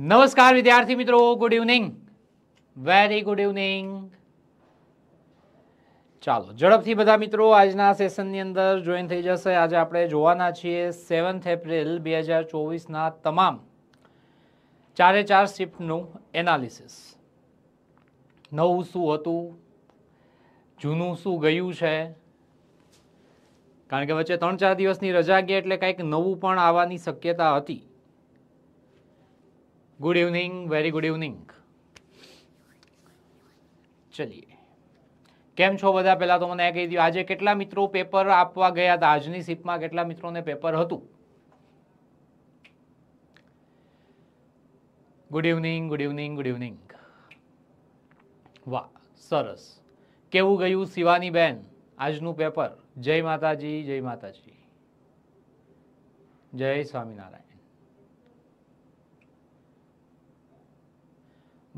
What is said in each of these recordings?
નમસ્કાર વિદ્યાર્થી મિત્રો good evening very good evening ચાલો ઝડપથી બધા મિત્રો આજના સેશનની અંદર જોઈન થઈ જશે આજે આપણે જોવાના છીએ સેવન્થ એપ્રિલ બે હજાર ચોવીસના તમામ ચારે ચાર શિફ્ટનું એનાલિસિસ નવું શું હતું જૂનું શું ગયું છે કારણ કે વચ્ચે ત્રણ ચાર દિવસની રજા ગઈ એટલે કંઈક નવું પણ આવવાની શક્યતા હતી good evening very good evening ચલીએ કેમ છો બધા પહેલાં તો મને એ કહી દો આજે કેટલા મિત્રો પેપર આપવા ગયા હતા આજની શિપમાં કેટલા મિત્રોને પેપર હતું good evening good evening good evening વાહ સરસ કેવું ગયું શિવાની બેન આજનું પેપર જય માતાજી જય માતાજી જય સ્વામિનારાયણ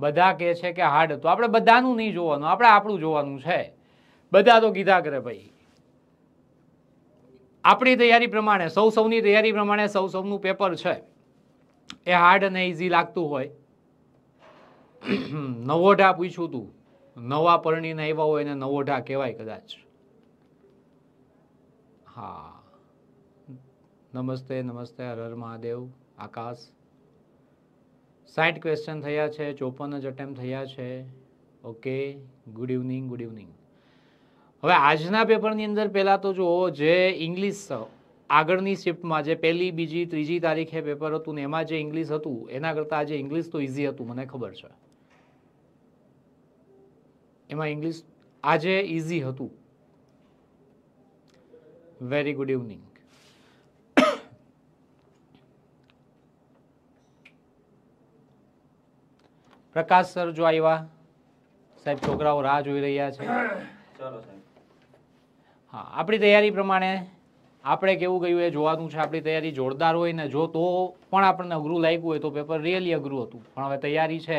બધા કહે છે કે હાર્ડ હતું આપણે બધાનું નહીં જોવાનું આપણે આપણું જોવાનું છે બધા તો કીધા કરે ભાઈ આપણી તૈયારી પ્રમાણે સૌ સૌની તૈયારી પ્રમાણે સૌ સૌનું પેપર છે એ હાર્ડ અને ઇઝી લાગતું હોય નવોઢા પૂછ્યું તું નવા પરણીને આવ્યા હોય એને નવોઢા કહેવાય કદાચ હા નમસ્તે નમસ્તે હર હર મહાદેવ આકાશ સાઠ ક્વેશ્ચન થયા છે ચોપન જ અટેમ્પ થયા છે okay good evening good evening હવે આજના પેપરની અંદર પહેલાં તો જુઓ જે ઇંગ્લિશ આગળની શિફ્ટમાં જે પહેલી બીજી ત્રીજી તારીખે પેપર હતું ને એમાં જે ઇંગ્લિશ હતું એના કરતાં આજે ઇંગ્લિશ તો ઇઝી હતું મને ખબર છે એમાં ઇંગ્લિશ આજે ઇઝી હતું very good evening Prakash sir જો આવ્યા સાહેબ છોકરાઓ રાહ જોઈ રહ્યા છે ચલો સાહેબ હા આપણી તૈયારી પ્રમાણે આપણે કેવું ગયું એ જોવાનું છે આપણી તૈયારી જોરદાર હોય ને જો તો પણ આપણને અઘરું લાગ્યું હોય તો પેપર રિયલી અઘરું હતું પણ હવે તૈયારી છે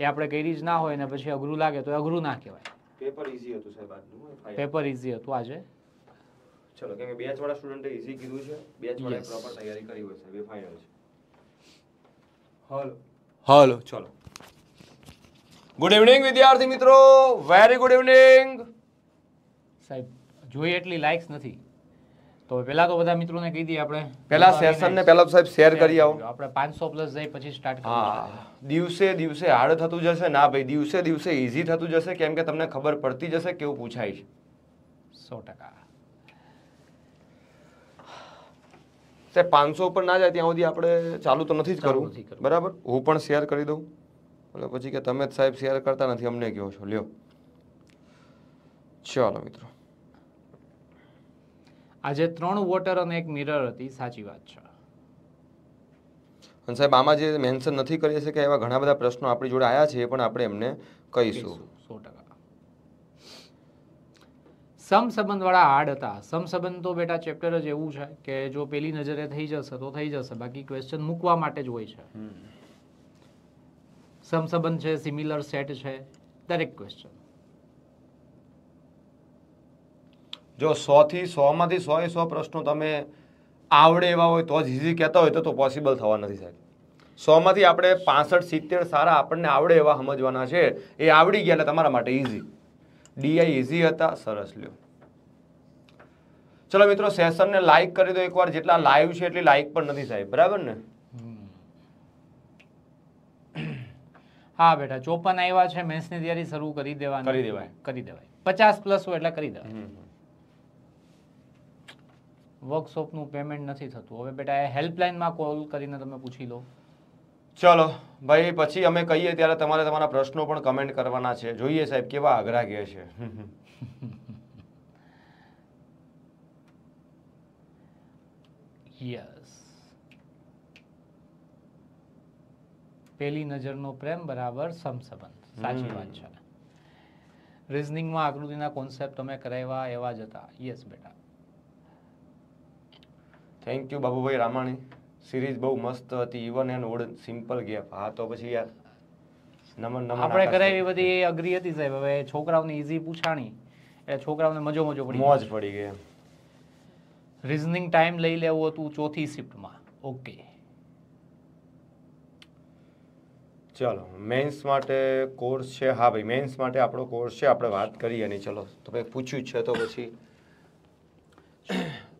એ આપણે કરી જ ના હોય ને પછી અઘરું લાગે તો અઘરું ના કહેવાય પેપર ઇઝી હતું સાહેબ આજનું પેપર ઇઝી હતું આજે ચલો કેમ કે બેચ વાળા સ્ટુડન્ટે ઈઝી કીધું છે બેચ વાળાએ પ્રોપર તૈયારી કરી હોય સાહેબ એ ફાઇનલ છે હાલો હાલો ચલો ગુડ ઇવનિંગ વિદ્યાર્થી મિત્રો વેરી ગુડ ઇવનિંગ સાહેબ જોઈએ એટલી લાઇક્સ નથી તો પહેલા તો બધા મિત્રોને કહી દઈએ આપણે પહેલા સેશન ને પહેલા સાહેબ શેર કરી આવો આપણે 500 પ્લસ જાય પછી સ્ટાર્ટ હા દિવસે દિવસે હાર્ડ થતું જશે ના ભાઈ દિવસે દિવસે ઈઝી થતું જશે કેમ કે તમને ખબર પડતી જશે કેવું પૂછાય છે 100% સાહેબ પાંચસો ઉપર ના જાય ત્યાં સુધી આપણે ચાલુ તો નથી જ કરવું બરાબર હું પણ શેર કરી દઉં એટલે પછી કે તમે જ સાહેબ શેર કરતા નથી અમને કહો છો લ્યો ચાલો મિત્રો આજે ત્રણ વોટર અને એક મિરર હતી સાચી વાત છે અને સાહેબ આમાં જે મેન્શન નથી કરી શકે એવા ઘણા બધા પ્રશ્નો આપણી જોડે આવ્યા છે એ પણ આપણે એમને કહીશું સો ટકા સમસંબંધવાળા આડ હતા સમસંબંધ તો બેટા ચેપ્ટર જ એવું છે કે જો પેલી નજરે થઈ જશે તો થઈ જશે બાકી ક્વેશ્ચન મૂકવા માટે જ હોય છે સમસંબંધ છે સિમિલર સેટ છે દરેક ક્વેશ્ચન જો સો થી સો માંથી સો એ સો પ્રશ્નો તમે આવડે એવા હોય તો જ ઇઝી કહેતા હોય તો તો પોસિબલ થવા નથી સાહેબ સોમાંથી આપણે પાસઠ સિત્તેર સારા આપણને આવડે એવા સમજવાના છે એ આવડી ગયા તમારા માટે ઇઝી ડીઆઈ ઇઝી હતા સરસ લ્યો ચલો મિત્રો સેશનને લાઇક કરી દો એકવાર જેટલા લાઈવ છે એટલી લાઇક પણ નથી સાહેબ બરાબર ને હા બેટા ચોપન આવ્યા છે મેન્સની તૈયારી શરૂ કરી દેવાની કરી દેવાય કરી દેવાય પચાસ પ્લસ હોય એટલે કરી દેવાય વર્કશોપનું પેમેન્ટ નથી થતું હવે બેટા એ હેલ્પલાઇનમાં કોલ કરીને તમે પૂછી લો ચલો ભાઈ પછી અમે કહીએ ત્યારે તમારે તમારા પ્રશ્નો પણ કમેન્ટ કરવાના છે જોઈએ સાહેબ કેવા આગ્રા કહે છે યસ પહેલી નજરનો પ્રેમ બરાબર સમસંબંધ સાચી વાત છે રિઝનિંગમાં આકૃતિના કોન્સેપ્ટ તમે કરાવ્યા એવા જ હતા યસ બેટા thank you Babubhai Ramani series બહુ મસ્ત હતી even and odd simple gap હા તો પછી યાર નમન નમન આપણે કરાવી બધી અગરી હતી સાહેબ હવે છોકરાઓને ઈઝી પૂછાણી એટલે છોકરાઓને મજો મજો પડી મોજ પડી ગઈ રિઝનિંગ ટાઈમ લઈ લેવું હતું ચોથી શિફ્ટમાં ઓકે ચલો મેન્સ માટે કોર્સ છે હા ભાઈ મેન્સ માટે આપણો કોર્સ છે આપણે વાત કરીએ એની ચલો તો ભાઈ પૂછ્યું છે તો પછી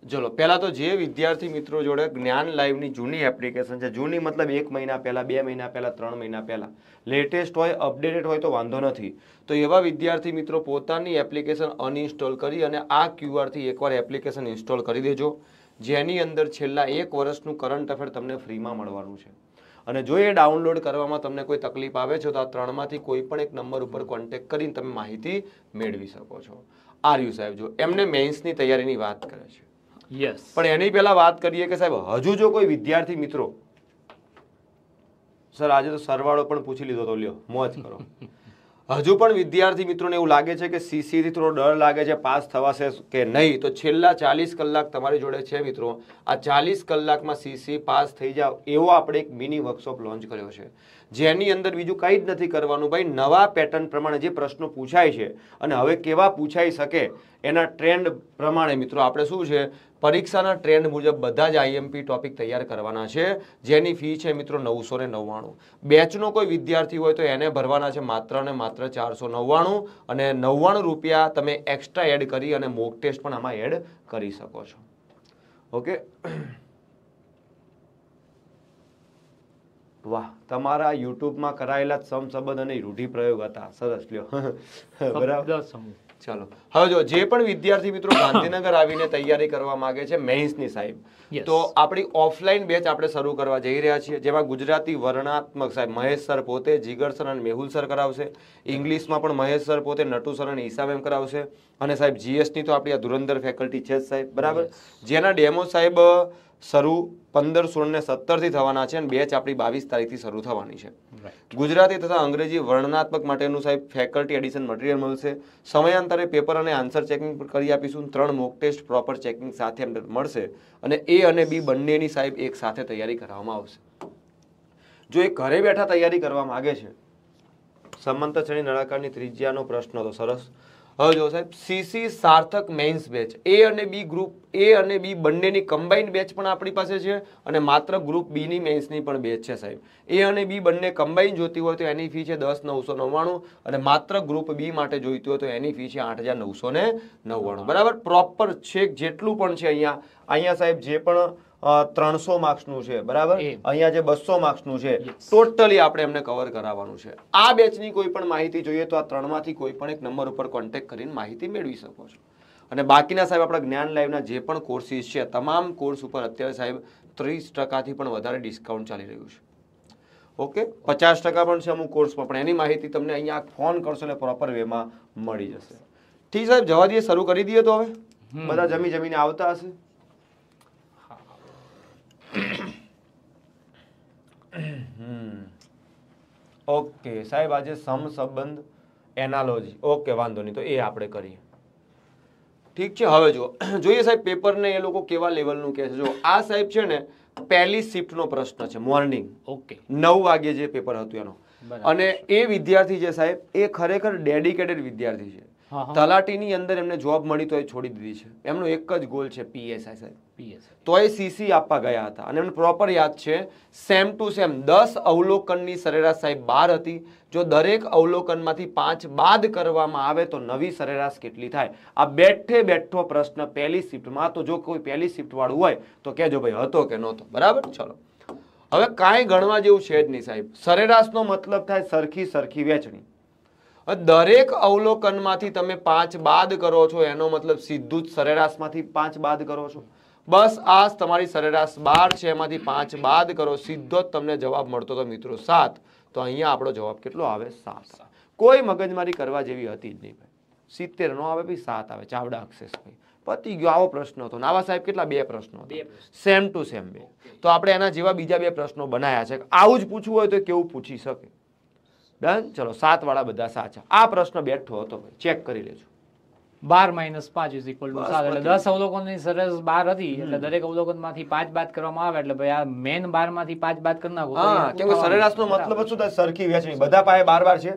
ચલો પહેલાં તો જે વિદ્યાર્થી મિત્રો જોડે જ્ઞાન લાઈવની જૂની એપ્લિકેશન છે જૂની મતલબ એક મહિના પહેલાં બે મહિના પહેલાં ત્રણ મહિના પહેલાં લેટેસ્ટ હોય અપડેટેડ હોય તો વાંધો નથી તો એવા વિદ્યાર્થી મિત્રો પોતાની એપ્લિકેશન અનઇન્સ્ટોલ કરી અને આ ક્યુઆરથી એકવાર એપ્લિકેશન ઇન્સ્ટોલ કરી દેજો જેની અંદર છેલ્લા એક વર્ષનું કરંટ અફેર તમને ફ્રીમાં મળવાનું છે અને જો એ ડાઉનલોડ કરવામાં તમને કોઈ તકલીફ આવે છે તો આ ત્રણમાંથી કોઈ પણ એક નંબર ઉપર કોન્ટેક કરીને તમે માહિતી મેળવી શકો છો આર યુ સાહેબ જો એમને મેન્સની તૈયારીની વાત કરે છે યસ પણ એની પહેલાં વાત કરીએ કે સાહેબ હજુ જો કોઈ વિદ્યાર્થી મિત્રો સર આજે તો સરવાળો પણ પૂછી લીધો તો લ્યો મોજ કરો હજુ પણ વિદ્યાર્થી મિત્રોને એવું લાગે છે કે સીસીથી થોડો ડર લાગે છે પાસ થવાશે કે નહીં તો છેલ્લા ચાલીસ કલાક તમારી જોડે છે મિત્રો આ ચાલીસ કલાકમાં સીસી પાસ થઈ જાવ એવો આપણે એક મિની વર્કશોપ લોન્ચ કર્યો છે જેની અંદર બીજું કંઈ જ નથી કરવાનું ભાઈ નવા પેટર્ન પ્રમાણે જે પ્રશ્નો પૂછાય છે અને હવે કેવા પૂછાઈ શકે એના ટ્રેન્ડ પ્રમાણે મિત્રો આપણે શું છે પરીક્ષાના ટ્રેન્ડ મુજબ બધા જ આઈએમપી ટોપિક તૈયાર કરવાના છે જેની ફી છે મિત્રો નવસો ને નવ્વાણું બેચનો કોઈ વિદ્યાર્થી હોય તો એને ભરવાના છે માત્ર ને માત્ર ચારસો નવ્વાણું અને નવ્વાણું રૂપિયા તમે એક્સ્ટ્રા એડ કરી અને મોક ટેસ્ટ પણ આમાં એડ કરી શકો છો ઓકે વાહ તમારા યુટ્યુબમાં કરાયેલા સમસંબંધ અને રૂઢિપ્રયોગ હતા સરસ લ્યો બરાબર ચાલો હવે જો જે પણ વિદ્યાર્થી મિત્રો ગાંધીનગર આવીને તૈયારી કરવા માંગે છે મેહિન્સની સાહેબ તો આપણી ઓફલાઈન બેચ આપણે શરૂ કરવા જઈ રહ્યા છીએ જેમાં ગુજરાતી વર્ણાત્મક સાહેબ મહેશ સર પોતે જીગર સર અને મેહુલ સર કરાવશે ઇંગ્લિશમાં પણ મહેશ સર પોતે નટુ સર અને ઈસા મેમ કરાવશે અને સાહેબ જીએસની તો આપણી આ ધુરંધર ફેકલ્ટી છે જ સાહેબ બરાબર જેના ડેમો સાહેબ શરૂ પંદર સોળ ને સત્તરથી થવાના છે અને બેચ આપણી બાવીસ તારીખથી શરૂ થવાની છે ગુજરાતી તથા અંગ્રેજી વર્ણનાત્મક માટેનું સાહેબ ફેકલ્ટી એડિશન મટીરિયલ મળશે સમયાંતરે પેપર અને આન્સર ચેકિંગ કરી આપીશું ત્રણ મોક ટેસ્ટ પ્રોપર ચેકિંગ સાથે અંદર મળશે અને એ અને બી બંનેની સાહેબ એક સાથે તૈયારી કરવામાં આવશે જો એ ઘરે બેઠા તૈયારી કરવા માગે છે સમાંતર શ્રેણી નળાકારની ત્રિજ્યાનો પ્રશ્ન હતો સરસ હવે જો સાહેબ સીસી સાર્થક મેઇન્સ બેચ એ અને બી ગ્રુપ એ અને બી બંનેની કમ્બાઈન્ડ બેચ પણ આપણી પાસે છે અને માત્ર ગ્રુપ બીની મેઇન્સની પણ બેચ છે સાહેબ એ અને બી બંને કમ્બાઈન જોતી હોય તો એની ફી છે દસ નવસો નવ્વાણું અને માત્ર ગ્રુપ બી માટે જોઈતી હોય તો એની ફી છે આઠ હજાર નવસો ને નવ્વાણું બરાબર પ્રોપર છેક જેટલું પણ છે અહીંયા અહીંયા સાહેબ જે પણ ત્રણસો માર્ક્સનું છે બરાબર અહીંયા જે બસો માર્ક્સનું છે ટોટલી આપણે એમને કવર કરાવવાનું છે આ બેચની કોઈ પણ માહિતી જોઈએ તો આ ત્રણમાંથી કોઈ પણ એક નંબર ઉપર કોન્ટેક કરીને માહિતી મેળવી શકો છો અને બાકીના સાહેબ આપણા જ્ઞાન લાઈવના જે પણ કોર્સીસ છે તમામ કોર્સ ઉપર અત્યારે સાહેબ ત્રીસ ટકાથી પણ વધારે ડિસ્કાઉન્ટ ચાલી રહ્યું છે ઓકે પચાસ ટકા પણ છે અમુક કોર્સમાં પણ એની માહિતી તમને અહીંયા ફોન કરશો એટલે પ્રોપર વેમાં મળી જશે ઠીક સાહેબ જવા દઈએ શરૂ કરી દઈએ તો હવે બધા જમી જમીને આવતા હશે ઓકે સાહેબ આજે સમસંબંધ એનાલોજી ઓકે વાંધો નહીં તો એ આપણે કરીએ ઠીક છે હવે જુઓ જોઈએ સાહેબ પેપરને એ લોકો કેવા લેવલનું કહે છે જો આ સાહેબ છે ને પહેલી શિફ્ટનો પ્રશ્ન છે મોર્નિંગ ઓકે નવ વાગે જે પેપર હતું એનો અને એ વિદ્યાર્થી છે સાહેબ એ ખરેખર ડેડિકેટેડ વિદ્યાર્થી છે તલાટીની અંદર એમને જોબ મળી તો એ છોડી દીધી છે એમનો એક જ ગોલ છે પીએસઆઈ સાહેબ તો એ સીસી આપવા ગયા હતા અને એમને પ્રોપર યાદ છે સેમ ટુ સેમ દસ અવલોકનની સરેરાશ સાહેબ બાર હતી જો દરેક અવલોકનમાંથી પાંચ બાદ કરવામાં આવે તો નવી સરેરાશ કેટલી થાય આ બેઠે બેઠો પ્રશ્ન પહેલી શિફ્ટમાં તો જો કોઈ પહેલી શિફ્ટવાળું હોય તો કહેજો ભાઈ હતો કે નહોતો બરાબર ચલો હવે કાંઈ ગણવા જેવું છે જ નહીં સાહેબ સરેરાશનો મતલબ થાય સરખી સરખી વેચણી દરેક અવલોકનમાંથી તમે પાંચ બાદ કરો છો એનો મતલબ સીધું જ સરેરાશમાંથી પાંચ બાદ કરો છો બસ આ તમારી સરેરાશ બાર છે એમાંથી પાંચ બાદ કરો સીધો જ તમને જવાબ મળતો હતો મિત્રો સાત તો અહીંયા આપણો જવાબ કેટલો આવે સાત કોઈ મગજમારી કરવા જેવી હતી જ નહીં ભાઈ સિત્તેર નો આવે ભાઈ સાત આવે ચાવડા અક્ષેસ ભાઈ પતી ગયો આવો પ્રશ્ન હતો નાવા સાહેબ કેટલા બે પ્રશ્નો સેમ ટુ સેમ બે તો આપણે એના જેવા બીજા બે પ્રશ્નો બનાવ્યા છે આવું જ પૂછવું હોય તો કેવું પૂછી શકે ડન ચલો સાત વાળા બધા સાચા આ પ્રશ્ન બેઠો હતો ભાઈ ચેક કરી લેજો બાર માઇનસ પાંચ ઇઝ ઇક્વલ ટુ સાત એટલે દસ અવલોકનની સરસ બાર હતી એટલે દરેક અવલોકન માંથી પાંચ બાદ કરવામાં આવે એટલે ભાઈ આ મેન બાર માંથી પાંચ બાદ કરી નાખો કેમ કે સરેરાશ નો મતલબ શું થાય સરખી વેચણી બધા પાસે બાર બાર છે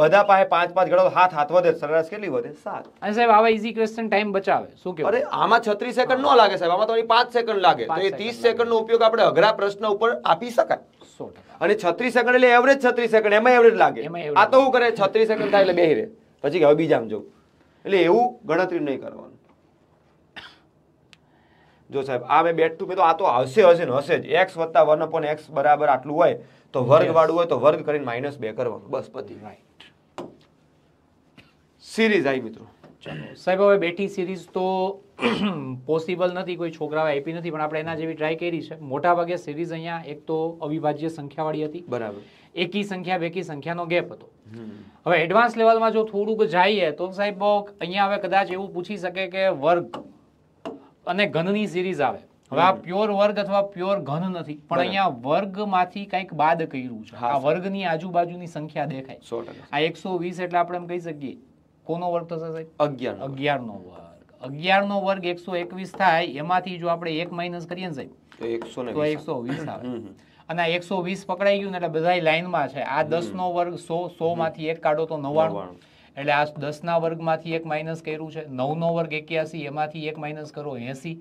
બધા પાસે પાંચ પાંચ ગણો હાથ હાથ વધે સરેરાશ કેટલી વધે સાત અને સાહેબ આવા ઈઝી ક્વેશ્ચન ટાઈમ બચાવે શું કે અરે આમાં છત્રીસ સેકન્ડ નો લાગે સાહેબ આમાં તો 5 સેકન્ડ લાગે તો એ 30 સેકન્ડ નો ઉપયોગ આપણે અઘરા પ્રશ્ન ઉપર આપી શકાય અને છત્રીસ સેકન્ડ એટલે એવરેજ છત્રીસ સેકન્ડ એમાં એવરેજ લાગે આ તો શું કરે છત્રીસ સેકન્ડ થાય એટલે બેહી રહે પછી હવે બીજામાં જવું એટલે એવું ગણતરી નહીં કરવાનું જો સાહેબ આ મેં બેઠું મેં તો આ તો આવશે હશે ને હશે જ એક્સ વત્તા વન અપોન એક્સ બરાબર આટલું હોય તો વર્ગ વાળું હોય તો વર્ગ કરીને માઇનસ બે કરવાનું બસ પતિ રાઈટ સિરીઝ આવી મિત્રો સાહેબ હવે બેટી સિરીઝ તો પોસિબલ નથી કોઈ છોકરાઓ આપી નથી પણ આપણે એના જેવી ટ્રાય કરી છે મોટા ભાગે સિરીઝ અહીંયા એક તો અવિભાજ્ય સંખ્યાવાળી હતી બરાબર એકી સંખ્યા બેકી સંખ્યાનો ગેપ હતો હવે એડવાન્સ લેવલમાં જો થોડુંક જઈએ તો સાહેબ અહીંયા હવે કદાચ એવું પૂછી શકે કે વર્ગ અને ઘનની સિરીઝ આવે હવે આ પ્યોર વર્ગ અથવા પ્યોર ઘન નથી પણ અહીંયા વર્ગમાંથી કંઈક બાદ કર્યું છે આ વર્ગની આજુબાજુની સંખ્યા દેખાય આ એકસો વીસ એટલે આપણે એમ કહી શકીએ કોનો વર્ગ થશે સાહેબ અગિયાર નો વર્ગ નો વર્ગ એકસો એકવીસ થાય એમાંથી જો આપણે એક માઇનસ કરીએ ને સાહેબ તો એકસો આવે અને આ એકસો પકડાઈ ગયું ને એટલે બધા લાઈનમાં છે આ નો વર્ગ સો સો માંથી એક કાઢો તો નવ્વાણું એટલે આ દસના માંથી એક માઇનસ કર્યું છે નવનો વર્ગ એક્યાસી એમાંથી એક માઇનસ કરો એંસી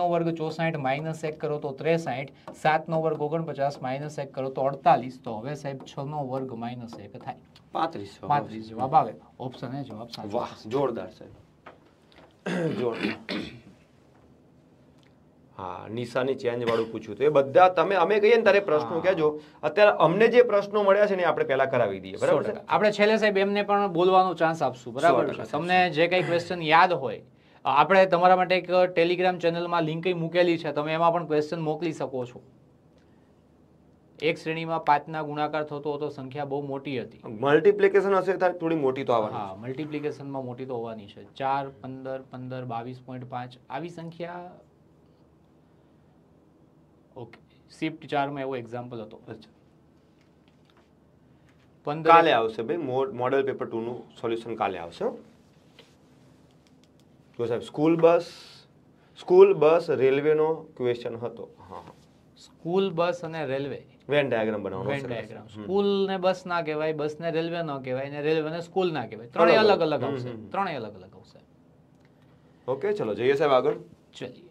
નો વર્ગ ચોસાઠ માઇનસ એક કરો તો ત્રેસાઠ સાત નો વર્ગ ઓગણપચાસ માઇનસ એક કરો તો અડતાલીસ તો હવે સાહેબ છ નો વર્ગ માઇનસ એક થાય પાંત્રીસ પાંત્રીસ જવાબ આવે ઓપ્શન એ જવાબ સાચો વાહ જોરદાર સાહેબ જોરદાર હા નિશાની ચેન્જ વાળું પૂછ્યું તો એ બધા તમે અમે કહીએ ને તારે પ્રશ્નો કહેજો અત્યારે અમને જે પ્રશ્નો મળ્યા છે ને આપણે પહેલા કરાવી દઈએ બરાબર આપણે છેલ્લે સાહેબ એમને પણ બોલવાનો ચાન્સ આપશું બરાબર તમને જે કંઈ ક્વેશ્ચન યાદ હોય આપણે તમારા માટે એક ટેલિગ્રામ ચેનલમાં લિંક મૂકેલી છે તમે એમાં પણ ક્વેશ્ચન મોકલી શકો છો એક શ્રેણીમાં પાંચના ગુણાકાર થતો હતો સંખ્યા બહુ મોટી હતી મલ્ટીપ્લિકેશન હશે થોડી મોટી તો હા મલ્ટીપ્લિકેશનમાં મોટી તો હોવાની છે ચાર પંદર પંદર બાવીસ પોઈન્ટ પાંચ આવી સંખ્યા ઓકે શિફ્ટ ચારમાં એવો એક્ઝામ્પલ હતો અચ્છા પંદર કાલે આવશે ભાઈ મોડેલ પેપર ટુ નું સોલ્યુશન કાલે આવશે જો સાહેબ સ્કૂલ બસ સ્કૂલ બસ રેલવેનો ક્વેશ્ચન હતો હા સ્કૂલ બસ અને રેલવે વેન ડાયાગ્રામ બનાવવાનો વેન ડાયાગ્રામ સ્કૂલ ને બસ ના કહેવાય બસ ને રેલવે નો કહેવાય ને રેલવે ને સ્કૂલ ના કહેવાય ત્રણેય અલગ અલગ આવશે ત્રણેય અલગ અલગ આવશે ઓકે ચલો જઈએ સાહેબ આગળ ચલીએ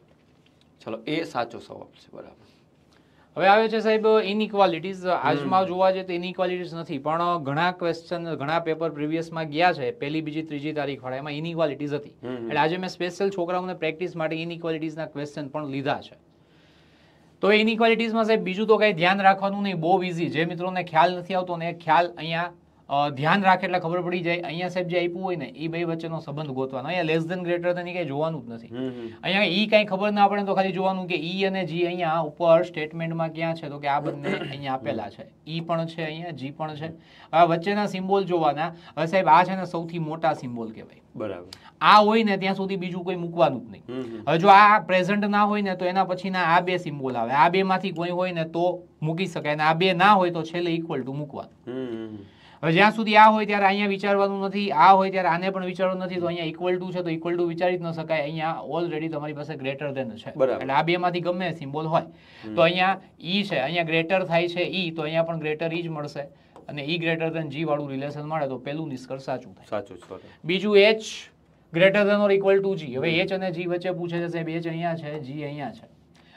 ચલો એ સાચો જવાબ છે બરાબર હવે આવે છે સાહેબ ઇનઇક્વાલિટીઝ આજમાં જોવા જઈએ તો ઇનઇક્વાલિટીઝ નથી પણ ઘણા ક્વેશ્ચન ઘણા પેપર પ્રિવિયસમાં ગયા છે પહેલી બીજી ત્રીજી તારીખ વાળા એમાં ઇનઇક્વાલિટીઝ હતી એટલે આજે મેં સ્પેશિયલ છોકરાઓને પ્રેક્ટિસ માટે ઇનઇક્વાલિટીઝના ક્વેશ્ચન પણ લીધા છે તો ઇનઇક્વાલિટીઝમાં સાહેબ બીજું તો કંઈ ધ્યાન રાખવાનું નહીં બહુ ઇઝી જે મિત્રોને ખ્યાલ નથી આવતો ને ખ્યાલ અહીંયા ધ્યાન રાખે એટલે ખબર પડી જાય અહીંયા સાહેબ જે આપ્યું હોય ને એ બે વચ્ચેનો સંબંધ ગોતવાનો અહીંયા લેસ દેન ગ્રેટર દેન કંઈ જોવાનું જ નથી અહીંયા ઈ કઈ ખબર ના પડે તો ખાલી જોવાનું કે ઈ અને જી અહીંયા ઉપર સ્ટેટમેન્ટમાં ક્યાં છે તો કે આ બંને અહીંયા આપેલા છે ઈ પણ છે અહીંયા જી પણ છે હવે વચ્ચેના સિમ્બોલ જોવાના હવે સાહેબ આ છે ને સૌથી મોટા સિમ્બોલ કહેવાય બરાબર આ હોય ને ત્યાં સુધી બીજું કોઈ મૂકવાનું જ નહીં હવે જો આ પ્રેઝન્ટ ના હોય ને તો એના પછીના આ બે સિમ્બોલ આવે આ બે માંથી કોઈ હોય ને તો મૂકી શકાય અને આ બે ના હોય તો છેલ્લે ઇક્વલ ટુ મૂકવાનું હવે જ્યાં સુધી આ હોય ત્યારે અહીંયા વિચારવાનું નથી આ હોય ત્યારે આને પણ વિચારવાનું નથી તો અહીંયા ઇક્વલ ટુ છે તો ઇક્વલ ટુ વિચારી જ ન શકાય અહીંયા ઓલરેડી તમારી પાસે ગ્રેટર દેન છે એટલે આ બેમાંથી ગમે સિમ્બોલ હોય તો અહીંયા ઈ e છે અહીંયા ગ્રેટર થાય છે ઈ e, તો અહીંયા પણ ગ્રેટર ઈ e જ મળશે અને ઈ ગ્રેટર દેન જી વાળું રિલેશન મળે તો પેલું નિષ્કર્ષ સાચું થાય સાચું બીજું H greater than or equal to G હવે એચ અને જી વચ્ચે પૂછે છે સાહેબ એચ અહીંયા છે જી અહીંયા છે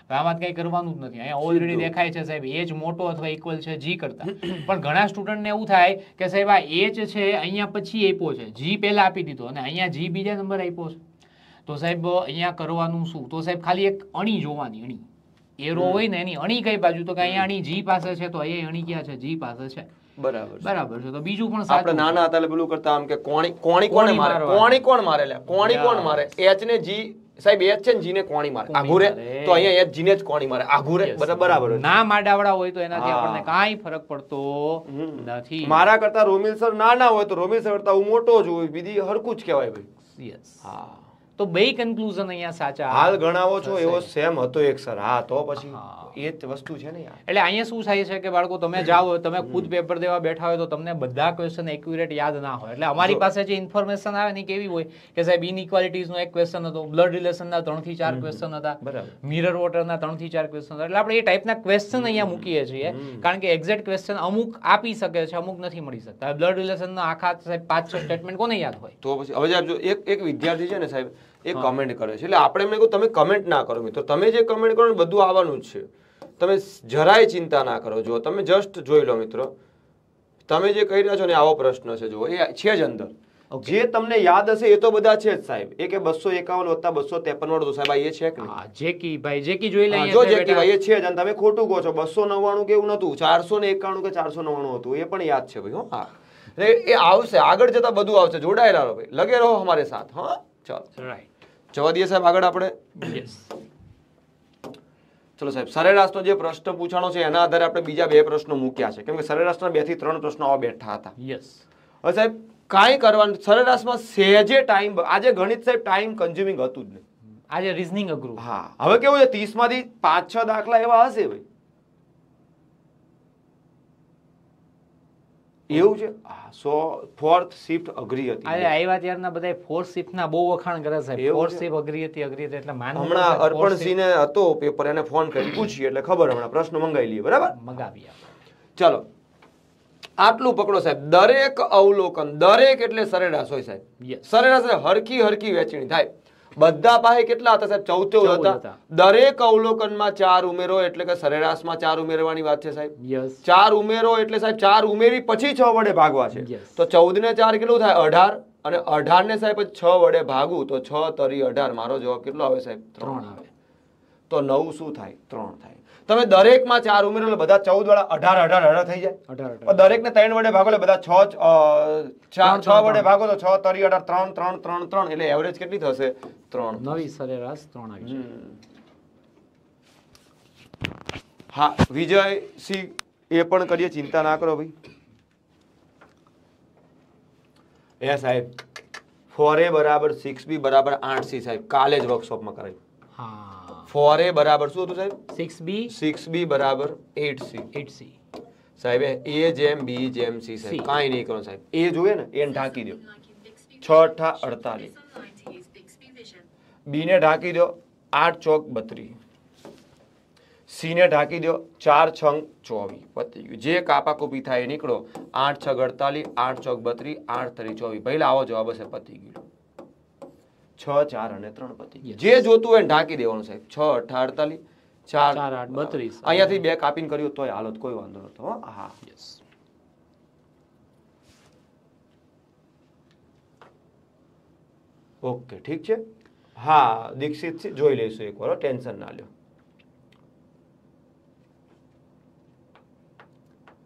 તો આમાં કરવાનું જ નથી અહીંયા ઓલરેડી દેખાય છે સાહેબ એજ મોટો અથવા ઇક્વલ છે જી કરતા પણ ઘણા સ્ટુડન્ટને એવું થાય કે સાહેબ આ એચ છે અહીંયા પછી આપ્યો છે જી પહેલા આપી દીધો અને અહીંયા જી બીજા નંબર આપ્યો છે તો સાહેબ અહીંયા કરવાનું શું તો સાહેબ ખાલી એક અણી જોવાની અણી એરો હોય ને એની અણી કઈ બાજુ તો કે અહીંયા અણી જી પાસે છે તો અહીંયા અણી ક્યાં છે જી પાસે છે બરાબર બરાબર છે તો બીજું પણ આપણે નાના હતા એટલે પેલું કરતા આમ કે કોણી કોણી કોણે મારે કોણી કોણ મારે કોણી કોણ મારે એચ ને જી સાહેબ એચ છે જીને કોણી મારે આઘુરે તો અહીંયા એચ જીને જ કોણી મારે આઘુરે બરાબર ના માડાવડા હોય તો એનાથી આપણને કાંઈ ફરક પડતો નથી મારા કરતા રોમિલ સર નાના હોય તો રોમિલ સર કરતા હું મોટો જ હોય બીજી હરકું જ કહેવાય ભાઈ યસ હા તો બે કન્ક્લુઝન અહીંયા સાચા હાલ ગણાવો છો એવો સેમ હતો એક સર હા તો પછી એ જ વસ્તુ છે ને એટલે અહીંયા શું થાય છે કે બાળકો તમે જાઓ તમે ખુદ પેપર દેવા બેઠા હોય તો તમને બધા ક્વેશ્ચન એક્યુરેટ યાદ ના હોય એટલે અમારી પાસે જે ઇન્ફોર્મેશન આવે ને કેવી હોય કે સાહેબ નો એક ક્વેશ્ચન હતો બ્લડ રિલેશનના ત્રણથી ચાર ક્વેશ્ચન હતા બરાબર મિરર ત્રણ થી ચાર ક્વેશ્ચન હતા એટલે આપણે એ ટાઈપના ક્વેશ્ચન અહીંયા મૂકીએ છીએ કારણ કે એક્ઝેક્ટ ક્વેશ્ચન અમુક આપી શકે છે અમુક નથી મળી શકતા બ્લડ રિલેશન રિલેશનના આખા સાહેબ પાંચ છ સ્ટેટમેન્ટ કોને યાદ હોય તો પછી હવે જો એક એક વિદ્યાર્થી છે ને સાહેબ એ કમેન્ટ કરે છે એટલે આપણે મેં કહું તમે કમેન્ટ ના કરો મિત્રો તમે જે કમેન્ટ કરો ને બધું આવવાનું જ છે તમે જરાય ચિંતા ના કરો જો તમે જસ્ટ જોઈ લો મિત્રો તમે જે કહી રહ્યા છો ને આવો પ્રશ્ન છે જુઓ એ છે જ અંદર જે તમને યાદ હશે એ તો બધા છે જ સાહેબ એ કે બસો એકાવન વત્તા બસો ત્રેપન વાળું સાહેબ એ છે કે જેકી ભાઈ જેકી જોઈ લઈએ જો જેકી ભાઈ એ છે જ તમે ખોટું કહો છો બસો નવ્વાણું કે એવું નતું ચારસો ને એકાણું કે ચારસો નવ્વાણું હતું એ પણ યાદ છે ભાઈ હા એ આવશે આગળ જતા બધું આવશે જોડાયેલા રહો ભાઈ લગે રહો અમારે સાથ હા ચલો રાઈટ જવા દઈએ સાહેબ આગળ આપણે યસ ચલો સાહેબ સરેરાશનો જે પ્રશ્ન પૂછવાનો છે એના આધારે આપણે બીજા બે પ્રશ્નો મૂક્યા છે કેમ કે સરેરાશના બે થી ત્રણ પ્રશ્નો આવા બેઠા હતા યસ હવે સાહેબ કાંઈ કરવાનું સરેરાશમાં સહેજે ટાઈમ આજે ગણિત સાહેબ ટાઈમ કન્ઝ્યુમિંગ હતું જ નહીં આજે રિઝનિંગ અઘરું હા હવે કેવું છે ત્રીસમાંથી પાંચ છ દાખલા એવા હશે ભાઈ એવું છે સો ફોર્થ શિફ્ટ અઘરી હતી અરે આવ્યા ત્યારના બધા ફોર્થ શિફ્ટ ના બહુ વખાણ કરે છે ફોર્થ શિફ્ટ અઘરી હતી અઘરી હતી એટલે માન હમણાં અર્પણસિંહ ને હતો પેપર એને ફોન કરી પૂછીએ એટલે ખબર હમણાં પ્રશ્ન મંગાવી લઈએ બરાબર મંગાવીએ ચાલો આટલું પકડો સાહેબ દરેક અવલોકન દરેક એટલે સરેરાશ હોય સાહેબ સરેરાશ હરખી હરખી વેચણી થાય બધા પાસે કેટલા હતા સાહેબ ચૌદ હતા દરેક અવલોકનમાં ચાર ઉમેરો એટલે કે સરેરાશમાં ચાર ઉમેરવાની વાત છે સાહેબ ચાર ઉમેરો એટલે સાહેબ ચાર ઉમેરી પછી છ વડે ભાગવા છે તો ચૌદ ને ચાર કેટલું થાય અઢાર અને અઢાર ને સાહેબ છ વડે ભાગું તો છ તરી અઢાર મારો જવાબ કેટલો આવે સાહેબ ત્રણ આવે તો નવ શું થાય ત્રણ થાય તમે દરેકમાં ચાર ઉમેરો બધા ચૌદ વાળા અઢાર અઢાર અઢાર થઈ જાય દરેકને ત્રણ વડે ભાગો એટલે બધા છ છ વડે ભાગો તો છ તરી અઢાર ત્રણ ત્રણ ત્રણ ત્રણ એટલે એવરેજ કેટલી થશે ત્રણ નવી સરેરાશ ત્રણ આવી હા વિજય સિંહ એ પણ કરીએ ચિંતા ના કરો ભાઈ એ સાહેબ ફોર એ બરાબર સિક્સ બી બરાબર આઠ સી સાહેબ કાલે જ વર્કશોપમાં કરાયું હા फोर ए बराबर शू साहब सिक्स बी सिक्स बी बराबर एट सी एट सी साहब ए जेम बी जेम सी साहब कहीं नहीं करो साहब ए जो ना ए ढाकी दो छ अठा अड़तालीस बी ने ढाकी दो आठ चौक बत्रीस सी ने ढाकी दो चार छंग चौबीस पती गए जे कापाकूपी थे निकलो आठ छ अड़तालीस आठ चौक बत्रीस आठ तरी चौबीस पहले आव जवाब हे पती गए છ ચાર અને ત્રણ પતિ જે જોતું હોય ઢાંકી દેવાનું સાહેબ છ અઠા અડતાલીસ ચાર ચાર આઠ બત્રીસ અહીંયાથી બે કાપીને કર્યું તોય હાલત કોઈ વાંધો નતો હા યસ ઓકે ઠીક છે હા દીક્ષિત છે જોઈ લઈશું એક વાર ટેન્શન ના લ્યો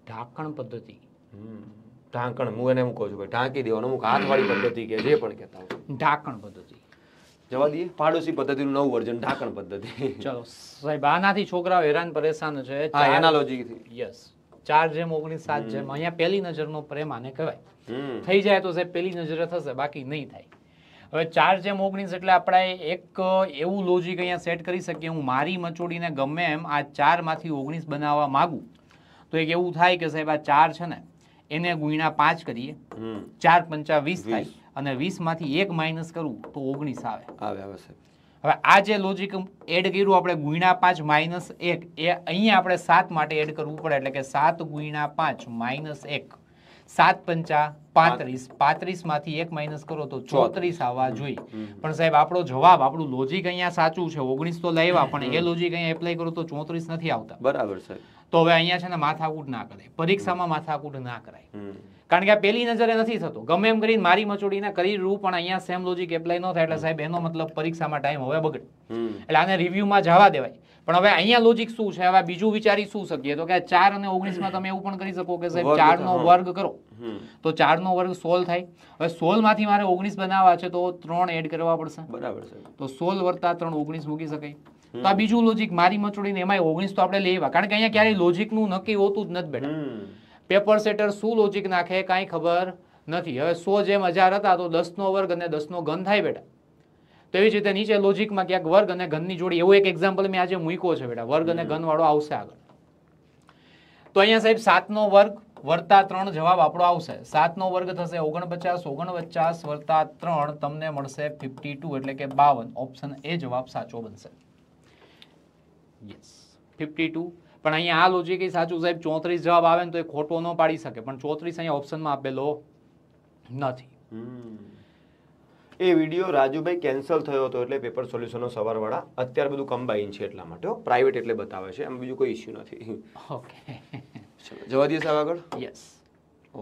ઢાંકણ પદ્ધતિ ઢાંકણ હું એને હું કહું છું ભાઈ ઢાંકી દેવાનું હું હાથવાળી પદ્ધતિ કે જે પણ કહેતા ઢાંકણ પદ્ધતિ જવા દઈએ પાડોશી પદ્ધતિનું નવું વર્ઝન ઢાંકણ પદ્ધતિ ચલો સાહેબ આનાથી છોકરાઓ હેરાન પરેશાન છે હા એનાલોજીથી યસ ચાર જેમ ઓગણીસ સાત જેમ અહીંયા પહેલી નજરનો પ્રેમ આને કહેવાય થઈ જાય તો સાહેબ પહેલી નજરે થશે બાકી નહીં થાય હવે ચાર જેમ ઓગણીસ એટલે આપણે એક એવું લોજિક અહીંયા સેટ કરી શકીએ હું મારી મચોડીને ગમે એમ આ ચારમાંથી ઓગણીસ બનાવવા માગું તો એક એવું થાય કે સાહેબ આ ચાર છે ને એને ગુણ્યા પાંચ કરીએ ચાર પંચા વીસ થાય અને વીસમાંથી એક માઇનસ કરું તો ઓગણીસ આવે આવે આવે સાહેબ હવે આ જે લોજિક એડ કર્યું આપણે ગુણ્યા પાંચ માઇનસ એક એ અહીંયા આપણે સાત માટે એડ કરવું પડે એટલે કે સાત ગુણ્યા પાંચ માઇનસ એક સાત પંચા પાંત્રીસ પાંત્રીસ માંથી એક માઇનસ કરો તો ચોત્રીસ આવવા જોઈએ પણ સાહેબ આપણો જવાબ આપણું લોજિક અહીંયા સાચું છે ઓગણીસ તો લેવા પણ એ લોજિક અહીંયા એપ્લાય કરો તો ચોત્રીસ નથી આવતા બરાબર છે તો હવે અહીંયા છે ને માથાકૂટ ના કરાય પરીક્ષામાં માથાકૂટ ના કરાય કારણ કે આ પહેલી નજરે નથી થતો ગમે એમ કરીને મારી મચોડીને કરી રૂ પણ અહીંયા સેમ લોજિક એપ્લાય ન થાય એટલે સાહેબ એનો મતલબ પરીક્ષામાં ટાઈમ હવે બગડે એટલે આને રિવ્યુમાં જવા દેવાય પણ હવે અહીંયા લોજિક શું છે હવે બીજું વિચારી શું શકીએ તો કે ચાર અને ઓગણીસ ઓગણીસમાં તમે એવું પણ કરી શકો કે સાહેબ ચારનો વર્ગ કરો તો ચાર નો વર્ગ સોલ થાય હવે સોલ માંથી મારે ઓગણીસ બનાવવા છે તો ત્રણ એડ કરવા પડશે બરાબર છે તો સોલ વર્તા ત્રણ ઓગણીસ મૂકી શકાય તો આ બીજું લોજિક મારી ને એમાં ઓગણીસ તો આપણે લેવા કારણ કે અહીંયા ક્યારેય નું નક્કી હોતું જ નથી બેઠા પેપર સેટર શું લોજિક નાખે કાંઈ ખબર નથી હવે સો જેમ હજાર હતા તો દસ નો વર્ગ અને દસ નો ઘન થાય બેઠા તેવી જ રીતે નીચે લોજિકમાં ક્યાંક વર્ગ અને ઘનની જોડી એવું એક એક્ઝામ્પલ મેં આજે મૂક્યો છે બેટા વર્ગ અને ઘન વાળો આવશે આગળ તો અહીંયા સાહેબ સાતનો વર્ગ વર્તા ત્રણ જવાબ આપણો આવશે સાતનો વર્ગ થશે ઓગણપચાસ ઓગણપચાસ વર્તા ત્રણ તમને મળશે ફિફ્ટી ટુ એટલે કે બાવન ઓપ્શન એ જવાબ સાચો બનશે યસ ફિફ્ટી ટુ પણ અહીંયા આ લોજિક સાચું સાહેબ ચોત્રીસ જવાબ આવે ને તો એ ખોટો ન પાડી શકે પણ ચોત્રીસ અહીંયા ઓપ્શનમાં આપેલો નથી એ વિડીયો રાજુભાઈ કેન્સલ થયો હતો એટલે પેપર સોલ્યુશનનો સવારવાળા અત્યારે બધું કમ્બાઈન છે એટલા માટે પ્રાઇવેટ એટલે બતાવે છે એમ બીજું કોઈ ઇશ્યુ નથી ઓકે ચલો જવા દઈએ સાહેબ આગળ યસ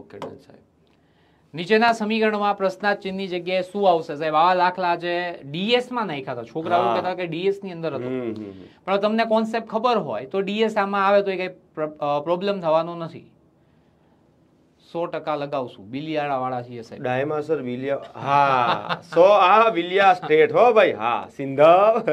ઓકે ડન સાહેબ નીચેના સમીકરણમાં પ્રશ્નાર્થ ચિહ્નની જગ્યાએ શું આવશે સાહેબ આવા દાખલા જે ડીએસમાં નાખ્યા હતા છોકરાઓ કહેતા કે ડીએસ ની અંદર હતો પણ તમને કોન્સેપ્ટ ખબર હોય તો ડીએસ આમાં આવે તો એ કઈ પ્રોબ્લેમ થવાનો નથી સો ટકા લગાવશું બિલિયાળાવાળા છીએ સાહેબ ડાયમાસર બિલિયા હા સો આ બિલિયા સ્ટેટ હો ભાઈ હા સિંધવ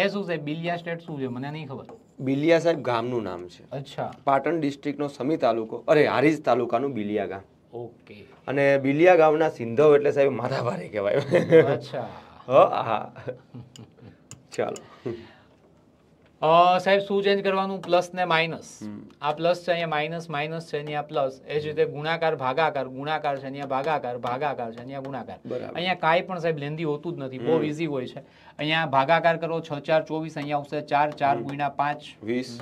એ શું છે બિલિયા સ્ટેટ શું છે મને નહીં ખબર બિલિયા સાહેબ ગામનું નામ છે અચ્છા પાટણ ડિસ્ટ્રિક્ટનો સમી તાલુકો અરે હારીજ તાલુકાનું બિલિયા ગામ ઓકે અને બિલિયા ગામના સિંધવ એટલે સાહેબ માથાભારે કહેવાય અચ્છા હા ચાલો સાહેબ શું ચેન્જ કરવાનું પ્લસ ને માઇનસ આ પ્લસ છે અહીંયા માઇનસ માઇનસ છે અહીંયા પ્લસ એ જ રીતે ગુણાકાર ભાગાકાર ગુણાકાર છે અહીંયા ભાગાકાર ભાગાકાર છે અહીંયા ગુણાકાર અહીંયા કાંઈ પણ સાહેબ લેન્દી હોતું જ નથી બહુ ઇઝી હોય છે અહીંયા ભાગાકાર કરો છ ચાર ચોવીસ અહીંયા આવશે ચાર ચાર ગુણ્યા પાંચ વીસ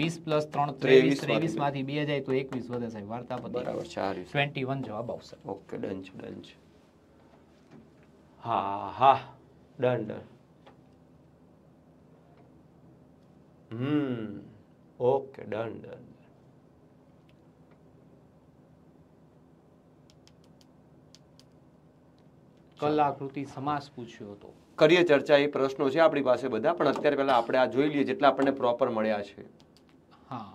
વીસ પ્લસ ત્રણ ત્રેવીસ ત્રેવીસ માંથી બે જાય તો એકવીસ વધે સાહેબ વાર્તા બરાબર ટ્વેન્ટી વન જવાબ આવશે ઓકે ડન છે ડન છે હા હા done done hmm okay done done કલાકૃતિ સમાસ પૂછ્યો હતો કરીએ ચર્ચા એ પ્રશ્નો છે આપણી પાસે બધા પણ અત્યારે પહેલા આપણે આ જોઈ લઈએ જેટલા આપણને પ્રોપર મળ્યા છે હા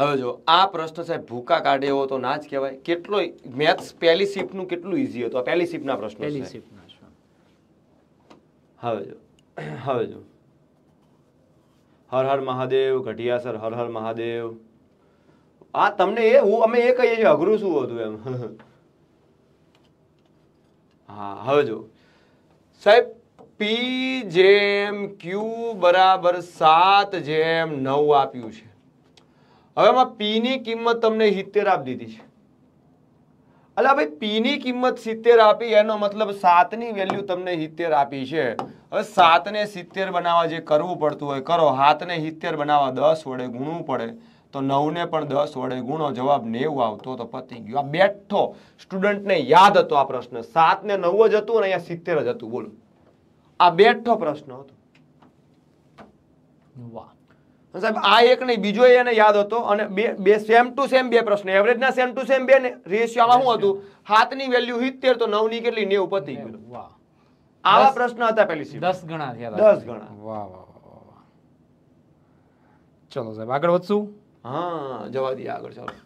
હવે જો આ પ્રશ્ન સાહેબ ભૂકા કાઢે એવો તો ના જ કહેવાય કેટલો મેથ્સ પહેલી શિફ્ટનું કેટલું ઈઝી હતું આ પહેલી શિફ્ટના પ્રશ્નો છે હવે જો હવે જો હર હર મહાદેવ ઘટિયાસર હર હર મહાદેવ આ તમને એ હું અમે એ કહીએ છીએ અઘરું શું હતું એમ હા હવે જો સાહેબ પી જેમ ક્યુ બરાબર સાત જેમ નવ આપ્યું છે હવે આમાં પીની કિંમત તમને સિત્તેર આપી દીધી છે અલા ભાઈ પી ની કિંમત સિત્તેર આપી એનો મતલબ સાતની વેલ્યુ તમને સિત્તેર આપી છે હવે સાતને સિત્તેર બનાવવા જે કરવું પડતું હોય કરો હાથને સિત્તેર બનાવવા દસ વડે ગુણવું પડે તો નવને પણ દસ વડે ગુણો જવાબ નેવું આવતો તો પતી ગયો આ બેઠો સ્ટુડન્ટને યાદ હતો આ પ્રશ્ન સાતને નવ જ હતું અને અહીંયા સિત્તેર જ હતું બોલો આ બેઠો પ્રશ્ન હતો વાહ સાહેબ આ એક નહીં બીજો એને યાદ હતો અને બે બે સેમ ટુ સેમ બે પ્રશ્ન એવરેજના સેમ ટુ સેમ બે ને રેશિયોમાં શું હતું હાથની વેલ્યુ 70 તો નવ ની કેટલી 90 પતી ગયું વાહ આવા પ્રશ્ન હતા પેલી સીટ 10 ગણા થયા 10 ગણા વાહ વાહ વાહ ચલો સાહેબ આગળ વધશું હા જવા દઈએ આગળ ચાલો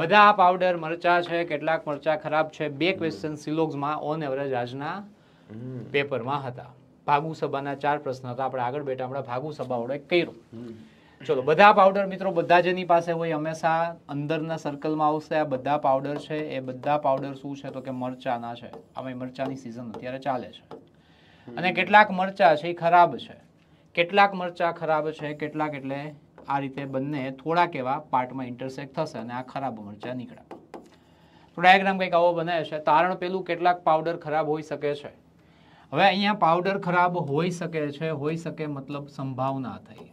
બધા આ પાવડર મરચા છે કેટલાક મરચા ખરાબ છે બે ક્વેશ્ચન સિલોગ્સમાં ઓન એવરેજ આજના પેપરમાં હતા ભાગુ સભાના ચાર પ્રશ્ન હતા આપણે આગળ બેઠા આપણે ભાગુ સભા ઓળે કર્યું ચલો બધા પાવડર મિત્રો બધા જેની પાસે હોય હંમેશા અંદરના સર્કલમાં આવશે આ બધા પાવડર છે એ બધા પાવડર શું છે તો કે મરચાના છે અમે મરચાની સિઝન અત્યારે ચાલે છે અને કેટલાક મરચા છે એ ખરાબ છે કેટલાક મરચા ખરાબ છે કેટલાક એટલે આ રીતે બંને થોડાક એવા પાર્ટમાં ઇન્ટરસેક્ટ થશે અને આ ખરાબ મરચા નીકળે ડાયાગ્રામ કંઈક આવો બનાવે છે તારણ પેલું કેટલાક પાવડર ખરાબ હોઈ શકે છે હવે અહીંયા પાવડર ખરાબ હોઈ શકે છે હોઈ શકે મતલબ સંભાવના થઈ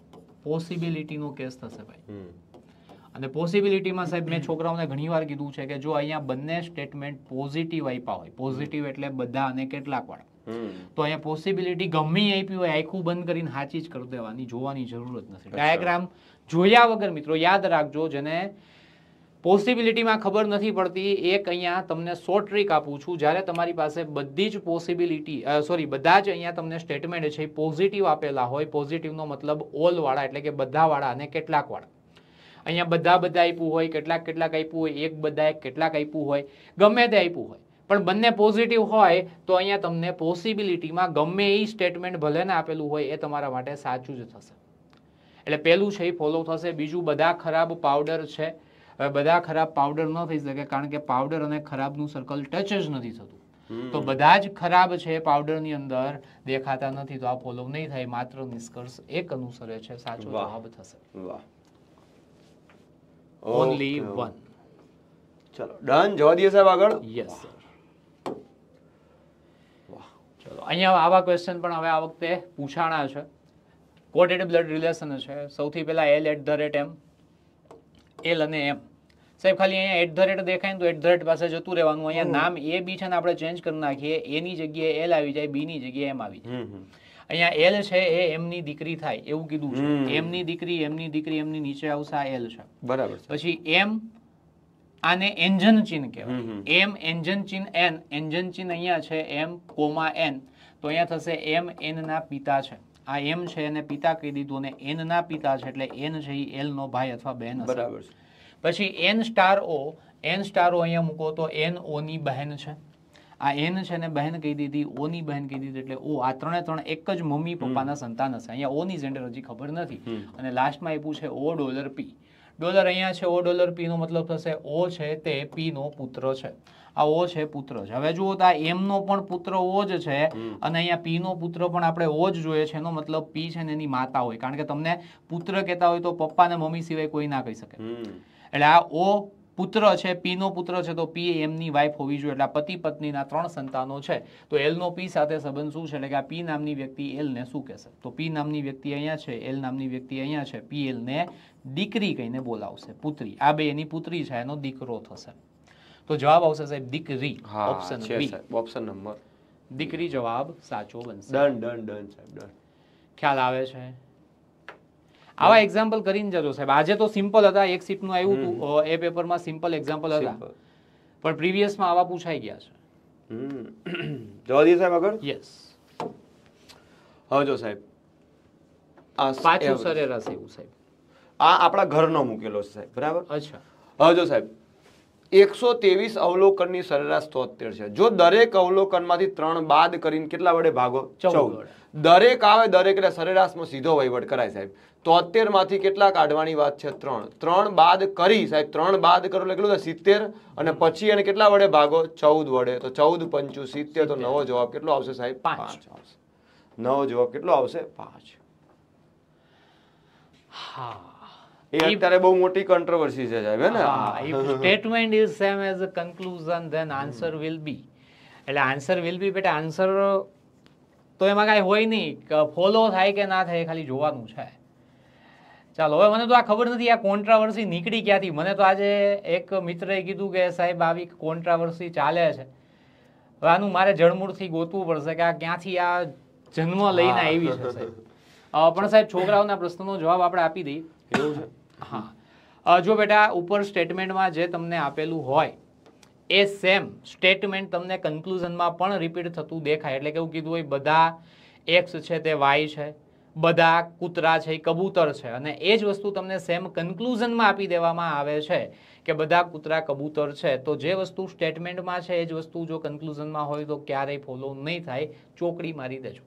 પોસિબિલિટીનો કેસ થશે ભાઈ અને પોસિબિલિટીમાં સાહેબ મેં છોકરાઓને ઘણી વાર કીધું છે કે જો અહીંયા બંને સ્ટેટમેન્ટ પોઝિટિવ આપ્યા હોય પોઝિટિવ એટલે બધા અને કેટલાક વાળા તો અહીંયા પોસિબિલિટી ગમી આપી હોય આખું બંધ કરીને હાચી જ કરી દેવાની જોવાની જરૂરત નથી ડાયાગ્રામ જોયા વગર મિત્રો યાદ રાખજો જેને પોસિબિલિટીમાં ખબર નથી પડતી એક અહીંયા તમને શોર્ટ ટ્રીક આપું છું જ્યારે તમારી પાસે બધી જ પોસિબિલિટી સોરી બધા જ અહીંયા તમને સ્ટેટમેન્ટ છે પોઝિટિવ આપેલા હોય પોઝિટિવનો મતલબ ઓલવાળા એટલે કે બધાવાળા અને કેટલાકવાળા અહીંયા બધા બધા આપ્યું હોય કેટલાક કેટલાક આપ્યું હોય એક બધાએ કેટલાક આપ્યું હોય ગમે તે આપ્યું હોય પણ બંને પોઝિટિવ હોય તો અહીંયા તમને પોસિબિલિટીમાં ગમે એ સ્ટેટમેન્ટ ભલે ને આપેલું હોય એ તમારા માટે સાચું જ થશે એટલે પહેલું છે એ ફોલો થશે બીજું બધા ખરાબ પાવડર છે હવે બધા ખરાબ પાવડર ન થઈ શકે કારણ કે પાવડર અને ખરાબનું સર્કલ ટચ જ નથી થતું તો બધા જ ખરાબ છે પાવડરની અંદર દેખાતા નથી તો આ ફોલો નહીં થાય માત્ર નિષ્કર્ષ એક અનુસરે છે સાચો જવાબ થશે ઓનલી વન ચલો ડન જવા દઈએ સાહેબ આગળ યસ સર ચલો અહીંયા આવા ક્વેશ્ચન પણ હવે આ વખતે પૂછાણા છે કોટેડ બ્લડ રિલેશન છે સૌથી પહેલા L at the rate M L અને એમ સાહેબ ખાલી અહીંયા એટ ધ રેટ દેખાય ને તો એટ ધ રેટ પાસે જતું રહેવાનું અહીંયા નામ એ બી છે ને આપણે ચેન્જ કરી નાખીએ એની જગ્યાએ એલ આવી જાય બીની જગ્યાએ એમ આવી જાય અહીંયા એલ છે એ એમની દીકરી થાય એવું કીધું છે એમની દીકરી એમની દીકરી એમની નીચે આવશે આ એલ છે બરાબર પછી એમ આને એન્જન ચિહ્ન કહેવાય એમ એન્જન ચિહ્ન એન એન્જન ચિહ્ન અહીંયા છે એમ કોમા એન તો અહીંયા થશે એમ એન ના પિતા છે આ એમ છે એને પિતા કહી દીધું અને એનના પિતા છે એટલે એન છે એ એલનો ભાઈ અથવા બહેન બરાબર પછી N star O N star O અહીંયા મૂકો તો એન ઓની બહેન છે આ એન છે ને બહેન કહી દીધી ઓની બહેન કહી દીધી એટલે ઓ આ ત્રણે ત્રણ એક જ મમ્મી પપ્પાના સંતાન હશે અહીંયા ઓની જેન્ડર હજી ખબર નથી અને લાસ્ટમાં એ છે ઓ ડોલર પી ડોલર અહીંયા છે ઓ ડોલર પી નો મતલબ થશે ઓ છે તે પી નો પુત્ર છે આ ઓ છે પુત્ર છે હવે જુઓ તો આ એમનો પણ પુત્ર ઓ જ છે અને અહીંયા પી નો પુત્ર પણ આપણે ઓ જ જોઈએ છે એનો મતલબ પી છે ને એની માતા હોય કારણ કે તમને પુત્ર કહેતા હોય તો પપ્પા ને મમ્મી સિવાય કોઈ ના કહી શકે એટલે આ ઓ પુત્ર છે પી નો પુત્ર છે તો પી એમની વાઇફ હોવી જોઈએ એટલે પતિ પત્નીના ત્રણ સંતાનો છે તો એલ નો પી સાથે સંબંધ શું છે એટલે કે આ પી નામની વ્યક્તિ એલ ને શું કહેશે તો પી નામની વ્યક્તિ અહીંયા છે એલ નામની વ્યક્તિ અહીંયા છે પી એલ ને દીકરી કહીને બોલાવશે પુત્રી આ બે એની પુત્રી છે એનો દીકરો થશે તો જવાબ આવશે સાહેબ દીકરી ઓપ્શન બી ઓપ્શન નંબર દીકરી જવાબ સાચો બનશે ડન ડન ડન સાહેબ ડન ખ્યાલ આવે છે આવા એક્ઝામ્પલ કરીને જજો સાહેબ આજે તો સિમ્પલ હતા એક નું આવ્યું એ પેપરમાં સિમ્પલ એક્ઝામ્પલ હતા પણ પ્રીવિયસમાં આવા પૂછાઈ ગયા છે જવા દઈએ સાહેબ આગળ યસ હવે જો સાહેબ પાછું સરેરાશ એવું સાહેબ આ આપણા ઘરનો મૂકેલો છે સાહેબ બરાબર અચ્છા હવે જો સાહેબ એકસો ત્રેવીસ અવલોકનની સરેરાશ તોતેર છે જો દરેક અવલોકનમાંથી ત્રણ બાદ કરીને કેટલા વડે ભાગો ચૌદ દરેક આવે દરેક એટલે સરેરાશમાં સીધો વહીવટ કરાય સાહેબ તોતેર માંથી કેટલા કાઢવાની વાત છે ત્રણ ત્રણ બાદ કરી સાહેબ ત્રણ બાદ કરો એટલે કેટલું સિત્તેર અને પછી એને કેટલા વડે ભાગો ચૌદ વડે તો ચૌદ પંચુ સિત્તેર તો નવો જવાબ કેટલો આવશે સાહેબ પાંચ આવશે નવો જવાબ કેટલો આવશે પાંચ હા એ અત્યારે બહુ મોટી કોન્ટ્રોવર્સી છે સાહેબ હે ને statement is same as a conclusion then answer will be એટલે આન્સર વિલ બી બેટા આન્સર તો એમાં કાંઈ હોય નહીં ફોલો થાય કે ના થાય ખાલી જોવાનું છે ચાલો હવે મને તો આ ખબર નથી આ કોન્ટ્રાવર્સી નીકળી ક્યાંથી મને તો આજે એક મિત્રએ કીધું કે સાહેબ આવી કોન્ટ્રાવર્સી ચાલે છે હવે આનું મારે જળમૂળથી ગોતવું પડશે કે આ ક્યાંથી આ જન્મ લઈને આવી છે સાહેબ પણ સાહેબ છોકરાઓના પ્રશ્નનો જવાબ આપણે આપી દઈએ એવું છે હા જો બેટા ઉપર સ્ટેટમેન્ટમાં જે તમને આપેલું હોય એ સેમ સ્ટેટમેન્ટ તમને કન્ક્લુઝનમાં પણ રિપીટ થતું દેખાય એટલે કે એવું કીધું હોય બધા એક્સ છે તે વાય છે બધા કૂતરા છે એ કબૂતર છે અને એ જ વસ્તુ તમને સેમ કન્ક્લુઝનમાં આપી દેવામાં આવે છે કે બધા કૂતરા કબૂતર છે તો જે વસ્તુ સ્ટેટમેન્ટમાં છે એ જ વસ્તુ જો કન્ક્લુઝનમાં હોય તો ક્યારેય ફોલો નહીં થાય ચોકડી મારી દેજો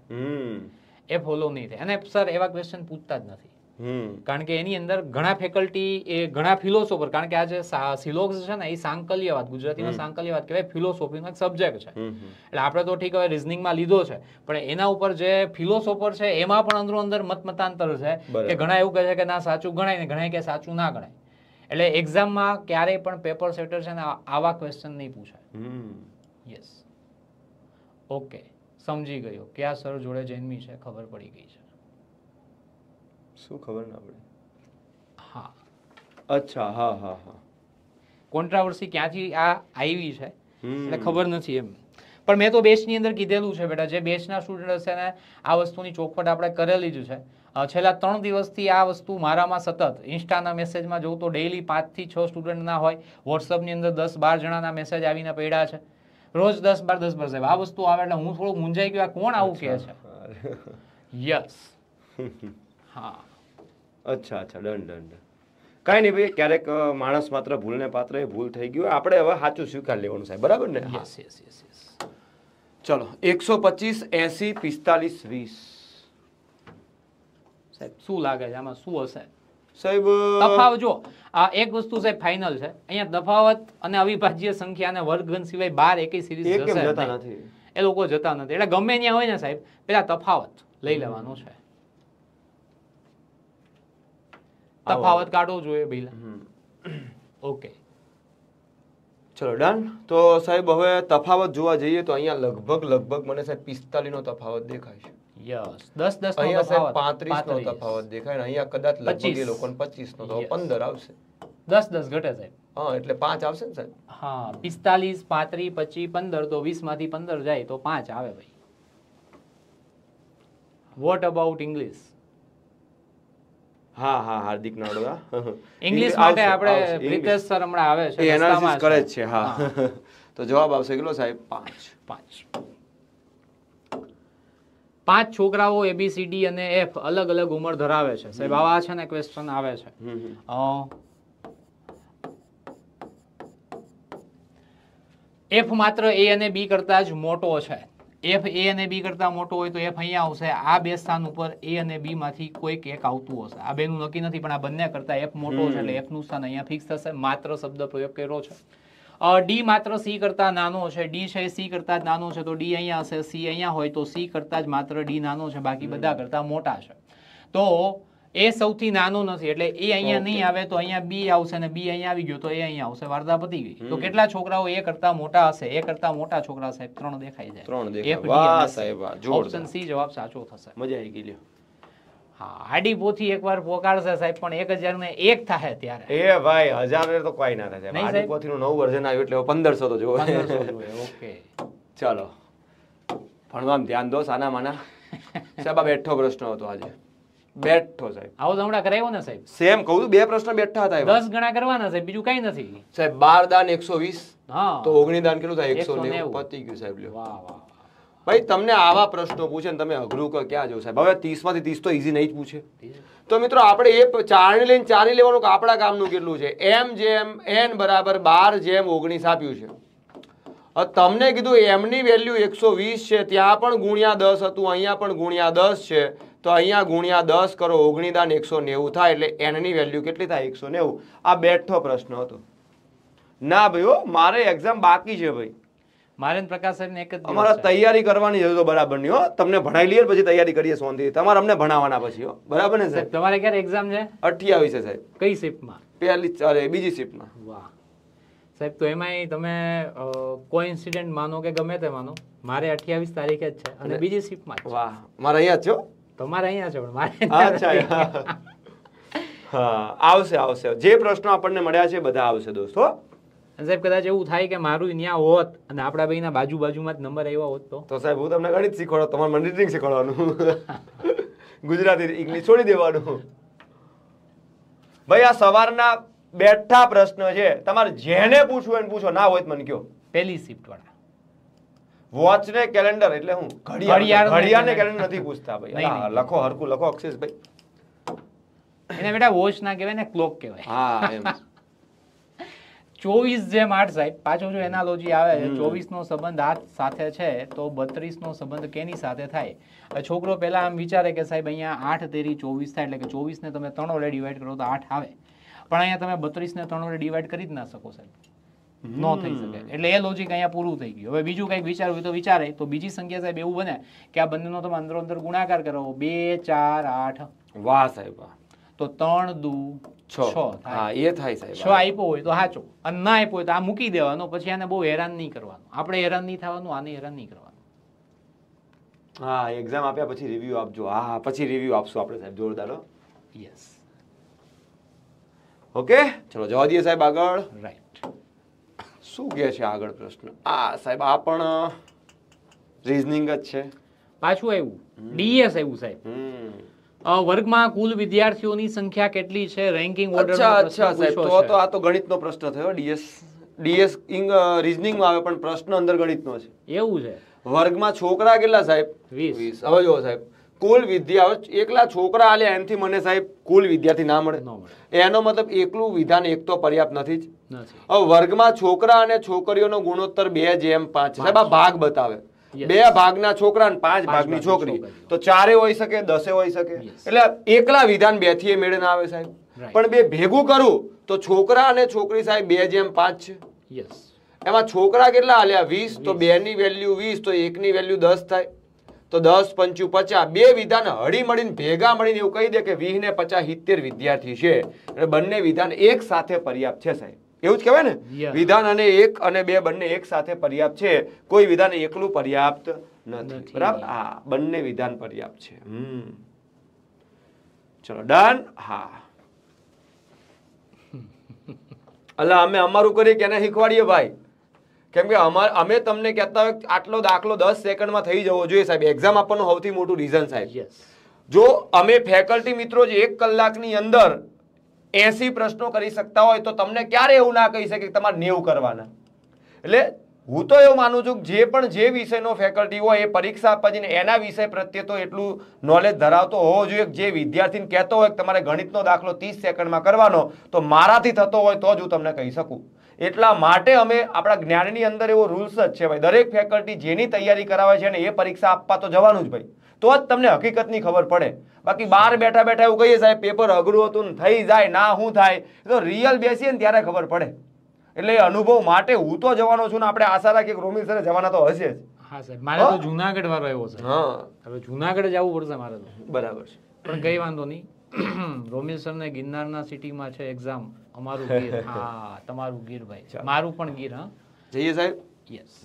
એ ફોલો નહીં થાય અને સર એવા ક્વેશ્ચન પૂછતા જ નથી કારણ કે એની અંદર ઘણા ફેકલ્ટી એ ઘણા ફિલોસોફર કારણ કે આ જે સિલોગ્સ છે ને એ સાંકલ્યવાદ ગુજરાતીમાં સાંકલ્યવાદ કહેવાય ફિલોસોફીનો એક સબ્જેક્ટ છે એટલે આપણે તો ઠીક હવે રિઝનિંગમાં લીધો છે પણ એના ઉપર જે ફિલોસોફર છે એમાં પણ અંદરો અંદર મત મતાંતર છે કે ઘણા એવું કહે છે કે ના સાચું ગણાય ને ઘણા કે સાચું ના ગણાય એટલે એક્ઝામમાં ક્યારેય પણ પેપર સેટર છે ને આવા ક્વેશ્ચન નહીં પૂછાય યસ ઓકે સમજી ગયો કે આ સર જોડે જન્મી છે ખબર પડી ગઈ છે શું ખબર ના પડે હા અચ્છા હા હા હા કોન્ટ્રાવર્સી ક્યાંથી આ આવી છે એટલે ખબર નથી એમ પણ મેં તો બેચની અંદર કીધેલું છે બેટા જે બેચના સ્ટુડન્ટ હશે ને આ વસ્તુની ચોખવટ આપણે કરેલી જ છે છેલ્લા ત્રણ દિવસથી આ વસ્તુ મારામાં સતત ઇન્સ્ટાના મેસેજમાં જોઉં તો ડેઈલી પાંચથી છ સ્ટુડન્ટના હોય વોટ્સઅપની અંદર દસ બાર જણાના મેસેજ આવીને પડ્યા છે રોજ દસ બાર દસ બાર સાહેબ આ વસ્તુ આવે એટલે હું થોડું મૂંઝાઈ ગયો કોણ આવું કહે છે યસ હા અચ્છા અચ્છા ડન ડન ડન કાંઈ નહીં ભાઈ ક્યારેક માણસ માત્ર ભૂલને પાત્ર એ ભૂલ થઈ ગયું આપણે હવે સાચું સ્વીકાર લેવાનું સાહેબ બરાબર ને યસ યસ યસ યસ ચલો એકસો પચીસ એસી પિસ્તાલીસ વીસ સાહેબ શું લાગે છે આમાં શું હશે સાહેબ તફાવત જો આ એક વસ્તુ સાહેબ ફાઇનલ છે અહીંયા તફાવત અને અવિભાજ્ય સંખ્યા અને વર્ગન સિવાય બાર એકે સિરીઝ જતા નથી એ લોકો જતા નથી એટલે ગમે ત્યાં હોય ને સાહેબ પેલા તફાવત લઈ લેવાનો છે તફાવત કાઢવો જોઈએ બિલ ઓકે ચલો ડન તો સાહેબ હવે તફાવત જોવા જઈએ તો અહીંયા લગભગ લગભગ મને સાહેબ પિસ્તાલીસ નો તફાવત દેખાય છે આવશે 10 10 ઘટે સાહેબ હા એટલે 5 આવશે ને સાહેબ હા 45 35 25 15 તો 20 માંથી 15 જાય તો 5 આવે ભાઈ વોટ અબાઉટ ઇંગ્લિશ હા હા હાર્દિક નાડોદા ઇંગ્લિશ માટે આપણે પ્રિતેશ સર હમણાં આવે છે એનાલિસિસ કરે છે હા તો જવાબ આવશે કેટલો સાહેબ પાંચ પાંચ પાંચ છોકરાઓ એબીસીડી અને એફ અલગ અલગ ઉંમર ધરાવે છે સાહેબ આવા છે ને ક્વેશ્ચન આવે છે એફ માત્ર એ અને બી કરતા જ મોટો છે એફ એ અને બી કરતાં મોટો હોય તો એફ અહીંયા આવશે આ બે સ્થાન ઉપર એ અને બી માંથી કોઈક એક આવતું હશે આ બેનું નક્કી નથી પણ આ બંને કરતાં એફ મોટો છે એટલે એફનું સ્થાન અહીંયા ફિક્સ થશે માત્ર શબ્દ પ્રયોગ કર્યો છે ડી માત્ર સી કરતાં નાનો છે ડી છે સી કરતાં જ નાનો છે તો ડી અહીંયા હશે સી અહીંયા હોય તો સી કરતાં જ માત્ર ડી નાનો છે બાકી બધા કરતાં મોટા છે તો એ સૌથી નાનો નથી એટલે એ અહીંયા નહીં આવે તો અહીંયા બી આવશે અને બી અહીંયા આવી ગયો તો એ અહીંયા આવશે વાર્તા પતી ગઈ તો કેટલા છોકરાઓ એ કરતા મોટા હશે એ કરતા મોટા છોકરા સાહેબ ત્રણ દેખાય જાય ત્રણ સાહેબ ઓપ્શન સી જવાબ સાચો થશે મજા આવી ગઈ હાડી પોથી એકવાર પોકાળશે સાહેબ પણ 1000 ને એક થાય ત્યારે એ ભાઈ 1000 તો કોઈ ના થાય હાડી પોથી નું નવું વર્ઝન આવ્યું એટલે પંદરસો તો જોવો ઓકે ચાલો ભણવામાં ધ્યાન દો સાના માના સાહેબ આ બેઠો પ્રશ્ન હતો આજે બેઠો સાહેબ આવો હમણાં કરાયો ને સાહેબ સેમ કહું છું બે પ્રશ્ન બેઠા હતા દસ ગણા કરવાના સાહેબ બીજું કઈ નથી સાહેબ બાર દાન એકસો વીસ તો ઓગણી દાન કેટલું થાય એકસો નેવું પતી ગયું સાહેબ લ્યો ભાઈ તમને આવા પ્રશ્નો પૂછે ને તમે અઘરું ક્યાં જવું સાહેબ હવે ત્રીસ માંથી ત્રીસ તો ઇઝી નહીં જ પૂછે તો મિત્રો આપણે એ ચારણી લઈને ચારે લેવાનું કે આપણા કામનું કેટલું છે એમ જેમ એન બરાબર બાર જેમ ઓગણીસ આપ્યું છે તમને કીધું એમની વેલ્યુ એકસો વીસ છે ત્યાં પણ ગુણ્યા દસ હતું અહીંયા પણ ગુણ્યા દસ છે તો અહીંયા ગુણ્યા દસ કરો ઓગણીદાન એકસો નેવું થાય એટલે એનની વેલ્યુ કેટલી થાય એકસો નેવું આ બેઠો પ્રશ્ન હતો ના ભાઈઓ મારે એક્ઝામ બાકી છે ભાઈ મારે પ્રકાશ એક જ અમારે તૈયારી કરવાની જરૂર બરાબર નહીં હો તમને ભણાવી લઈએ પછી તૈયારી કરીએ સોનથી તમારે અમને ભણાવવાના પછી હો બરાબર ને સાહેબ તમારે ક્યારે એક્ઝામ છે અઠ્યાવીસ છે સાહેબ કઈ શિફ્ટમાં પહેલી અરે બીજી શિફ્ટમાં વાહ સાહેબ તો એમાંય તમે કોઈ કોઇન્સિડન્ટ માનો કે ગમે તે માનો મારે અઠ્યાવીસ તારીખે જ છે અને બીજી શિફ્ટમાં વાહ મારે અહીંયા જ છો તમારે અહીંયા છે પણ મારે અચ્છા હા આવશે આવશે જે પ્રશ્નો આપણને મળ્યા છે બધા આવશે દોસ્તો સાહેબ કદાચ એવું થાય કે મારું ત્યાં હોત અને આપણા ભાઈના બાજુ બાજુમાં જ નંબર આવ્યા હોત તો તો સાહેબ હું તમને ગણિત શીખવાડો તમારે મને રીડિંગ શીખવાડવાનું ગુજરાતી ઇંગ્લિશ છોડી દેવાનું ભાઈ આ સવારના બેઠા પ્રશ્ન છે તમારે જેને પૂછવું એને પૂછો ના હોય તો મને કયો પહેલી શિફ્ટ વાળા વોચ ને કેલેન્ડર એટલે હું ઘડિયાળ ઘડિયાળ ને કેલેન્ડર નથી પૂછતા ભાઈ લખો હરકું લખો અક્ષેશ ભાઈ એને બેટા વોચ ના કહેવાય ને ક્લોક કહેવાય હા એમ ચોવીસ જેમ આઠ સાહેબ પાછો જો એનાલોજી આવે ચોવીસ નો સંબંધ આઠ સાથે છે તો બત્રીસ નો સંબંધ કેની સાથે થાય છોકરો પહેલા આમ વિચારે કે સાહેબ અહીંયા આઠ તેરી ચોવીસ થાય એટલે કે ચોવીસ ને તમે ત્રણ વડે ડિવાઈડ કરો તો આઠ આવે પણ અહીંયા તમે બત્રીસને ત્રણ વડે ડિવાઈડ કરી જ ના શકો સાહેબ ન થઈ શકે એટલે એ લોજિક અહીંયા પૂરું થઈ ગયું હવે બીજું કંઈક વિચારવું તો વિચારે તો બીજી સંખ્યા સાહેબ એવું બને કે આ બંનેનો તમે અંદરો અંદર ગુણાકાર કરો બે ચાર આઠ વાહ સાહેબ તો ત્રણ દુ છ હા એ થાય સાહેબ છ આપ્યો હોય તો સાચો અને ના આપ્યો હોય તો આ મૂકી દેવાનો પછી આને બહુ હેરાન નહીં કરવાનું આપણે હેરાન નહીં થવાનું આને હેરાન નહીં કરવાનું હા એક્ઝામ આપ્યા પછી રિવ્યુ આપજો હા હા પછી રિવ્યુ આપશું આપણે સાહેબ જોરદાર યસ ઓકે ચલો જવા દઈએ સાહેબ આગળ રાઈટ શું કહે છે આગળ પ્રશ્ન આ સાહેબ આ પણ રીઝનિંગ જ છે પાછું આવ્યું ડીએસ આવ્યું સાહેબ વર્ગમાં કુલ વિદ્યાર્થીઓની સંખ્યા કેટલી છે રેન્કિંગ ઓર્ડર અચ્છા અચ્છા સાહેબ તો તો આ તો ગણિતનો પ્રશ્ન થયો ડીએસ ડીએસ ઇંગ રીઝનિંગમાં આવે પણ પ્રશ્ન અંદર ગણિતનો છે એવું છે વર્ગમાં છોકરા કેટલા સાહેબ 20 હવે જો સાહેબ કુલ વિદ્યા એકલા છોકરા આલે એનથી મને સાહેબ કુલ વિદ્યાર્થી ના મળે એનો મતલબ એકલું વિધાન એક તો પર્યાપ્ત નથી જ વર્ગમાં છોકરા અને છોકરીઓનો ગુણોત્તર બે જેમ પાંચ સાહેબ આ ભાગ બતાવે બે ભાગના છોકરા અને પાંચ ભાગની છોકરી તો ચારે હોઈ શકે દસે હોઈ શકે એટલે એકલા વિધાન બે થી મેળે ના આવે સાહેબ પણ બે ભેગું કરું તો છોકરા અને છોકરી સાહેબ બે જેમ પાંચ છે એમાં છોકરા કેટલા આલ્યા વીસ તો બે ની વેલ્યુ વીસ તો એક ની વેલ્યુ દસ થાય તો દસ પંચું પચાસ બે વિધાન હળી મળીને ભેગા મળીને એવું કહી દે કે વીસ ને પચાસ સિત્તેર વિદ્યાર્થી છે એટલે બંને વિધાન એક સાથે પર્યાપ્ત છે સાહેબ એવું જ કહેવાય ને વિધાન અને એક અને બે બંને એક સાથે પર્યાપ્ત છે કોઈ વિધાન એકલું પર્યાપ્ત નથી બરાબર હા બંને વિધાન પર્યાપ્ત છે હમ ચલો ડન હા અલા અમે અમારું કરીએ કે શીખવાડીએ ભાઈ કેમ કે અમાર અમે તમને કહેતા હોય આટલો દાખલો દસ સેકન્ડમાં થઈ જવો જોઈએ સાહેબ એક્ઝામ આપવાનું સૌથી મોટું રીઝન સાહેબ જો અમે ફેકલ્ટી મિત્રો જે એક કલાકની અંદર એસી પ્રશ્નો કરી શકતા હોય તો તમને ક્યારે એવું ના કહી શકે તમારે નેવું કરવાના એટલે હું તો એવું માનું છું જે પણ જે વિષયનો ફેકલ્ટી હોય એ પરીક્ષા આપવા એના વિષય પ્રત્યે તો એટલું નોલેજ ધરાવતો હોવો જોઈએ જે વિદ્યાર્થીને કહેતો હોય તમારે ગણિતનો દાખલો ત્રીસ સેકન્ડમાં કરવાનો તો મારાથી થતો હોય તો જ હું તમને કહી શકું એટલા માટે અમે આપણા જ્ઞાનની અંદર એવો રૂલ્સ જ છે ભાઈ દરેક ફેકલ્ટી જેની તૈયારી કરાવે છે ને એ પરીક્ષા આપવા તો જવાનું જ ભાઈ તો જ તમને હકીકતની ખબર પડે બાકી બહાર બેઠા બેઠા એવું કહીએ સાહેબ પેપર અઘરું હતું થઈ જાય ના શું થાય તો રિયલ બેસીએ ને ત્યારે ખબર પડે એટલે એ અનુભવ માટે હું તો જવાનો છું ને આપણે આશા રાખીએ રોમી સરે જવાના તો હશે જ મારે તો જુનાગઢ વાળો એવો છે જુનાગઢ જવું પડશે મારે બરાબર છે પણ કઈ વાંધો નહીં રોમી સરને ગિરનારના સિટીમાં છે એક્ઝામ અમારું ગીર હા તમારું ગીર ભાઈ મારું પણ ગીર હા જઈએ સાહેબ યસ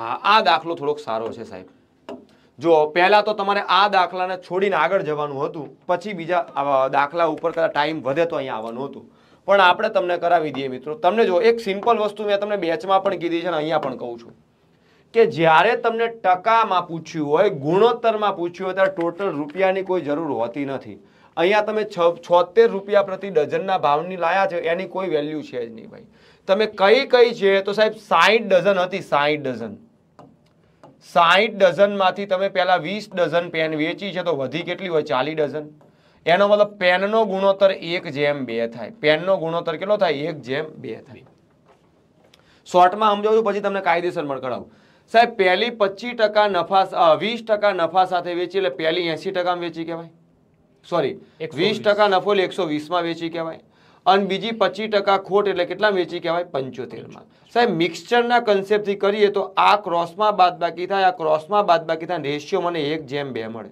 હા આ દાખલો થોડોક સારો છે સાહેબ જો પહેલા તો તમારે આ દાખલાને છોડીને આગળ જવાનું હતું પછી બીજા દાખલા ઉપર કદાચ ટાઈમ વધે તો અહીંયા આવવાનું હતું પણ આપણે તમને કરાવી દઈએ મિત્રો તમને જો એક સિમ્પલ વસ્તુ મેં તમને બેચમાં પણ કીધી છે અને અહીંયા પણ કહું છું કે જ્યારે તમને ટકામાં પૂછ્યું હોય ગુણોત્તરમાં પૂછ્યું હોય ત્યારે ટોટલ રૂપિયાની કોઈ જરૂર હોતી નથી અહીંયા તમે છ છોતેર રૂપિયા પ્રતિ ડઝનના ભાવની લાયા છે એની કોઈ વેલ્યુ છે જ નહીં ભાઈ તમે કઈ કઈ છે તો સાહેબ સાહીઠ ડઝન હતી સાહીઠ ડઝન સાહીઠ ડઝનમાંથી તમે પહેલાં વીસ ડઝન પેન વેચી છે તો વધી કેટલી હોય ચાલીસ ડઝન એનો મતલબ પેનનો ગુણોત્તર એક જેમ બે થાય પેનનો ગુણોત્તર કેટલો થાય એક જેમ બે થાય શોર્ટમાં સમજાવું પછી તમને કાયદેસર મળ કરાવું સાહેબ પહેલી પચીસ ટકા નફા વીસ ટકા નફા સાથે વેચી એટલે પહેલી એસી ટકામાં વેચી કહેવાય સોરી વીસ ટકા નફો એટલે એકસો વીસમાં વેચી કહેવાય અને બીજી પચીસ ટકા ખોટ એટલે કેટલા વેચી કહેવાય પંચોતેરમાં સાહેબ મિક્સચરના કન્સેપ્ટથી કરીએ તો આ ક્રોસમાં બાદબાકી થાય આ ક્રોસમાં બાદબાકી થાય રેશિયો મને એક જેમ બે મળે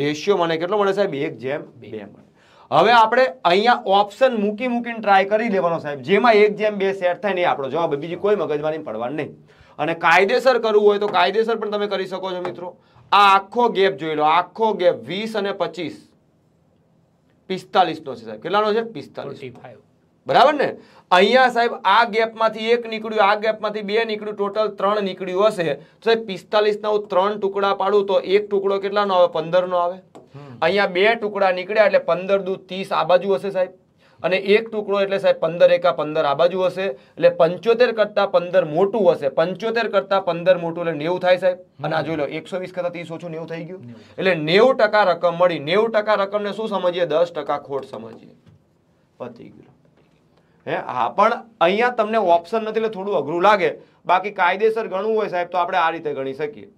રેશિયો મને કેટલો મળે સાહેબ એક જેમ બે મળે હવે આપણે અહીંયા ઓપ્શન મૂકી મૂકીને ટ્રાય કરી લેવાનો સાહેબ જેમાં એક જેમ બે સેટ થાય ને આપણો જવાબ બીજી કોઈ મગજમારી પડવાનું નહીં અને કાયદેસર કરવું હોય તો કાયદેસર પણ તમે કરી શકો છો મિત્રો આ આખો ગેપ જોઈ લો આખો ગેપ વીસ અને પચીસ પિસ્તાલીસનો છે સાહેબ કેટલાનો છે પિસ્તાલીસ બરાબર ને અહીંયા સાહેબ આ ગેપમાંથી એક નીકળ્યું આ ગેપમાંથી બે નીકળ્યું ટોટલ ત્રણ નીકળ્યું હશે તો સાહેબ પિસ્તાલીસના હું ત્રણ ટુકડા પાડું તો એક ટુકડો કેટલાનો આવે પંદરનો આવે અહીંયા બે ટુકડા નીકળ્યા એટલે પંદર દૂધ ત્રીસ આ બાજુ હશે સાહેબ અને એક ટુકડો એટલે સાહેબ પંદર એકા પંદર આ બાજુ હશે એટલે પંચોતેર કરતાં પંદર મોટું હશે પંચોતેર કરતાં પંદર મોટું એટલે નેવું થાય સાહેબ અને આ જોઈ લો એકસો વીસ કરતા ત્રીસ ઓછું નેવું થઈ ગયું એટલે નેવું ટકા રકમ મળી નેવું ટકા રકમને શું સમજીએ દસ ટકા ખોટ સમજીએ પતી ગયું હે હા પણ અહીંયા તમને ઓપ્શન નથી એટલે થોડું અઘરું લાગે બાકી કાયદેસર ગણવું હોય સાહેબ તો આપણે આ રીતે ગણી શકીએ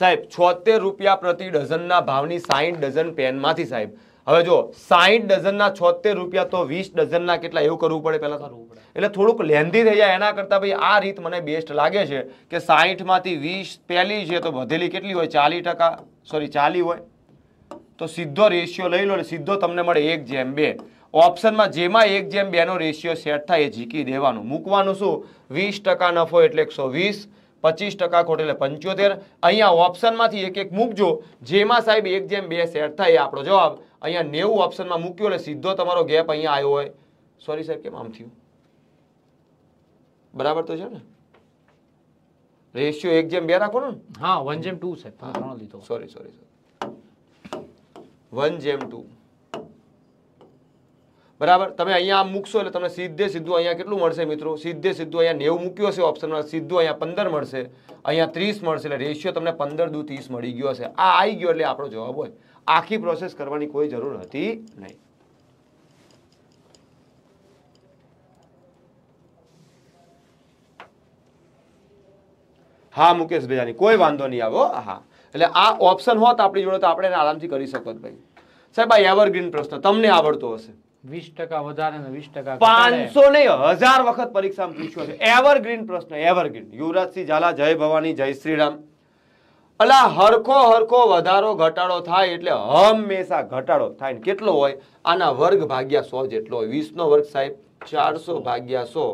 સાહેબ છોતેર રૂપિયા પ્રતિ ડઝનના ભાવની સાઈઠ ડઝન પેનમાંથી સાહેબ હવે જો સાહીઠ ડઝનના છોતેર રૂપિયા તો વીસ ડઝનના કેટલા એવું કરવું પડે પહેલાં એટલે થોડુંક લેન્ધી થઈ જાય એના કરતાં ભાઈ આ રીત મને બેસ્ટ લાગે છે કે સાહીઠમાંથી વીસ પહેલી છે તો વધેલી કેટલી હોય ચાલીસ ટકા સોરી ચાલી હોય તો સીધો રેશિયો લઈ લો ને સીધો તમને મળે એક જેમ બે ઓપ્શનમાં જેમાં એક જેમ બેનો રેશિયો સેટ થાય એ જીકી દેવાનું મૂકવાનું શું વીસ ટકા નફો એટલે એકસો વીસ પચીસ ટકા ખોટ એટલે પંચોતેર અહીંયા ઓપ્શનમાંથી એક એક મૂકજો જેમાં સાહેબ એક જેમ બે સેટ થાય એ આપણો જવાબ અહીંયા નેવું ઓપ્શનમાં મૂક્યો એટલે સીધો તમારો ગેપ અહીંયા આવ્યો હોય સોરી સાહેબ કેમ આમ થયું બરાબર તો છે ને રેશિયો એક જેમ બે રાખો ને હા વન જેમ ટુ સાહેબ ત્રણ લીધો સોરી સોરી સોરી વન જેમ ટુ બરાબર તમે અહીંયા મૂકશો એટલે તમને સીધે સીધું અહીંયા કેટલું મળશે મિત્રો સીધે સીધું અહીંયા નેવું મૂક્યું હશે ઓપ્શનમાં સીધું અહીંયા પંદર મળશે અહીંયા ત્રીસ મળશે એટલે રેશિયો તમને પંદર દુ ત્રીસ મળી ગયો હશે આ આવી ગયો એટલે આપણો જવાબ હોય આખી પ્રોસેસ કરવાની કોઈ જરૂર હતી નહીં હા મુકેશ ભેજાની કોઈ વાંધો નહીં આવો હા એટલે આ ઓપ્શન હોત આપણી જોડે તો આપણે આરામથી કરી શકો ભાઈ સાહેબ આ એવરગ્રીન પ્રશ્ન તમને આવડતો હશે વીસ ટકા વધારે વીસ ટકા પાંચસો ને હજાર વખત પરીક્ષામાં પૂછ્યો છે એવરગ્રીન પ્રશ્ન એવરગ્રીન યુવરાજસિંહ ઝાલા જય ભવાની જય શ્રીરામ અલા હરખો હરખો વધારો ઘટાડો થાય એટલે હંમેશા ઘટાડો થાય કેટલો હોય આના વર્ગ ભાગ્યા સો જેટલો હોય વીસનો વર્ગ સાહેબ ચારસો ભાગ્યા સો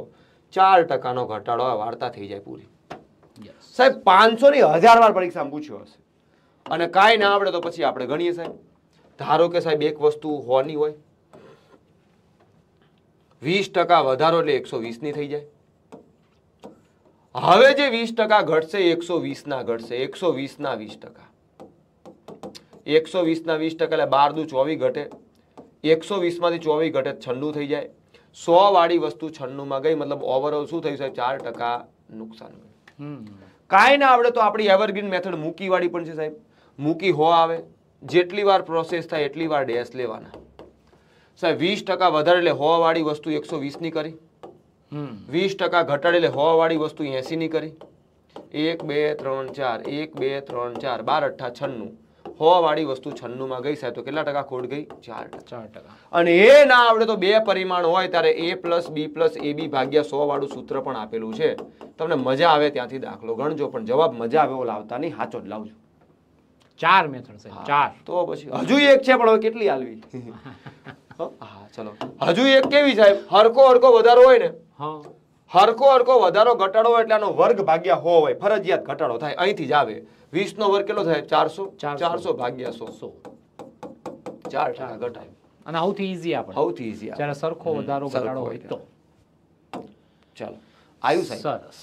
ચાર ટકાનો ઘટાડો આ વાર્તા થઈ જાય પૂરી સાહેબ પાંચસો ની હજાર વાર પરીક્ષામાં પૂછ્યો હશે અને કાંઈ ના આવડે તો પછી આપણે ગણીએ સાહેબ ધારો કે સાહેબ એક વસ્તુ હોની હોય વીસ ટકા વધારો એટલે એકસો વીસની થઈ જાય હવે જે વીસ ટકા ઘટશે એકસો વીસના ઘટશે એકસો વીસના વીસ ટકા એકસો વીસના વીસ ટકા એટલે બાર દુ ચોવીસ ઘટે એકસો વીસમાંથી ચોવીસ ઘટે છન્નું થઈ જાય સો વાળી વસ્તુ છન્નુંમાં ગઈ મતલબ ઓવરઓલ શું થયું સાહેબ ચાર ટકા નુકસાન કાંઈ ના આવડે તો આપણી એવરગ્રીન મેથડ મૂકીવાળી પણ છે સાહેબ મૂકી હો આવે જેટલી વાર પ્રોસેસ થાય એટલી વાર ડેસ લેવાના સાહેબ વીસ ટકા વધારે એટલે હોવાવાળી વસ્તુ એકસો વીસની કરી વીસ ટકા ઘટાડેલી એટલે હોવાવાળી વસ્તુ એસીની કરી એક બે ત્રણ ચાર એક બે ત્રણ ચાર બાર અઠ્ઠા છન્નું હોવાવાળી વસ્તુ છન્નુંમાં ગઈ સાહેબ તો કેટલા ટકા ખોટ ગઈ ચાર ચાર ટકા અને એ ના આવડે તો બે પરિમાણ હોય ત્યારે એ પ્લસ બી પ્લસ એ બી ભાગ્યા સો વાળું સૂત્ર પણ આપેલું છે તમને મજા આવે ત્યાંથી દાખલો ગણજો પણ જવાબ મજા આવે એવો લાવતા નહીં સાચો જ લાવજો ચાર મેથડ છે ચાર તો પછી હજુ એક છે પણ હવે કેટલી હાલવી હા ચલો હજુ એક કેવી સાહેબ હરકો હરકો વધારો હોય ને હરકો હરકો વધારો ઘટાડો એટલે આનો વર્ગ ભાગ્યા હોય ફરજિયાત ઘટાડો થાય અહીંથી જ આવે વીસ નો વર્ગ કેટલો થાય ચારસો ચારસો ભાગ્યા સો સો ચાર ટકા ઘટાય અને સૌથી ઈઝી આપણે સૌથી ઈઝી જ્યારે સરખો વધારો ઘટાડો હોય તો ચાલો આવ્યું સરસ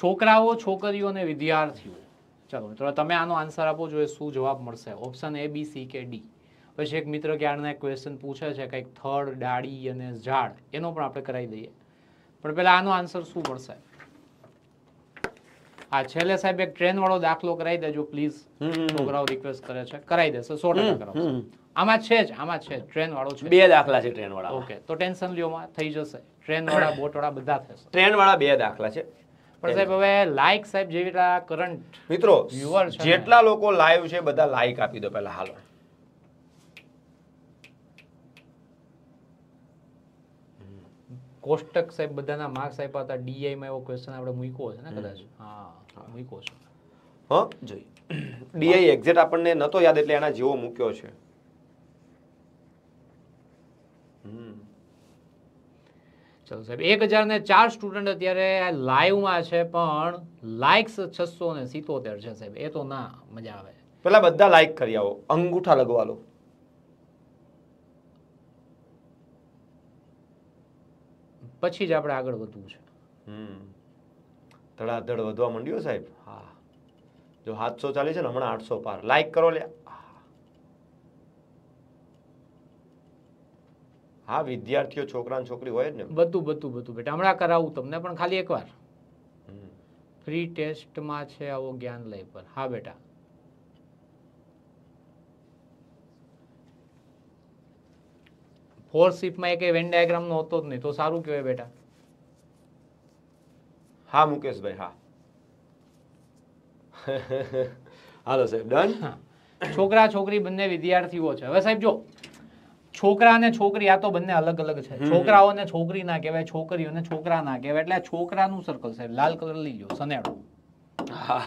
છોકરાઓ છોકરીઓ વિદ્યાર્થીઓ ચાલો મિત્રો તમે આનો આન્સર આપો જો શું જવાબ મળશે ઓપ્શન એ બી સી કે ડી પછી એક મિત્ર કે આના ક્વેશ્ચન પૂછે છે કંઈક થડ ડાળી અને ઝાડ એનો પણ આપણે કરાવી દઈએ પણ પહેલાં આનો આન્સર શું પડશે હા છેલ્લે સાહેબ એક ટ્રેન વાળો દાખલો કરાવી દેજો પ્લીઝ છોકરાઓ રિક્વેસ્ટ કરે છે કરાવી દેશે સો ટકા આમાં છે જ આમાં છે ટ્રેન વાળો છે બે દાખલા છે ટ્રેન વાળા ઓકે તો ટેન્શન લ્યો માં થઈ જશે ટ્રેન વાળા બોટ વાળા બધા થશે ટ્રેન વાળા બે દાખલા છે પણ સાહેબ હવે લાઈક સાહેબ જેવી રીતે કરંટ મિત્રો જેટલા લોકો લાઈવ છે બધા લાઈક આપી દો પહેલા હાલો કોષ્ટક સાહેબ બધાના માર્ક્સ આપ્યા હતા ડીઆઈમાં એવો ક્વેશ્ચન આપણે મૂક્યો છે ને કદાચ હા મૂક્યો છે હા જોઈ ડીઆઈ એક્ઝેક્ટ આપણને નતો યાદ એટલે એના જેવો મૂક્યો છે ચલો સાહેબ એક હજાર ને ચાર સ્ટુડન્ટ અત્યારે લાઈવમાં છે પણ લાઇક્સ છસો ને સિત્તોતેર છે સાહેબ એ તો ના મજા આવે પેલા બધા લાઇક કરી આવો અંગૂઠા લગવા લો પછી જ આપણે આગળ વધવું છે ધડાધડ વધવા માંડ્યો સાહેબ હા જો સાતસો ચાલીસ છે ને હમણાં આઠસો પાર લાઈક કરો લે હા વિદ્યાર્થીઓ છોકરા છોકરી હોય જ ને બધું બધું બધું બેટા હમણાં કરાવું તમને પણ ખાલી એકવાર ફ્રી ટેસ્ટમાં છે આવો જ્ઞાન લય પર હા બેટા ફોર્થ શિફ્ટમાં એક વેન ડાયાગ્રામનો હતો જ નહીં તો સારું કહેવાય બેટા હા મુકેશભાઈ હા હાલો સાહેબ ડન છોકરા છોકરી બંને વિદ્યાર્થીઓ છે હવે સાહેબ જો છોકરા અને છોકરી આ તો બંને અલગ અલગ છે છોકરાઓને છોકરી ના કહેવાય ને છોકરા ના કહેવાય એટલે છોકરાનું સર્કલ સાહેબ લાલ કલર લીજો સનેડો હા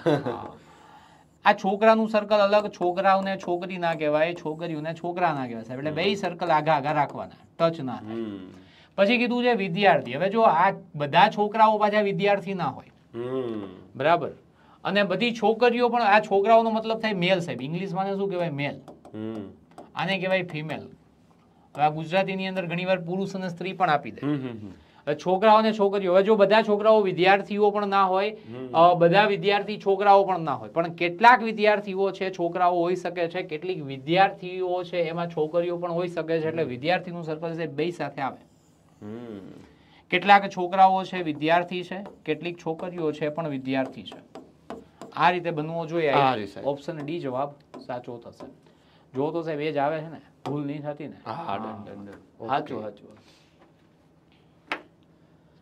આ છોકરાનું સર્કલ અલગ છોકરાઓને છોકરી ના કહેવાય છોકરીઓને છોકરા ના કહેવાય એટલે બે સર્કલ આગા આગા રાખવાના ટચ ના પછી કીધું છે વિદ્યાર્થી હવે જો આ બધા છોકરાઓ પાછા વિદ્યાર્થી ના હોય બરાબર અને બધી છોકરીઓ પણ આ છોકરાઓનો મતલબ થાય મેલ સાહેબ ઇંગ્લિશમાં શું કહેવાય મેલ આને કહેવાય ફિમેલ હવે આ ગુજરાતીની અંદર ઘણીવાર પુરુષ અને સ્ત્રી પણ આપી દે છોકરાઓ છોકરીઓ હવે જો બધા છોકરાઓ વિદ્યાર્થીઓ પણ ના હોય બધા વિદ્યાર્થી છોકરાઓ પણ ના હોય પણ કેટલાક વિદ્યાર્થીઓ છે છોકરાઓ હોઈ શકે છે કેટલીક વિદ્યાર્થીઓ છે એમાં છોકરીઓ પણ હોઈ શકે છે એટલે વિદ્યાર્થીનું સરપંચ બે સાથે આવે કેટલાક છોકરાઓ છે વિદ્યાર્થી છે કેટલીક છોકરીઓ છે પણ વિદ્યાર્થી છે આ રીતે બનવો જોઈએ ઓપ્શન ડી જવાબ સાચો થશે જો તો સાહેબ એ જ આવે છે ને ભૂલ નહીં થતી ને હા સાચું સાચું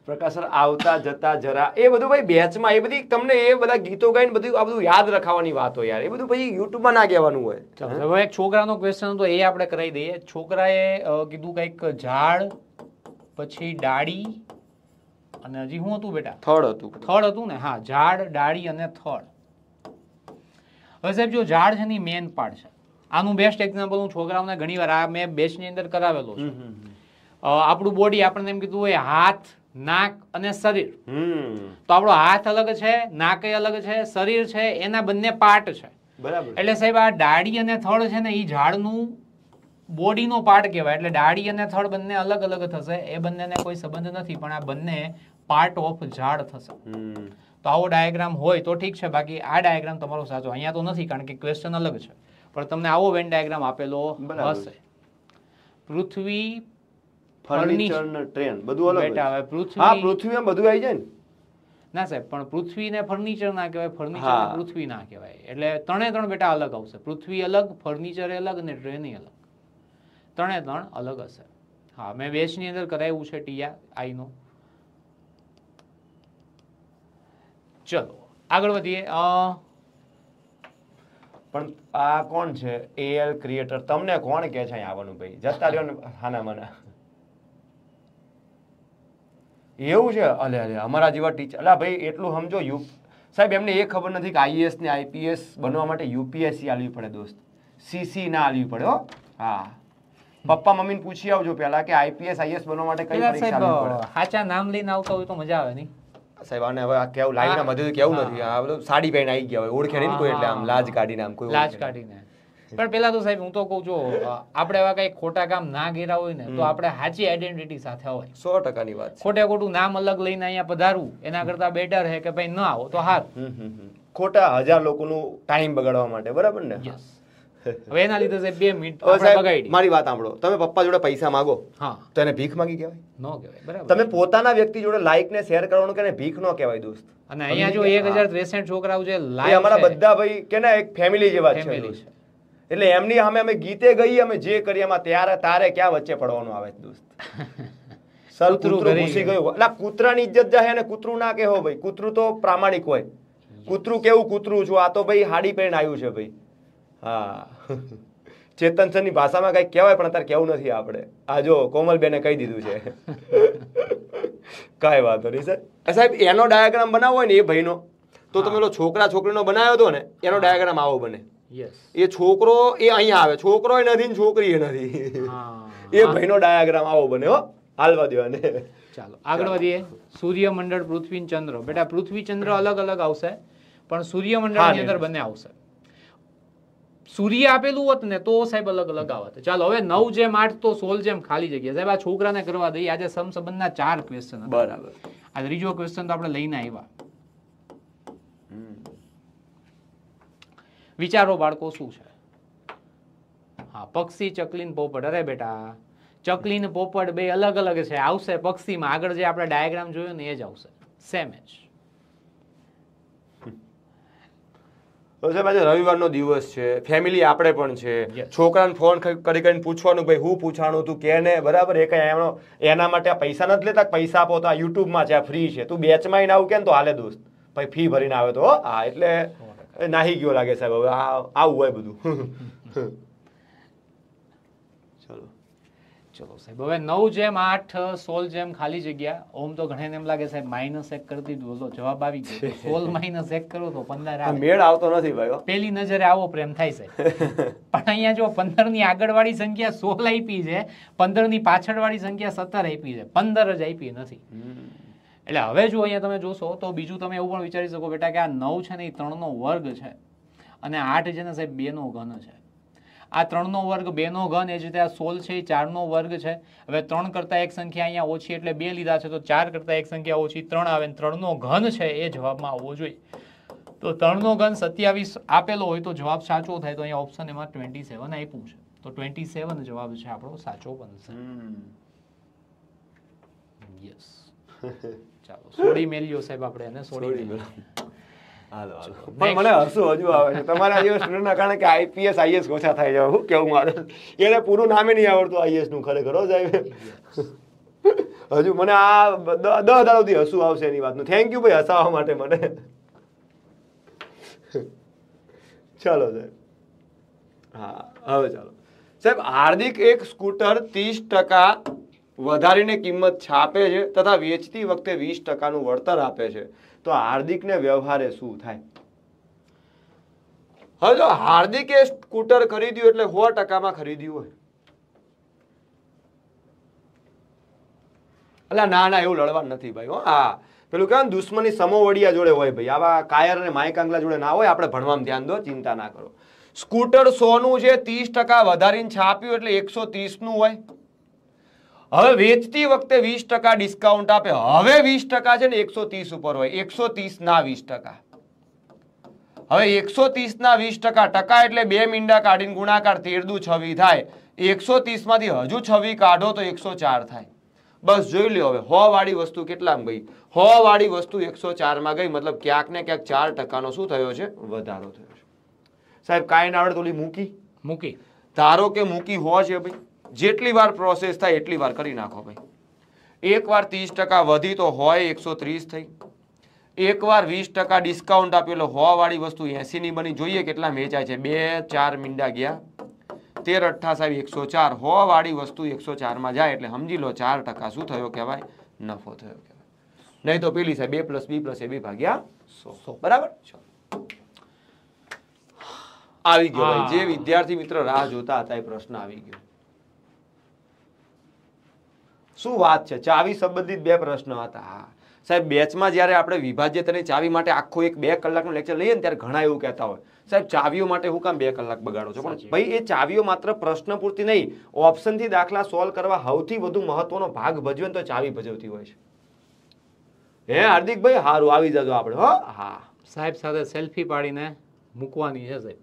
પ્રકાશન આવતા જતા જરા એ બધું ભાઈ બેચમાં એ બધી તમને એ બધા ગીતો ગાઈને બધું આ બધું યાદ રખાવાની વાત હોય યાર એ બધું પછી યુટ્યુબમાં ના કહેવાનું હોય હવે એક છોકરાનો ક્વેશ્ચન હતો એ આપણે કરાવી દઈએ છોકરાએ કીધું કંઈક ઝાડ પછી ડાળી અને હજી હું હતું બેટા થળ હતું થળ હતું ને હા ઝાડ ડાળી અને થળ હવે સાહેબ જો ઝાડ છે ને મેન પાર્ટ છે આનું બેસ્ટ એક્ઝામ્પલ હું છોકરાઓને ઘણીવાર આ મેં બેચની અંદર કરાવેલો છે આપણું બોડી આપણને એમ કીધું હોય હાથ નાક અને શરીર તો આપણો હાથ અલગ છે નાક અલગ છે શરીર છે એના બંને પાર્ટ છે બરાબર એટલે સાહેબ આ ડાળી અને થળ છે ને એ ઝાડનું બોડીનો પાર્ટ કહેવાય એટલે ડાળી અને થળ બંને અલગ અલગ થશે એ બંનેને કોઈ સંબંધ નથી પણ આ બંને પાર્ટ ઓફ ઝાડ થશે તો આવો ડાયાગ્રામ હોય તો ઠીક છે બાકી આ ડાયાગ્રામ તમારો સાચો અહીંયા તો નથી કારણ કે ક્વેશ્ચન અલગ છે પણ તમને આવો વેન ડાયાગ્રામ આપેલો હશે પૃથ્વી ફર્નિચર ટ્રેન બધું અલગ આવે પૃથ્વી હા પૃથ્વીમાં બધું આવી જાય ને ના સાહેબ પણ પૃથ્વીને ફર્નિચર ના કહેવાય ફર્નિચર પૃથ્વી ના કહેવાય એટલે ત્રણે ત્રણ બેટા અલગ આવશે પૃથ્વી અલગ ફર્નિચર અલગ અને ટ્રેન અલગ ત્રણે ત્રણ અલગ હશે હા મેં વેસની અંદર કરાવ્યું છે ટીયા આઈનો ચલો આગળ વધીએ પણ આ કોણ છે એએલ ક્રિએટર તમને કોણ કે છે અહીં આવવાનું ભાઈ જતા રહ્યો ને હાના મના એવું છે અલે અલે અમારા જેવા ટીચર અલા ભાઈ એટલું સમજો યુ સાહેબ એમને એ ખબર નથી કે આઈએએસ ને આઈપીએસ બનવા માટે યુપીએસસી આલવી પડે દોસ્ત સીસી ના આલવી પડે હા પપ્પા મમ્મીને પૂછી આવજો પહેલા કે આઈપીએસ આઈએસ બનવા માટે કઈ પરીક્ષા આલવી પડે સાચા નામ લઈને આવતા હોય તો મજા આવે નહીં સાહેબ આને હવે કેવું લાઈનમાં બધું કેવું નથી આ બધું સાડી પહેરીને આવી ગયા હોય ઓળખે નહીં કોઈ એટલે આમ લાજ કાઢીને આમ કોઈ લાજ કાઢીને પણ પેલા તો સાહેબ હું તો કહું જો આપણે એવા કઈ ખોટા કામ ના ઘેરા હોય ને તો આપણે સાચી આઈડેન્ટિટી સાથે હોય સો ટકાની વાત ખોટે ખોટું નામ અલગ લઈને અહીંયા પધારવું એના કરતા બેટર હે કે ભાઈ ન આવો તો સારું ખોટા હજાર લોકોનું ટાઈમ બગાડવા માટે બરાબર ને હવે એના લીધે સાહેબ બે મિનિટ બગાડી મારી વાત સાંભળો તમે પપ્પા જોડે પૈસા માંગો હા તો એને ભીખ માંગી કહેવાય નો કહેવાય બરાબર તમે પોતાના વ્યક્તિ જોડે લાઈક ને શેર કરવાનું કે ભીખ નો કહેવાય દોસ્ત અને અહીંયા જો 1063 છોકરાઓ જે લાઈક અમારા બધા ભાઈ કે ના એક ફેમિલી જેવા છે એટલે એમની અમે અમે ગીતે ગઈ અમે જે કરીએ એમાં ત્યારે તારે ક્યાં વચ્ચે પડવાનું આવે દોસ્ત સર કૂતરું ઘૂસી ગયું એટલે કૂતરાની ઇજ્જત જાય અને કૂતરું ના કહેવો ભાઈ કૂતરું તો પ્રામાણિક હોય કૂતરું કેવું કૂતરું છું આ તો ભાઈ હાડી પહેરીને આવ્યું છે ભાઈ હા ચેતન ભાષામાં કઈ કહેવાય પણ અત્યારે કેવું નથી આપણે આ કોમલબેને કહી દીધું છે કાંઈ વાંધો નહીં સર સાહેબ એનો ડાયાગ્રામ બનાવો હોય ને એ ભાઈનો તો તમે છોકરા છોકરીનો બનાવ્યો હતો ને એનો ડાયાગ્રામ આવો બને એ છોકરો એ અહીંયા આવે છોકરો એ નથી છોકરી એ નથી એ ભાઈનો ડાયાગ્રામ આવો બન્યો હાલવા દેવાને ચાલો આગળ વધીએ સૂર્યમંડળ પૃથ્વી ચંદ્ર બેટા પૃથ્વી ચંદ્ર અલગ અલગ આવશે પણ ની અંદર બંને આવશે સૂર્ય આપેલું હોત ને તો સાહેબ અલગ અલગ આવત ચાલો હવે નવ જેમ આઠ તો સોલ જેમ ખાલી જગ્યા સાહેબ આ છોકરાને કરવા દઈએ આજે સમસંબંધના ચાર ક્વેશ્ચન બરાબર આ ત્રીજો ક્વેશ્ચન તો આપણે લઈને આવ્યા વિચારો બાળકો શું છે હા પક્ષી ચકલીન પોપટ અરે બેટા ચકલીન પોપટ બે અલગ અલગ છે આવશે પક્ષીમાં આગળ જે આપણે ડાયાગ્રામ જોયો ને એ જ આવશે સેમ જ રવિવારનો દિવસ છે ફેમિલી આપણે પણ છે છોકરાને ફોન કરી કરીને પૂછવાનું ભાઈ હું પૂછાણું તું કે ને બરાબર એ કઈ એનો એના માટે પૈસા નથી લેતા પૈસા આપો તો આ યુટ્યુબમાં છે આ ફ્રી છે તું બેચમાં આવું કેમ તો હાલે દોસ્ત ભાઈ ફી ભરીને આવે તો હા એટલે નાહી ગયો લાગે સાહેબ હવે આવું હોય બધું ચલો ચલો સાહેબ હવે નવ જેમ આઠ સોળ જેમ ખાલી જગ્યા ઓમ તો ઘણા એમ લાગે સાહેબ માઇનસ એક કરી દીધું તો જવાબ આવી ગયો સોળ માઇનસ એક કરો તો પંદર આવે મેળ આવતો નથી ભાઈ પેલી નજરે આવો પ્રેમ થાય છે પણ અહીંયા જો પંદર ની આગળ વાળી સંખ્યા સોલ આપી છે પંદર ની પાછળ વાળી સંખ્યા સત્તર આપી છે પંદર જ આપી નથી એટલે હવે જો અહીંયા તમે જોશો તો બીજું તમે એવું પણ વિચારી શકો બેટા કે આ નવ છે ને એ ત્રણનો વર્ગ છે અને આઠ છે ને સાહેબ બેનો ઘન છે આ ત્રણનો વર્ગ બેનો ઘન એ જ રીતે આ સોલ છે એ ચારનો વર્ગ છે હવે ત્રણ કરતાં એક સંખ્યા અહીંયા ઓછી એટલે બે લીધા છે તો ચાર કરતાં એક સંખ્યા ઓછી ત્રણ આવે ને ત્રણનો ઘન છે એ જવાબમાં આવવો જોઈએ તો ત્રણનો ઘન સત્યાવીસ આપેલો હોય તો જવાબ સાચો થાય તો અહીંયા ઓપ્શન એમાં ટ્વેન્ટી સેવન આપ્યું છે તો ટ્વેન્ટી સેવન જવાબ છે આપણો સાચો બનશે યસ ચાલો સોડી મેલ્યો સાહેબ આપણે એને સોડી હાલો પણ મને હસું હજુ આવે છે તમારા જેવા સ્ટુડન્ટના કારણે કે આઈપીએસ આઈએસ ઓછા થાય જાય હું કેવું મારે એને પૂરું નામે નહીં આવડતું આઈએસ નું ખરેખર સાહેબ હજુ મને આ દસ દાડોથી હસું આવશે એની વાતનું થેન્ક યુ ભાઈ હસાવવા માટે મને ચાલો સાહેબ હા હવે ચાલો સાહેબ હાર્દિક એક સ્કૂટર ત્રીસ ટકા વધારીને કિંમત છાપે છે તથા વેચતી વખતે વીસ ટકાનું વળતર આપે છે તો હાર્દિકને વ્યવહારે શું થાય હવે જો હાર્દિકે સ્કૂટર ખરીદ્યું એટલે સો ટકામાં ખરીદ્યું હોય એટલે ના ના એવું લડવા નથી ભાઈ હો હા પેલું કહેવાય દુશ્મની સમોવડિયા જોડે હોય ભાઈ આવા કાયર અને માયકાંગલા જોડે ના હોય આપણે ભણવામાં ધ્યાન દો ચિંતા ના કરો સ્કૂટર સોનું છે ત્રીસ ટકા વધારીને છાપ્યું એટલે એકસો નું હોય હવે વેચતી વખતે વીસ ટકા ડિસ્કાઉન્ટ આપે હવે વીસ ટકા છે ને એકસો ત્રીસ ઉપર હોય એકસો ત્રીસ ના વીસ ટકા હવે એકસો ત્રીસ ના વીસ ટકા ટકા એટલે બે મીંડા કાઢીને ગુણાકાર તેરદું છવી થાય એકસો ત્રીસ માંથી હજુ છવી કાઢો તો એકસો ચાર થાય બસ જોઈ લો હવે હો વાળી વસ્તુ કેટલામાં ગઈ હો વાળી વસ્તુ એકસો ચારમાં ગઈ મતલબ ક્યાંક ને ક્યાંક ચાર ટકાનો શું થયો છે વધારો થયો છે સાહેબ કાંઈ ના આવડે તો મૂકી મૂકી ધારો કે મૂકી હો છે ભાઈ જેટલી વાર પ્રોસેસ થાય એટલી વાર કરી નાખો ભાઈ એકવાર ત્રીસ ટકા વધી તો હોય એકસો ત્રીસ થઈ એકવાર વીસ ટકા ડિસ્કાઉન્ટ આપેલો હોવાવાળી વસ્તુ એંસીની બની જોઈએ કેટલા વેચાય છે બે ચાર મીંડા ગયા તેર અઠ્ઠા સાહેબ એકસો ચાર હોવાવાળી વસ્તુ એકસો ચારમાં જાય એટલે સમજી લો ચાર ટકા શું થયો કહેવાય નફો થયો કહેવાય નહીં તો પેલી સાહેબ બે પ્લસ બી પ્લસ એ બી ભાગ્યા સો બરાબર આવી ગયો જે વિદ્યાર્થી મિત્ર રાહ જોતા હતા એ પ્રશ્ન આવી ગયો શું વાત છે ચાવી સંબંધિત બે પ્રશ્ન હતા સાહેબ બેચમાં જ્યારે આપણે વિભાજ્યત અને ચાવી માટે આખું એક બે કલાકનું લેક્ચર લઈએ ને ત્યારે ઘણા એવું કહેતા હોય સાહેબ ચાવીઓ માટે હું કામ બે કલાક બગાડો છો પણ ભાઈ એ ચાવીઓ માત્ર પ્રશ્ન પૂરતી નહીં ઓપ્શનથી દાખલા સોલ્વ કરવા સૌથી વધુ મહત્વનો ભાગ ભજવે તો ચાવી ભજવતી હોય છે હે હાર્દિકભાઈ સારું આવી જજો આપણે હો હા સાહેબ સાથે સેલ્ફી પાડીને મૂકવાની છે સાહેબ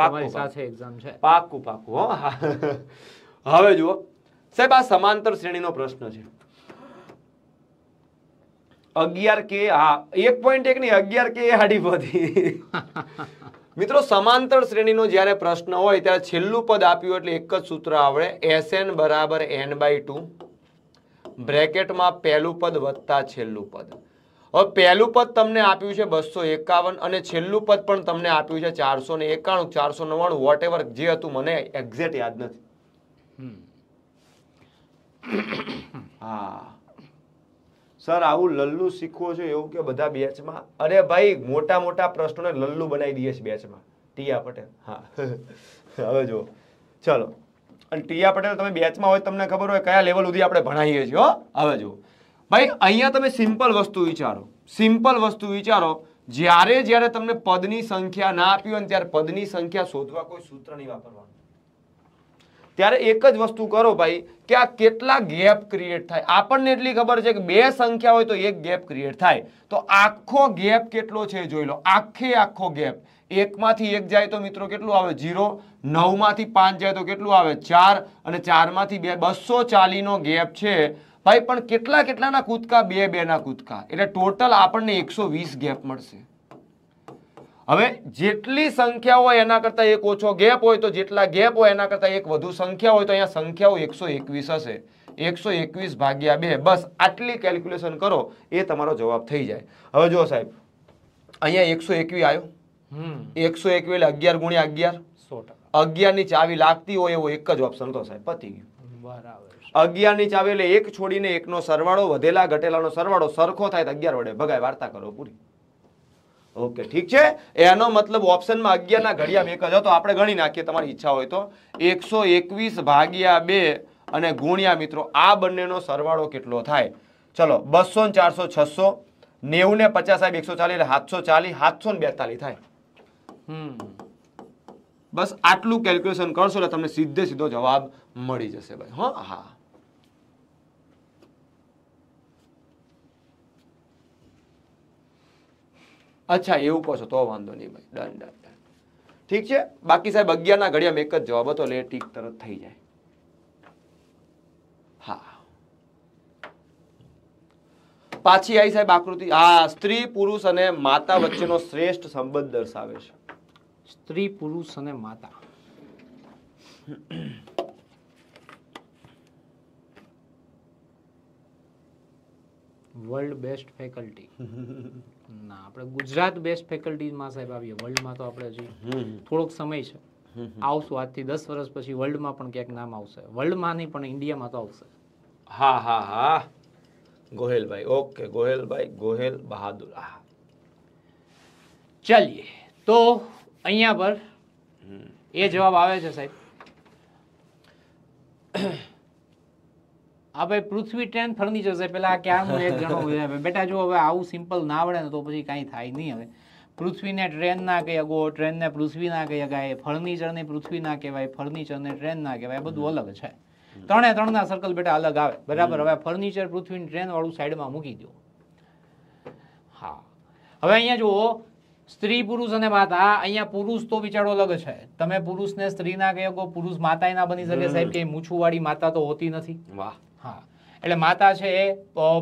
પાકું સાથે એક્ઝામ છે પાકું પાકું હો હવે જુઓ સાહેબ આ સમાંતર શ્રેણીનો પ્રશ્ન છે અગિયાર કે હા એક પોઈન્ટ એક ની અગિયાર કે હાડી બધી મિત્રો સમાંતર શ્રેણીનો જ્યારે પ્રશ્ન હોય ત્યારે છેલ્લું પદ આપ્યું એટલે એક જ સૂત્ર આવડે એસ એન બરાબર એન બાય ટુ બ્રેકેટમાં પહેલું પદ વધતા છેલ્લું પદ હવે પહેલું પદ તમને આપ્યું છે બસો એકાવન અને છેલ્લું પદ પણ તમને આપ્યું છે ચારસો ને એકાણું ચારસો નવ્વાણું વોટ જે હતું મને એક્ઝેક્ટ યાદ નથી હા સર આવું લલ્લુ શીખવો છે એવું કે બધા બેચમાં અરે ભાઈ મોટા મોટા પ્રશ્નોને લલ્લુ બનાવી દઈએ છીએ બેચમાં ટીયા પટેલ હા હવે જુઓ ચલો અને ટીયા પટેલ તમે બેચમાં હોય તમને ખબર હોય કયા લેવલ સુધી આપણે ભણાવીએ છીએ હો હવે જુઓ ભાઈ અહીંયા તમે સિમ્પલ વસ્તુ વિચારો સિમ્પલ વસ્તુ વિચારો જ્યારે જ્યારે તમને પદની સંખ્યા ના આપી હોય ત્યારે પદની સંખ્યા શોધવા કોઈ સૂત્ર નહીં વાપરવાનું ત્યારે એક જ વસ્તુ કરો ભાઈ કે આ કેટલા ગેપ ક્રિએટ થાય આપણને એટલી ખબર છે કે બે સંખ્યા હોય તો એક ગેપ ક્રિએટ થાય તો આખો ગેપ કેટલો છે જોઈ લો આખે આખો ગેપ એકમાંથી એક જાય તો મિત્રો કેટલું આવે ઝીરો નવમાંથી પાંચ જાય તો કેટલું આવે ચાર અને ચારમાંથી બે બસો ચાલીનો ગેપ છે ભાઈ પણ કેટલા કેટલાના કૂદકા બે બેના કૂદકા એટલે ટોટલ આપણને એકસો ગેપ મળશે હવે જેટલી સંખ્યા હોય એના કરતાં એક ઓછો ગેપ હોય તો જેટલા ગેપ હોય એના કરતાં એક વધુ સંખ્યા હોય તો અહીંયા સંખ્યાઓ એકસો એકવીસ હશે એકસો એકવીસ ભાગ્યા બે બસ આટલી કેલ્ક્યુલેશન કરો એ તમારો જવાબ થઈ જાય હવે જો સાહેબ અહીંયા એકસો એકવીસ આવ્યો એકસો એકવીસ એટલે અગિયાર ગુણ્યા અગિયાર અગિયાર ની ચાવી લાગતી હોય એવો એક જ ઓપ્શન હતો સાહેબ પતી ગયું બરાબર અગિયાર ની ચાવી એટલે એક છોડીને એકનો સરવાળો વધેલા ઘટેલાનો સરવાળો સરખો થાય તો અગિયાર વડે ભગાય વાર્તા કરો પૂરી ઓકે ઠીક છે એનો મતલબ ઓપ્શનમાં અગિયારના ઘડિયા બે કહો તો આપણે ગણી નાખીએ તમારી ઈચ્છા હોય તો એકસો એકવીસ ભાગ્યા બે અને ગુણ્યા મિત્રો આ બંનેનો સરવાળો કેટલો થાય ચલો બસો ને ચારસો છસો નેવું ને પચાસ સાહેબ એકસો ચાલીસ સાતસો ચાલીસ સાતસો ને બેતાલીસ થાય બસ આટલું કેલ્ક્યુલેશન કરશો એટલે તમને સીધે સીધો જવાબ મળી જશે ભાઈ હા હા અચ્છા એવું કહો છો તો વાંધો નહીં ભાઈ ડન ડન ડન ઠીક છે બાકી સાહેબ અગિયારના ઘડિયામાં એક જ જવાબ હતો એટલે ટીક તરત થઈ જાય હા પાછી આવી સાહેબ આકૃતિ હા સ્ત્રી પુરુષ અને માતા વચ્ચેનો શ્રેષ્ઠ સંબંધ દર્શાવે છે સ્ત્રી પુરુષ અને માતા વર્લ્ડ બેસ્ટ ફેકલ્ટી ના આપણે ગુજરાત બેસ્ટ ફેકલ્ટીમાં સાહેબ આવીએ વર્લ્ડમાં તો આપણે હજી થોડોક સમય છે આવશું આજથી દસ વર્ષ પછી વર્લ્ડમાં પણ ક્યાંક નામ આવશે વર્લ્ડમાં નહીં પણ ઇન્ડિયામાં તો આવશે હા હા હા ગોહેલભાઈ ઓકે ગોહેલભાઈ ગોહેલ બહાદુર હા ચાલીએ તો અહીંયા પર એ જવાબ આવે છે સાહેબ આ પૃથ્વી ટ્રેન ફર્નિચર છે પેલા ક્યારનું એક જણો બેટા જો હવે આવું સિમ્પલ ના આવડે ને તો પછી કાંઈ થાય નહીં હવે પૃથ્વીને ટ્રેન ના કહી અગો ટ્રેનને પૃથ્વી ના કહી અગાય ફર્નિચરને પૃથ્વી ના કહેવાય ફર્નિચરને ટ્રેન ના કહેવાય બધું અલગ છે ત્રણે ત્રણના સર્કલ બેટા અલગ આવે બરાબર હવે ફર્નિચર પૃથ્વીની ટ્રેન વાળું સાઈડમાં મૂકી દો હા હવે અહીંયા જુઓ સ્ત્રી પુરુષ અને માતા અહીંયા પુરુષ તો વિચારો અલગ છે તમે પુરુષને સ્ત્રીના કહી શકો પુરુષ માતા ના બની શકે સાહેબ કે મૂછું વાળી માતા તો હોતી નથી વાહ હા એટલે માતા છે એ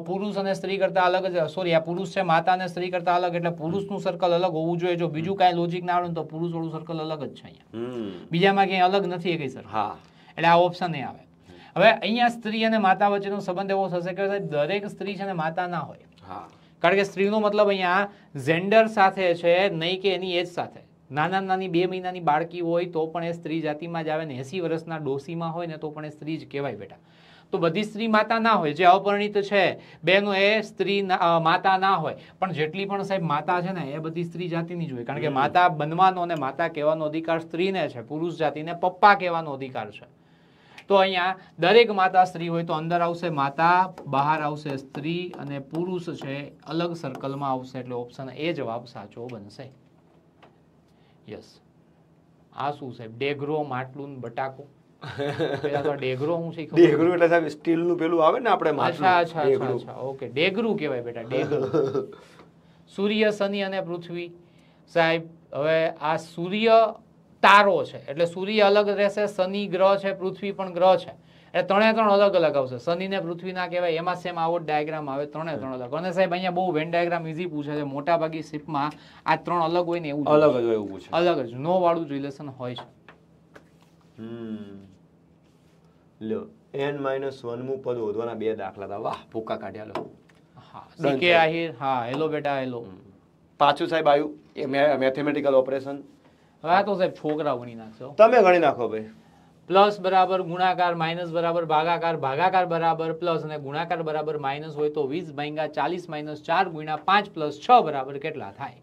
પુરુષ અને સ્ત્રી કરતા અલગ જ સોરી આ પુરુષ છે માતા અને સ્ત્રી કરતા અલગ એટલે પુરુષનું સર્કલ અલગ હોવું જોઈએ જો બીજું કાંઈ લોજિક ના આવે તો પુરુષ વાળું સર્કલ અલગ જ છે અહીંયા બીજામાં ક્યાંય અલગ નથી એ કઈ સર હા એટલે આ ઓપ્શન એ આવે હવે અહીંયા સ્ત્રી અને માતા વચ્ચેનો સંબંધ એવો થશે કે દરેક સ્ત્રી છે ને માતા ના હોય હા કારણ કે સ્ત્રીનો મતલબ અહીંયા જેન્ડર સાથે છે નહીં કે એની એજ સાથે નાના નાની બે મહિનાની બાળકી હોય તો પણ એ સ્ત્રી જાતિમાં જ આવે ને એસી વર્ષના ડોસીમાં હોય ને તો પણ એ સ્ત્રી જ કહેવાય બેટા તો બધી સ્ત્રી માતા ના હોય જે અપરિણિત છે બેનો એ સ્ત્રી માતા ના હોય પણ જેટલી પણ સાહેબ માતા છે ને એ બધી સ્ત્રી જાતિની જ હોય કારણ કે માતા બનવાનો અને માતા કહેવાનો અધિકાર સ્ત્રીને છે પુરુષ જાતિને પપ્પા કહેવાનો અધિકાર છે તો અહીંયા દરેક માતા સ્ત્રી હોય તો અંદર આવશે માતા બહાર આવશે સ્ત્રી અને પુરુષ છે અલગ સર્કલમાં આવશે એટલે ઓપ્શન એ જવાબ સાચો બનશે યસ આ શું સાહેબ ડેગ્રો માટલું બટાકો ડેગરો હું શીખું ડેગરું એટલે સાહેબ સ્ટીલ નું પેલું આવે ને આપણે અચ્છા અચ્છા અચ્છા ઓકે ડેગરું કહેવાય બેટા ડેગરું સૂર્ય શનિ અને પૃથ્વી સાહેબ હવે આ સૂર્ય તારો છે એટલે સૂર્ય અલગ રહેશે શનિ ગ્રહ છે પૃથ્વી પણ ગ્રહ છે એટલે ત્રણે ત્રણ અલગ અલગ આવશે શનિ ને પૃથ્વી ના કહેવાય એમાં સેમ આવો ડાયાગ્રામ આવે ત્રણે ત્રણ અલગ અને સાહેબ અહીંયા બહુ વેન ડાયગ્રામ ઇઝી પૂછે છે મોટા ભાગી શિપમાં આ ત્રણ અલગ હોય ને એવું અલગ જ હોય એવું પૂછે અલગ જ નો વાળું જ રિલેશન હોય છે હમ લ્યો એન માઇનસ વનમું પદ ઓધવાના બે દાખલા હતા વાહ ભૂકા કાઢ્યા લો સીકે આહિર હા હેલો બેટા હેલો પાછું સાહેબ આવ્યું એ મેથેમેટિકલ ઓપરેશન હા તો સાહેબ છોકરા ગણી નાખશો તમે ગણી નાખો ભાઈ પ્લસ બરાબર ગુણાકાર માઇનસ બરાબર ભાગાકાર ભાગાકાર બરાબર પ્લસ અને ગુણાકાર બરાબર માઇનસ હોય તો વીસ ભાંગા ચાલીસ માઇનસ ચાર ગુણ્યા પાંચ પ્લસ છ બરાબર કેટલા થાય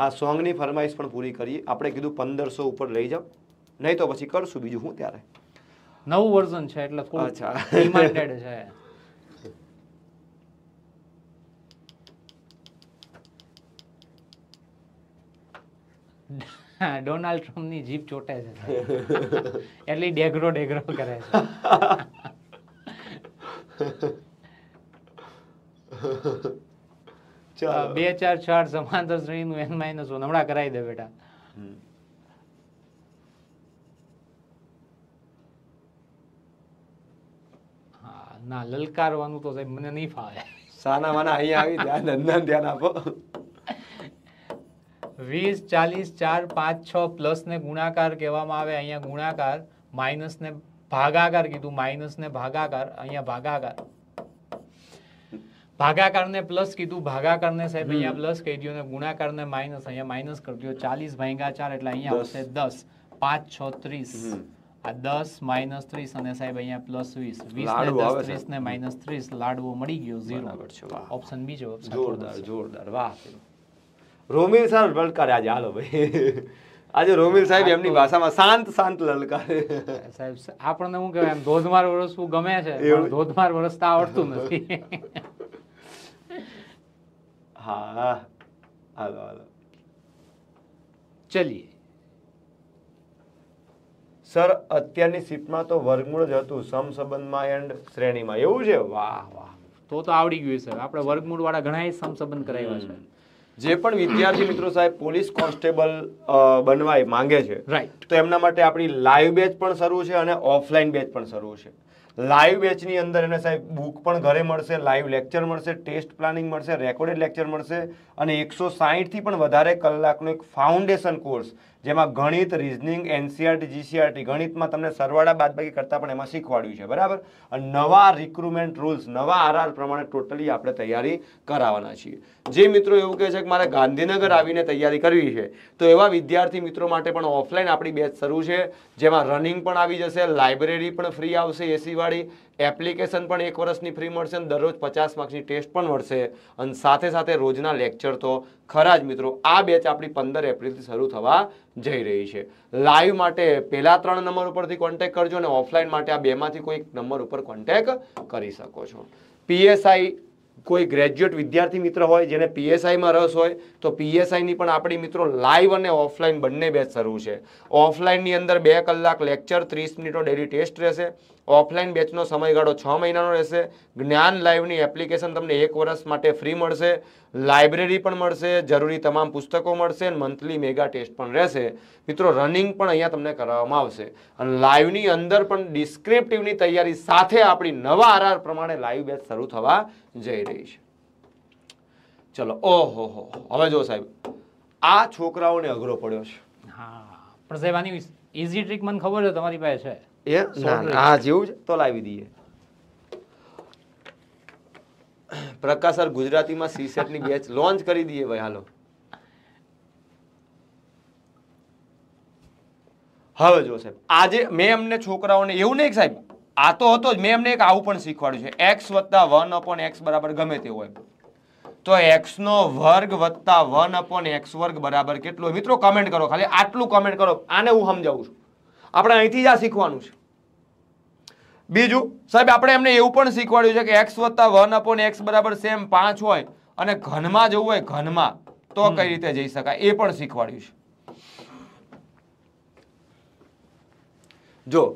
હા સોંગની ફરમાઈશ પણ પૂરી કરી આપણે કીધું પંદરસો ઉપર લઈ જાઓ નહીં તો પછી કરશું બીજું હું ત્યારે નવું વર્ઝન છે એટલે અચ્છા ડિમાન્ડેડ છે ડોનાલ્ડ ટ્રમ્પની જીભ ચોટે છે એટલે ડેગરો ડેગરો કરે છે બે ચાર ચાર સમાંતર શ્રેણીનું એન માઇનસ વન હમણાં કરાવી દે બેટા ના લલકારવાનું તો સાહેબ મને નહીં ફાવે સાના વાના અહીંયા આવી ધ્યાન ધંધા ધ્યાન આપો વીસ ચાલીસ ચાર પાંચ છ પ્લસ ને ગુણાકાર કહેવામાં આવે અહીંયા ગુણાકાર માઇનસ ને ભાગાકાર કીધું માઇનસ ને ભાગાકાર અહીંયા ભાગાકાર ભાગાકારને પ્લસ કીધું ભાગાકારને સાહેબ અહીંયા પ્લસ કહી દો અને ને માઇનસ અહીંયા માઇનસ કરી દો ચાલીસ ભાગ્યા ચાર એટલે અહીંયા આવશે દસ પાંચ છ ત્રીસ આ દસ માઇનસ ત્રીસ અને સાહેબ અહીંયા પ્લસ વીસ વીસ દસ ત્રીસ ને માઇનસ ત્રીસ લાડવો મળી ગયો ઝીરો ઓપ્શન બીજો જોરદાર જોરદાર વાહ રોમિલ સર લલકારે આજે હાલો ભાઈ આજે રોમિલ સાહેબ એમની ભાષામાં શાંત શાંત લલકારે સાહેબ આપણને હું કહેવાય એમ ધોધમાર વરસવું ગમે છે ધોધમાર વરસતા આવડતું નથી હા હાલો હાલો ચલીએ સર અત્યારની શિફ્ટમાં તો વર્ગમૂળ જ હતું સમસંબંધમાં એન્ડ શ્રેણીમાં એવું છે વાહ વાહ તો તો આવડી ગયું સર આપણે વર્ગમૂળ વાળા ઘણા સમ સંબંધ કરાવ્યા છે જે પણ વિદ્યાર્થી મિત્રો સાહેબ પોલીસ કોન્સ્ટેબલ બનવા માંગે છે રાઈટ તો એમના માટે આપણી લાઈવ બેચ પણ શરૂ છે અને ઓફલાઈન બેચ પણ શરૂ છે લાઈવ બેચની અંદર એને સાહેબ બુક પણ ઘરે મળશે લાઈવ લેક્ચર મળશે ટેસ્ટ પ્લાનિંગ મળશે રેકોર્ડેડ લેક્ચર મળશે અને એકસો સાહીઠથી પણ વધારે કલાકનો એક ફાઉન્ડેશન કોર્સ જેમાં ગણિત રિઝનિંગ એનસીઆરટી જીસીઆરટી ગણિતમાં તમને સરવાળા બાદબાકી કરતાં પણ એમાં શીખવાડ્યું છે બરાબર નવા રિક્રુટમેન્ટ રૂલ્સ નવા આરઆર પ્રમાણે ટોટલી આપણે તૈયારી કરાવવાના છીએ જે મિત્રો એવું કહે છે કે મારે ગાંધીનગર આવીને તૈયારી કરવી છે તો એવા વિદ્યાર્થી મિત્રો માટે પણ ઓફલાઈન આપણી બેચ શરૂ છે જેમાં રનિંગ પણ આવી જશે લાઇબ્રેરી પણ ફ્રી આવશે એસીવાળી એપ્લિકેશન પણ એક વર્ષની ફ્રી મળશે અને દરરોજ પચાસ માર્ક્સની ટેસ્ટ પણ મળશે અને સાથે સાથે રોજના લેક્ચર તો ખરા જ મિત્રો આ બેચ આપણી પંદર એપ્રિલથી શરૂ થવા જઈ રહી છે લાઈવ માટે પહેલાં ત્રણ નંબર ઉપરથી કોન્ટેક કરજો અને ઓફલાઈન માટે આ બેમાંથી કોઈક નંબર ઉપર કોન્ટેક કરી શકો છો પીએસઆઈ કોઈ ગ્રેજ્યુએટ વિદ્યાર્થી મિત્ર હોય જેને પીએસઆઈમાં રસ હોય તો પીએસઆઈની પણ આપણી મિત્રો લાઈવ અને ઓફલાઈન બંને બેચ શરૂ છે ઓફલાઈનની અંદર બે કલાક લેક્ચર ત્રીસ મિનિટનો ડેલી ટેસ્ટ રહેશે ઓફલાઈન બેચનો સમયગાળો છ મહિનાનો રહેશે જ્ઞાન લાઈવની એપ્લિકેશન તમને એક વર્ષ માટે ફ્રી મળશે લાઇબ્રેરી પણ મળશે જરૂરી તમામ પુસ્તકો મળશે મંથલી મેગા ટેસ્ટ પણ રહેશે મિત્રો રનિંગ પણ અહીંયા તમને કરાવવામાં આવશે અને લાઈવની અંદર પણ ડિસ્ક્રિપ્ટિવની તૈયારી સાથે આપણી નવા આરઆર પ્રમાણે લાઈવ બેચ શરૂ થવા જઈ રહી છે ચલો ઓહો હો હવે જો સાહેબ આ છોકરાઓને અઘરો પડ્યો છે હા પણ સાહેબ આની ઈઝી ટ્રીક મને ખબર છે તમારી પાસે છે એ હા જેવું છે તો લાવી દઈએ પ્રકાશ સર ગુજરાતીમાં સીસેટની સેટની બેચ લોન્ચ કરી દઈએ ભાઈ હાલો હવે જો સાહેબ આજે મેં અમને છોકરાઓને એવું નહીં સાહેબ આ તો હતો જ મેં એમને એક આવું પણ શીખવાડ્યું છે એક્સ વત્તા વન અપોન એક્સ બરાબર ગમે તે હોય તો એક્સ નો વર્ગ વત્તા વન અપોન એક્સ વર્ગ બરાબર કેટલું મિત્રો કમેન્ટ કરો ખાલી આટલું કમેન્ટ કરો આને હું સમજાવું છું આપણે અહીંથી જ આ શીખવાનું છે બીજું સાહેબ આપણે એમને એવું પણ શીખવાડ્યું છે કે એક્સ વત્તા વન અપોન એક્સ બરાબર સેમ પાંચ હોય અને ઘનમાં જવું હોય ઘનમાં તો કઈ રીતે જઈ શકાય એ પણ શીખવાડ્યું છે જો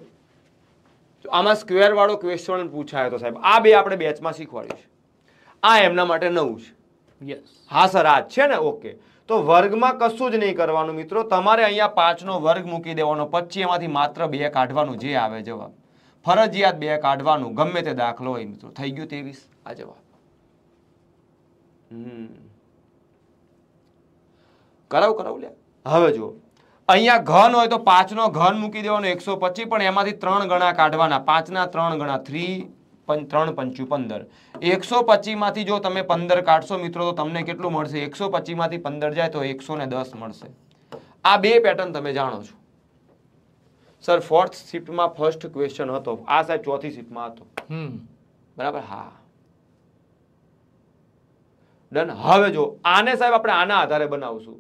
આમાં સ્ક્વેર વાળો ક્વેશ્ચન પૂછાયો હતો સાહેબ આ બે આપણે બેચમાં શીખવાડીશ આ એમના માટે નવું છે હા સર આ છે ને ઓકે તો વર્ગમાં કશું જ નહીં કરવાનું મિત્રો તમારે અહીંયા પાંચનો વર્ગ મૂકી દેવાનો પચી એમાંથી માત્ર બે કાઢવાનું જે આવે જવાબ ફરજિયાત બે કાઢવાનું ગમે તે દાખલો હોય મિત્રો થઈ ગયું તેવીસ આ જવાબ કરાવ કરાવ લે હવે જુઓ અહીંયા ઘન હોય તો પાંચનો ઘન મૂકી દેવાનો એકસો પચીસ પણ એમાંથી ત્રણ ગણા કાઢવાના પાંચના ત્રણ ગણા થ્રી ત્રણ પંચું પંદર એકસો પચીસમાંથી જો તમે પંદર કાઢશો મિત્રો તો તમને કેટલું મળશે એકસો પચીસમાંથી પંદર જાય તો એકસો દસ મળશે આ બે પેટર્ન તમે જાણો છો સર ફોર્થ શિફ્ટમાં ફર્સ્ટ ક્વેશ્ચન હતો આ સાહેબ ચોથી શિફ્ટમાં હતો બરાબર હા ડન હવે જો આને સાહેબ આપણે આના આધારે બનાવશું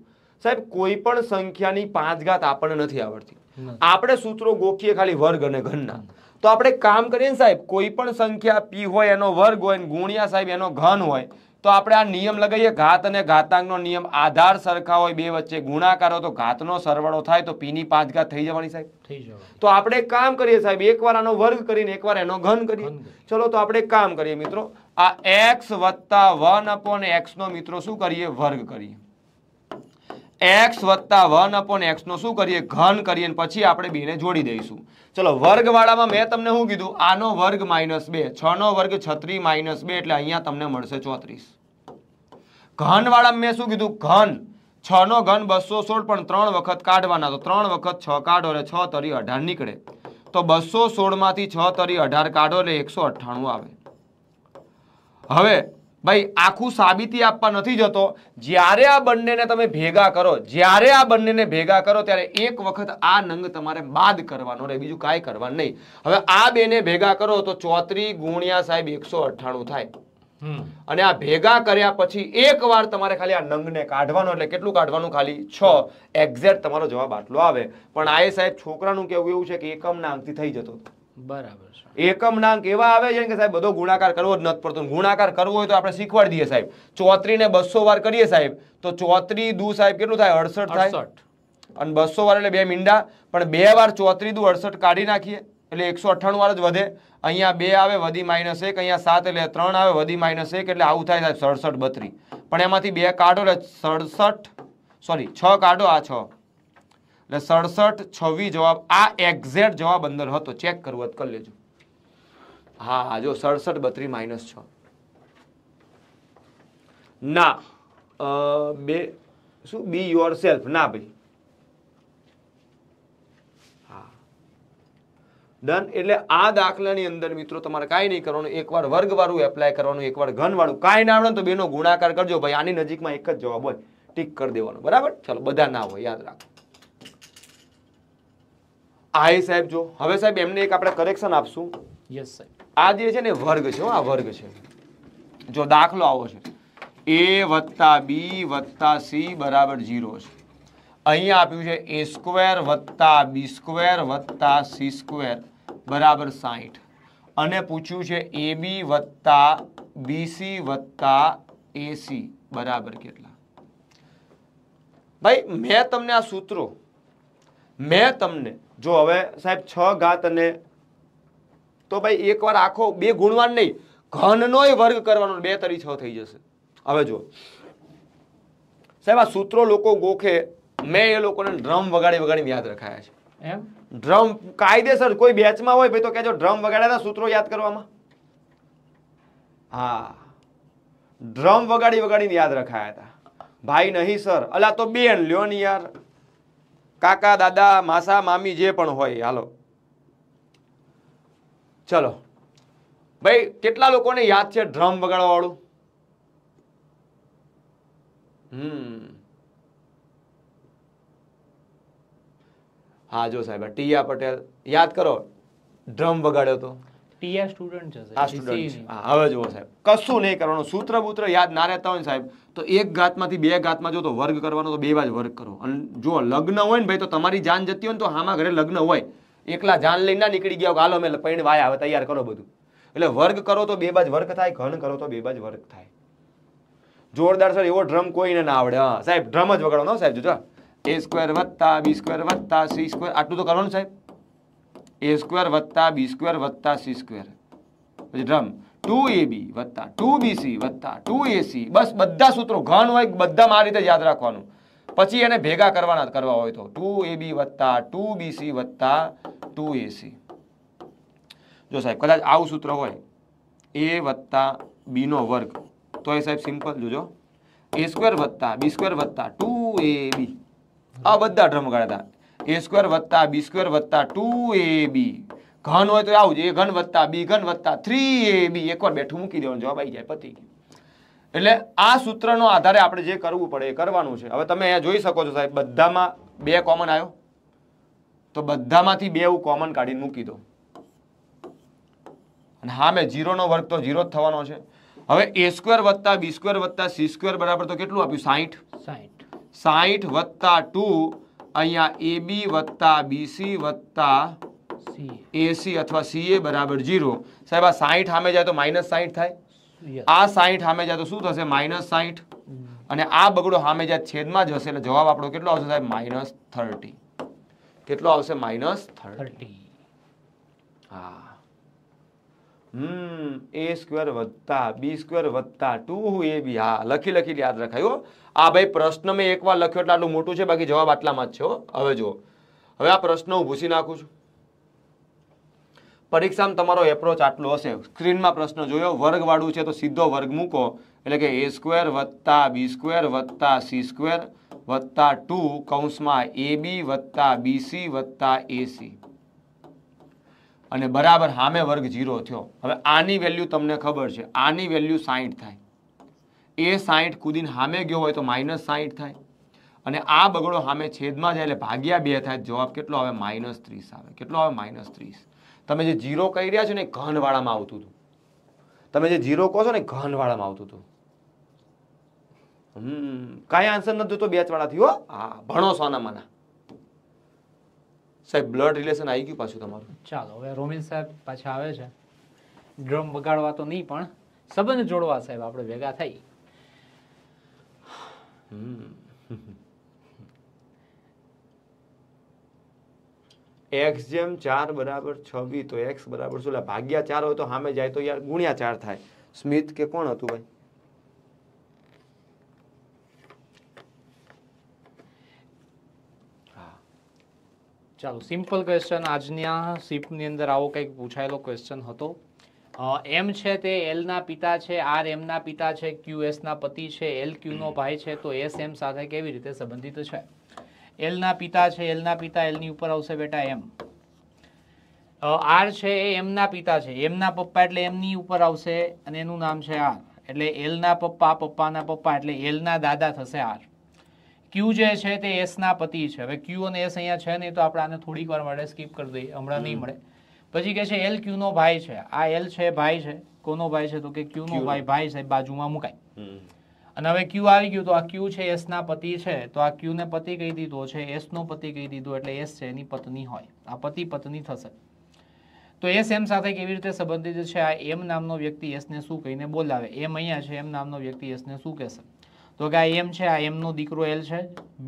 સાહેબ કોઈ પણ સંખ્યાની પાંચ ઘાત આપણને નથી આવડતી આપણે સૂત્રો ગોખીએ ખાલી વર્ગ અને ઘનના તો આપણે કામ કરીએ ને સાહેબ કોઈ પણ સંખ્યા પી હોય એનો વર્ગ હોય ગુણ્યા સાહેબ એનો ઘન હોય તો આપણે આ નિયમ લગાવીએ ઘાત અને ઘાતાંકનો નિયમ આધાર સરખા હોય બે વચ્ચે ગુણાકાર હોય તો ઘાતનો સરવાળો થાય તો પીની પાંચ ઘાત થઈ જવાની સાહેબ તો આપણે કામ કરીએ સાહેબ એકવાર આનો વર્ગ કરીને એકવાર એનો ઘન કરીએ ચલો તો આપણે કામ કરીએ મિત્રો આ એક્સ વત્તા વન અપોન નો મિત્રો શું કરીએ વર્ગ કરીએ એક્સ વત્તા વન અપોન એક્સનો શું કરીએ ઘન કરીએ પછી આપણે બેને જોડી દઈશું ચલો વર્ગવાળામાં મેં તમને શું કીધું આનો વર્ગ માઇનસ બે છનો વર્ગ છત્રી માઇનસ બે એટલે અહીંયા તમને મળશે ચોત્રીસ ઘનવાળામાં મેં શું કીધું ઘન છનો ઘન બસો સોળ પણ ત્રણ વખત કાઢવાના તો ત્રણ વખત છ કાઢો એટલે છ તરી અઢાર નીકળે તો બસો સોળમાંથી છ તરી અઢાર કાઢો એટલે એકસો અઠ્ઠાણું આવે હવે ભાઈ આખું સાબિતી આપવા નથી જતો જ્યારે આ બંનેને તમે ભેગા કરો જ્યારે આ બંનેને ભેગા કરો ત્યારે એક વખત આ નંગ તમારે બાદ કરવાનો રહે બીજું કાંઈ કરવાનું નહીં હવે આ બેને ભેગા કરો તો ચોત્રી ગુણ્યા સાહેબ એકસો અઠ્ઠાણું થાય અને આ ભેગા કર્યા પછી એક વાર તમારે ખાલી આ નંગને કાઢવાનો એટલે કેટલું કાઢવાનું ખાલી છ એક્ઝેક્ટ તમારો જવાબ આટલો આવે પણ આ સાહેબ છોકરાનું કેવું એવું છે કે એકમ અંકથી થઈ જતો બરાબર એકમ એકમનાંક એવા આવે છે કે સાહેબ બધો ગુણાકાર કરવો જ નથી પડતો ગુણાકાર કરવો હોય તો આપણે શીખવાડી દઈએ સાહેબ ચોત્રી ને બસો વાર કરીએ સાહેબ તો ચોત્રી દુ સાહેબ કેટલું થાય અડસઠ થાય અને બસો વાર એટલે બે મીંડા પણ બે વાર ચોત્રી દુ અડસઠ કાઢી નાખીએ એટલે એકસો અઠ્ઠાણું વાર જ વધે અહીંયા બે આવે વધી માઇનસ એક અહીંયા સાત એટલે ત્રણ આવે વધી માઇનસ એક એટલે આવું થાય સાહેબ સડસઠ બત્રી પણ એમાંથી બે કાઢો એટલે સડસઠ સોરી છ કાઢો આ છ એટલે સડસઠ છવ્વીસ જવાબ આ એક્ઝેક્ટ જવાબ અંદર હતો ચેક કરવું કરી લેજો હા જો સડસઠ બત્રી માઇનસ છ ના બે શું બી યોર સેલ્ફ ના ભાઈ હા ડન એટલે આ દાખલાની અંદર મિત્રો તમારે કાંઈ નહીં કરવાનું એકવાર વર્ગવાળું એપ્લાય કરવાનું એકવાર ઘનવાળું કાંઈ ના આવડે તો બેનો ગુણાકાર કરજો ભાઈ આની નજીકમાં એક જ જવાબ હોય ટીક કરી દેવાનો બરાબર ચાલો બધા ના હોય યાદ રાખો આ સાહેબ જો હવે સાહેબ એમને એક આપણે કરેક્શન આપશું યસ સાહેબ આ જે છે ને વર્ગ છે આ વર્ગ છે જો દાખલો આવો છે એ વત્તા બી વત્તા સી બરાબર ઝીરો છે અહીંયા આપ્યું છે એ સ્ક્વેર વત્તા બી સ્ક્વેર વત્તા સી સ્ક્વેર બરાબર સાહીઠ અને પૂછ્યું છે એ બી વત્તા બીસી વત્તા એસી બરાબર કેટલા ભાઈ મેં તમને આ સૂત્રો મેં તમને જો હવે સાહેબ છ ઘાત અને તો ભાઈ એકવાર આખો બે ગુણવાન નહીં ઘનનોય વર્ગ કરવાનો બે તરી છ થઈ જશે હવે જો સાહેબ આ સૂત્રો લોકો ગોખે મેં એ લોકોને ડ્રમ વગાડી વગાડીને યાદ રખાયા છે એમ ડ્રમ કાયદેસર કોઈ બેચમાં હોય ભાઈ તો કહેજો ડ્રમ વગાડ્યા હતા સૂત્રો યાદ કરવામાં હા ડ્રમ વગાડી વગાડીને યાદ રખાયા હતા ભાઈ નહીં સર અલા તો બેન લ્યો ને યાર કાકા દાદા માસા મામી જે પણ હોય હાલો ચલો ભાઈ કેટલા લોકોને યાદ છે ડ્રમ વગાડવાવાળું હમ હા જો સાહેબ ટીયા પટેલ યાદ કરો ડ્રમ વગાડ્યો તો ટીયા સ્ટુડન્ટ છે આ સ્ટુડન્ટ હવે જુઓ સાહેબ કશું નહીં કરવાનું સૂત્ર બૂત્ર યાદ ના રહેતા હોય ને સાહેબ તો એક ઘાતમાંથી બે ઘાતમાં જો તો વર્ગ કરવાનો તો બે વાર વર્ગ કરો અને જો લગ્ન હોય ને ભાઈ તો તમારી જાન જતી હોય ને તો આમાં ઘરે લગ્ન હોય એકલા જાન લઈને ના નીકળી ગયા હાલો અમે પૈણ વાયા હવે તૈયાર કરો બધું એટલે વર્ગ કરો તો બે બાજ વર્ગ થાય ઘન કરો તો બે બાજ વર્ગ થાય જોરદાર સર એવો ડ્રમ કોઈને ના આવડે હા સાહેબ ડ્રમ જ વગાડો ના સાહેબ જોજો એ સ્ક્વેર વત્તા બી સ્ક્વેર વત્તા સી સ્ક્વેર આટલું તો કરવાનું સાહેબ એ સ્ક્વેર વત્તા બી સ્ક્વેર વત્તા સી સ્ક્વેર પછી ડ્રમ ટુ એ બી વત્તા ટુ બી સી વત્તા ટુ એસી બસ બધા સૂત્રો ઘન હોય બધા મારી રીતે યાદ રાખવાનું પછી એને ભેગા કરવાના કરવા હોય તો ટુ એબી વત્તા ટુ બીસી વત્તા ટુ એસી જો સાહેબ કદાચ આવું સૂત્ર હોય એ વત્તા બીનો વર્ગ તો એ સાહેબ સિમ્પલ જોજો એ સ્ક્વેર વત્તા બી સ્ક્વેર વત્તા ટુ એ બી આ બધા ડ્રમ રમગાડતા એ સ્ક્વેર વત્તા બી સ્ક્વેર વત્તા ટુ એ બી ઘન હોય તો આવું જ એ ઘન વત્તા બી ઘન વત્તા થ્રી એ બી એકવાર બેઠું મૂકી દેવાનું જવાબ આવી જાય પતી ગયું એટલે આ સૂત્રનો આધારે આપણે જે કરવું પડે એ કરવાનું છે હવે તમે અહીંયા જોઈ શકો છો સાહેબ બધામાં બે કોમન આવ્યો તો બધામાંથી બે હું કોમન કાઢીને મૂકી દો અને હા મેં જીરોનો વર્ગ તો જીરો જ થવાનો છે હવે એ સ્ક્વેર વત્તા બી સ્ક્વેર વત્તા સી સ્ક્વેર બરાબર તો કેટલું આપ્યું સાહીઠ સાહીઠ સાહીઠ વત્તા ટુ અહીંયા એ બી વત્તા બીસી વત્તા સી એસી અથવા સી એ બરાબર જીરો સાહેબ આ સાહીઠ સામે જાય તો માઇનસ સાહીઠ થાય આ સાઈઠ સામે જાય તો શું થશે માઇનસ સાઈઠ અને આ બગડો સામે જાય છેદમાં જશે એટલે જવાબ આપણો કેટલો આવશે સાહેબ માઇનસ થર્ટી કેટલો આવશે માઇનસ થર્ટી હા હમ એ સ્ક્વેર વત્તા બી સ્ક્વેર વત્તા ટુ એ બી હા લખી લખી યાદ રખાયો આ ભાઈ પ્રશ્ન મેં એકવાર લખ્યો એટલે આટલું મોટું છે બાકી જવાબ આટલામાં જ છે હવે જો હવે આ પ્રશ્ન હું ભૂસી નાખું છું પરીક્ષામાં તમારો એપ્રોચ આટલો હશે સ્ક્રીનમાં પ્રશ્ન જોયો વર્ગવાળું છે તો સીધો વર્ગ મૂકો એટલે કે એ સ્ક્વેર વત્તા બી સ્ક્વેર વત્તા સી સ્ક્વેર વત્તા ટુ કૌંસમાં એ બી વત્તા બીસી વત્તા એસી અને બરાબર સામે વર્ગ જીરો થયો હવે આની વેલ્યુ તમને ખબર છે આની વેલ્યુ સાહીઠ થાય એ સાહીઠ કુદીને સામે ગયો હોય તો માઇનસ સાહીઠ થાય અને આ બગડો સામે છેદમાં જાય એટલે ભાગ્યા બે થાય જવાબ કેટલો આવે માઇનસ ત્રીસ આવે કેટલો આવે માઇનસ ત્રીસ તમે જે જીરો કહી રહ્યા છો ને ઘનવાળામાં આવતું હતું તમે જે જીરો કહો છો ને ઘનવાળામાં આવતું હતું હમ કાંઈ આન્સર નથી જોતો બેચવાળાથી હો હા ભણો સોનામાંના સાહેબ બ્લડ રિલેશન આવી ગયું પાછું તમારું ચાલો હવે રોમિન સાહેબ પાછા આવે છે ડ્રમ વગાડવા તો નહીં પણ સંબંધ જોડવા સાહેબ આપણે ભેગા થઈ હમ એક્સ જેમ ચાર બરાબર છવ્વી તો એક્સ બરાબર શું ભાગ્યા ચાર હોય તો સામે જાય તો યાર ગુણ્યા ચાર થાય સ્મિથ કે કોણ હતું ભાઈ ચાલો સિમ્પલ ક્વેશ્ચન આજના સીપની અંદર આવો કંઈક પૂછાયેલો ક્વેશ્ચન હતો એમ છે તે એલના પિતા છે આર એમના પિતા છે ક્યુ એસના પતિ છે એલ ક્યુનો ભાઈ છે તો એસ એમ સાથે કેવી રીતે સંબંધિત છે એલના પિતા છે એલના પિતા એલની ઉપર આવશે બેટા એમ આર છે એ એમના પિતા છે એમના પપ્પા એટલે એમની ઉપર આવશે અને એનું નામ છે આર એટલે એલના પપ્પા પપ્પાના પપ્પા એટલે એલના દાદા થશે આર ક્યુ જે છે તે એસના પતિ છે હવે ક્યુ અને એસ અહીંયા છે નહીં તો આપણે આને થોડીક વાર મળે સ્કીપ કરી દઈએ હમણાં નહીં મળે પછી કહે છે એલ ક્યુનો ભાઈ છે આ એલ છે ભાઈ છે કોનો ભાઈ છે તો કે ક્યુનો ભાઈ ભાઈ સાહેબ બાજુમાં મુકાય અને હવે ક્યુ આવી ગયું તો આ ક્યુ છે એસના પતિ છે તો આ ક્યુને પતિ કહી દીધો છે એસનો પતિ કહી દીધો એટલે એસ છે એની પત્ની હોય આ પતિ પત્ની થશે તો એસ એમ સાથે કેવી રીતે સંબંધિત છે આ એમ નામનો વ્યક્તિ એસને શું કહીને બોલાવે એમ અહીંયા છે એમ નામનો વ્યક્તિ એસને શું કહેશે તો કે આ એમ છે આ એમનો દીકરો એલ છે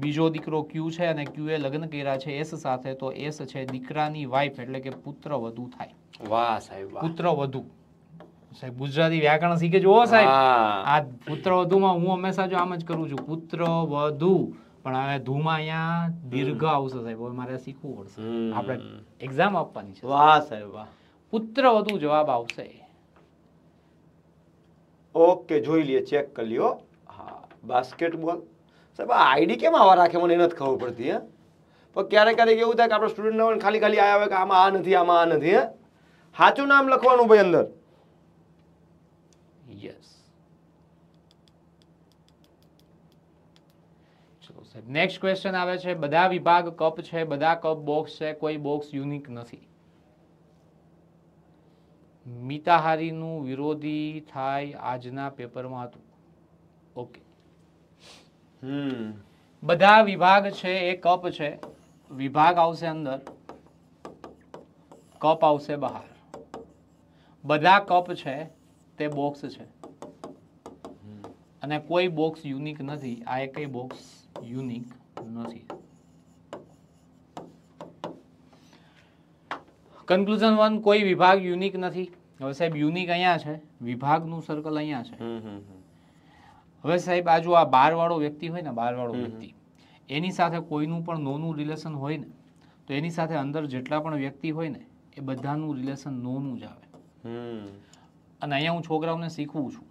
બીજો દીકરો ક્યુ છે અને ક્યુ એ લગ્ન કર્યા છે એસ સાથે તો એસ છે દીકરાની વાઇફ એટલે કે પુત્ર વધુ થાય વાહ સાહેબ પુત્ર વધુ સાહેબ ગુજરાતી વ્યાકરણ શીખે જુઓ સાહેબ આ પુત્ર વધુમાં હું હંમેશા જો આમ જ કરું છું પુત્ર વધુ પણ હવે ધૂમાં અહીંયા દીર્ઘ આવશે સાહેબ હવે મારે શીખવું પડશે આપણે એક્ઝામ આપવાની છે વાહ સાહેબ વાહ પુત્ર વધુ જવાબ આવશે ઓકે જોઈ લઈએ ચેક કરી લ્યો હા બાસ્કેટબોલ સાહેબ આ આઈડી કેમ આવા રાખે મને નથી ખબર પડતી હે પણ ક્યારેક ક્યારેક એવું થાય કે આપણો સ્ટુડન્ટ ખાલી ખાલી આવ્યા હોય કે આમાં આ નથી આમાં આ નથી હે સાચું નામ લખવાનું ભાઈ અંદર યસ નેક્સ્ટ ક્વેશ્ચન આવે છે બધા વિભાગ કપ છે બધા કપ બોક્સ છે કોઈ બોક્સ યુનિક નથી મિતાહારીનું વિરોધી થાય આજના પેપરમાં હતું ઓકે બધા વિભાગ છે એ કપ છે વિભાગ આવશે અંદર કપ આવશે બહાર બધા કપ છે તે બોક્સ છે અને કોઈ બોક્સ યુનિક નથી આ એકય બોક્સ યુનિક નથી કન્ક્લુઝન વન કોઈ વિભાગ યુનિક નથી હવે સાહેબ યુનિક અહીંયા છે વિભાગનું સર્કલ અહીંયા છે હવે સાહેબ આજુ આ બાર વાળો વ્યક્તિ હોય ને બારવાળો વ્યક્તિ એની સાથે કોઈનું પણ નોનું રિલેશન હોય ને તો એની સાથે અંદર જેટલા પણ વ્યક્તિ હોય ને એ બધાનું રિલેશન નોનું જ આવે અને અહીંયા હું છોકરાઓને શીખવું છું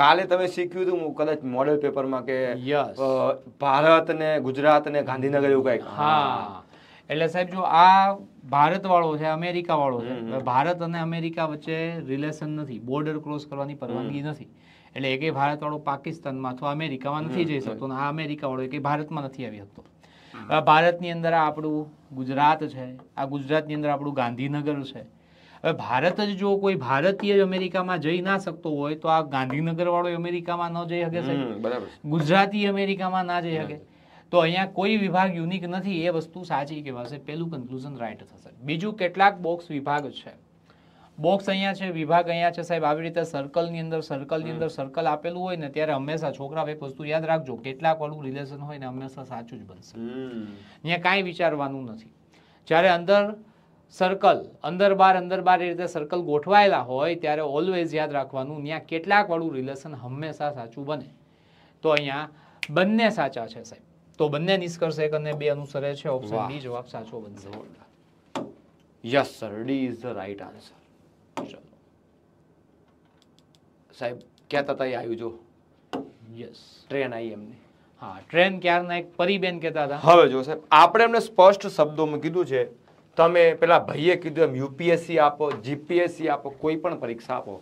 કાલે તમે શીખ્યું હતું કદાચ મોડેલ પેપરમાં કે ભારત ને ગુજરાત ને ગાંધીનગર એવું કઈક હા એટલે સાહેબ જો આ ભારત વાળો છે અમેરિકા વાળો છે ભારત અને અમેરિકા વચ્ચે રિલેશન નથી બોર્ડર ક્રોસ કરવાની પરવાનગી નથી એટલે એક ભારત વાળો પાકિસ્તાનમાં અથવા અમેરિકામાં નથી જઈ શકતો આ અમેરિકા વાળો એક ભારતમાં નથી આવી શકતો ભારતની અંદર આ આપણું ગુજરાત છે આ ગુજરાતની અંદર આપણું ગાંધીનગર છે ભારત જ જો કોઈ ભારતીય અમેરિકામાં જઈ ના શકતો હોય તો આ ગાંધીનગર વાળો અમેરિકામાં ન જઈ શકે બરાબર ગુજરાતી અમેરિકામાં ના જઈ શકે તો અહીંયા કોઈ વિભાગ યુનિક નથી એ વસ્તુ સાચી કહેવાશે પેલું કન્ક્લુઝન રાઈટ થશે બીજું કેટલાક બોક્સ વિભાગ છે બોક્સ અહીંયા છે વિભાગ અહીંયા છે સાહેબ આવી રીતે સર્કલની અંદર સર્કલની અંદર સર્કલ આપેલું હોય ને ત્યારે હંમેશા છોકરા એક વસ્તુ યાદ રાખજો કેટલાક વાળું રિલેશન હોય ને હંમેશા સાચું જ બનશે અહીંયા કાંઈ વિચારવાનું નથી જ્યારે અંદર સર્કલ અંદર બાર અંદર બાર એ રીતે સર્કલ ગોઠવાયેલા હોય ત્યારે ઓલવેઝ યાદ રાખવાનું ત્યાં કેટલાકવાળું રિલેશન હંમેશા સાચું બને તો અહીંયા બંને સાચા છે સાહેબ તો બંને નિષ્કર્ષ એક અને બે અનુસરે છે ઓપ્શન ડી જવાબ સાચો બનશે yes sir D is the right answer ચલો સાહેબ કહેતા હતા એ આવ્યું જો યસ ટ્રેન આવી એમની હા ટ્રેન ક્યારના એક પરીબેન કહેતા હતા હવે જો સાહેબ આપણે એમને સ્પષ્ટ શબ્દોમાં કીધું છે તમે પેલા ભાઈએ કીધું એમ યુપીએસસી આપો જીપીએસસી આપો કોઈ પણ પરીક્ષા આપો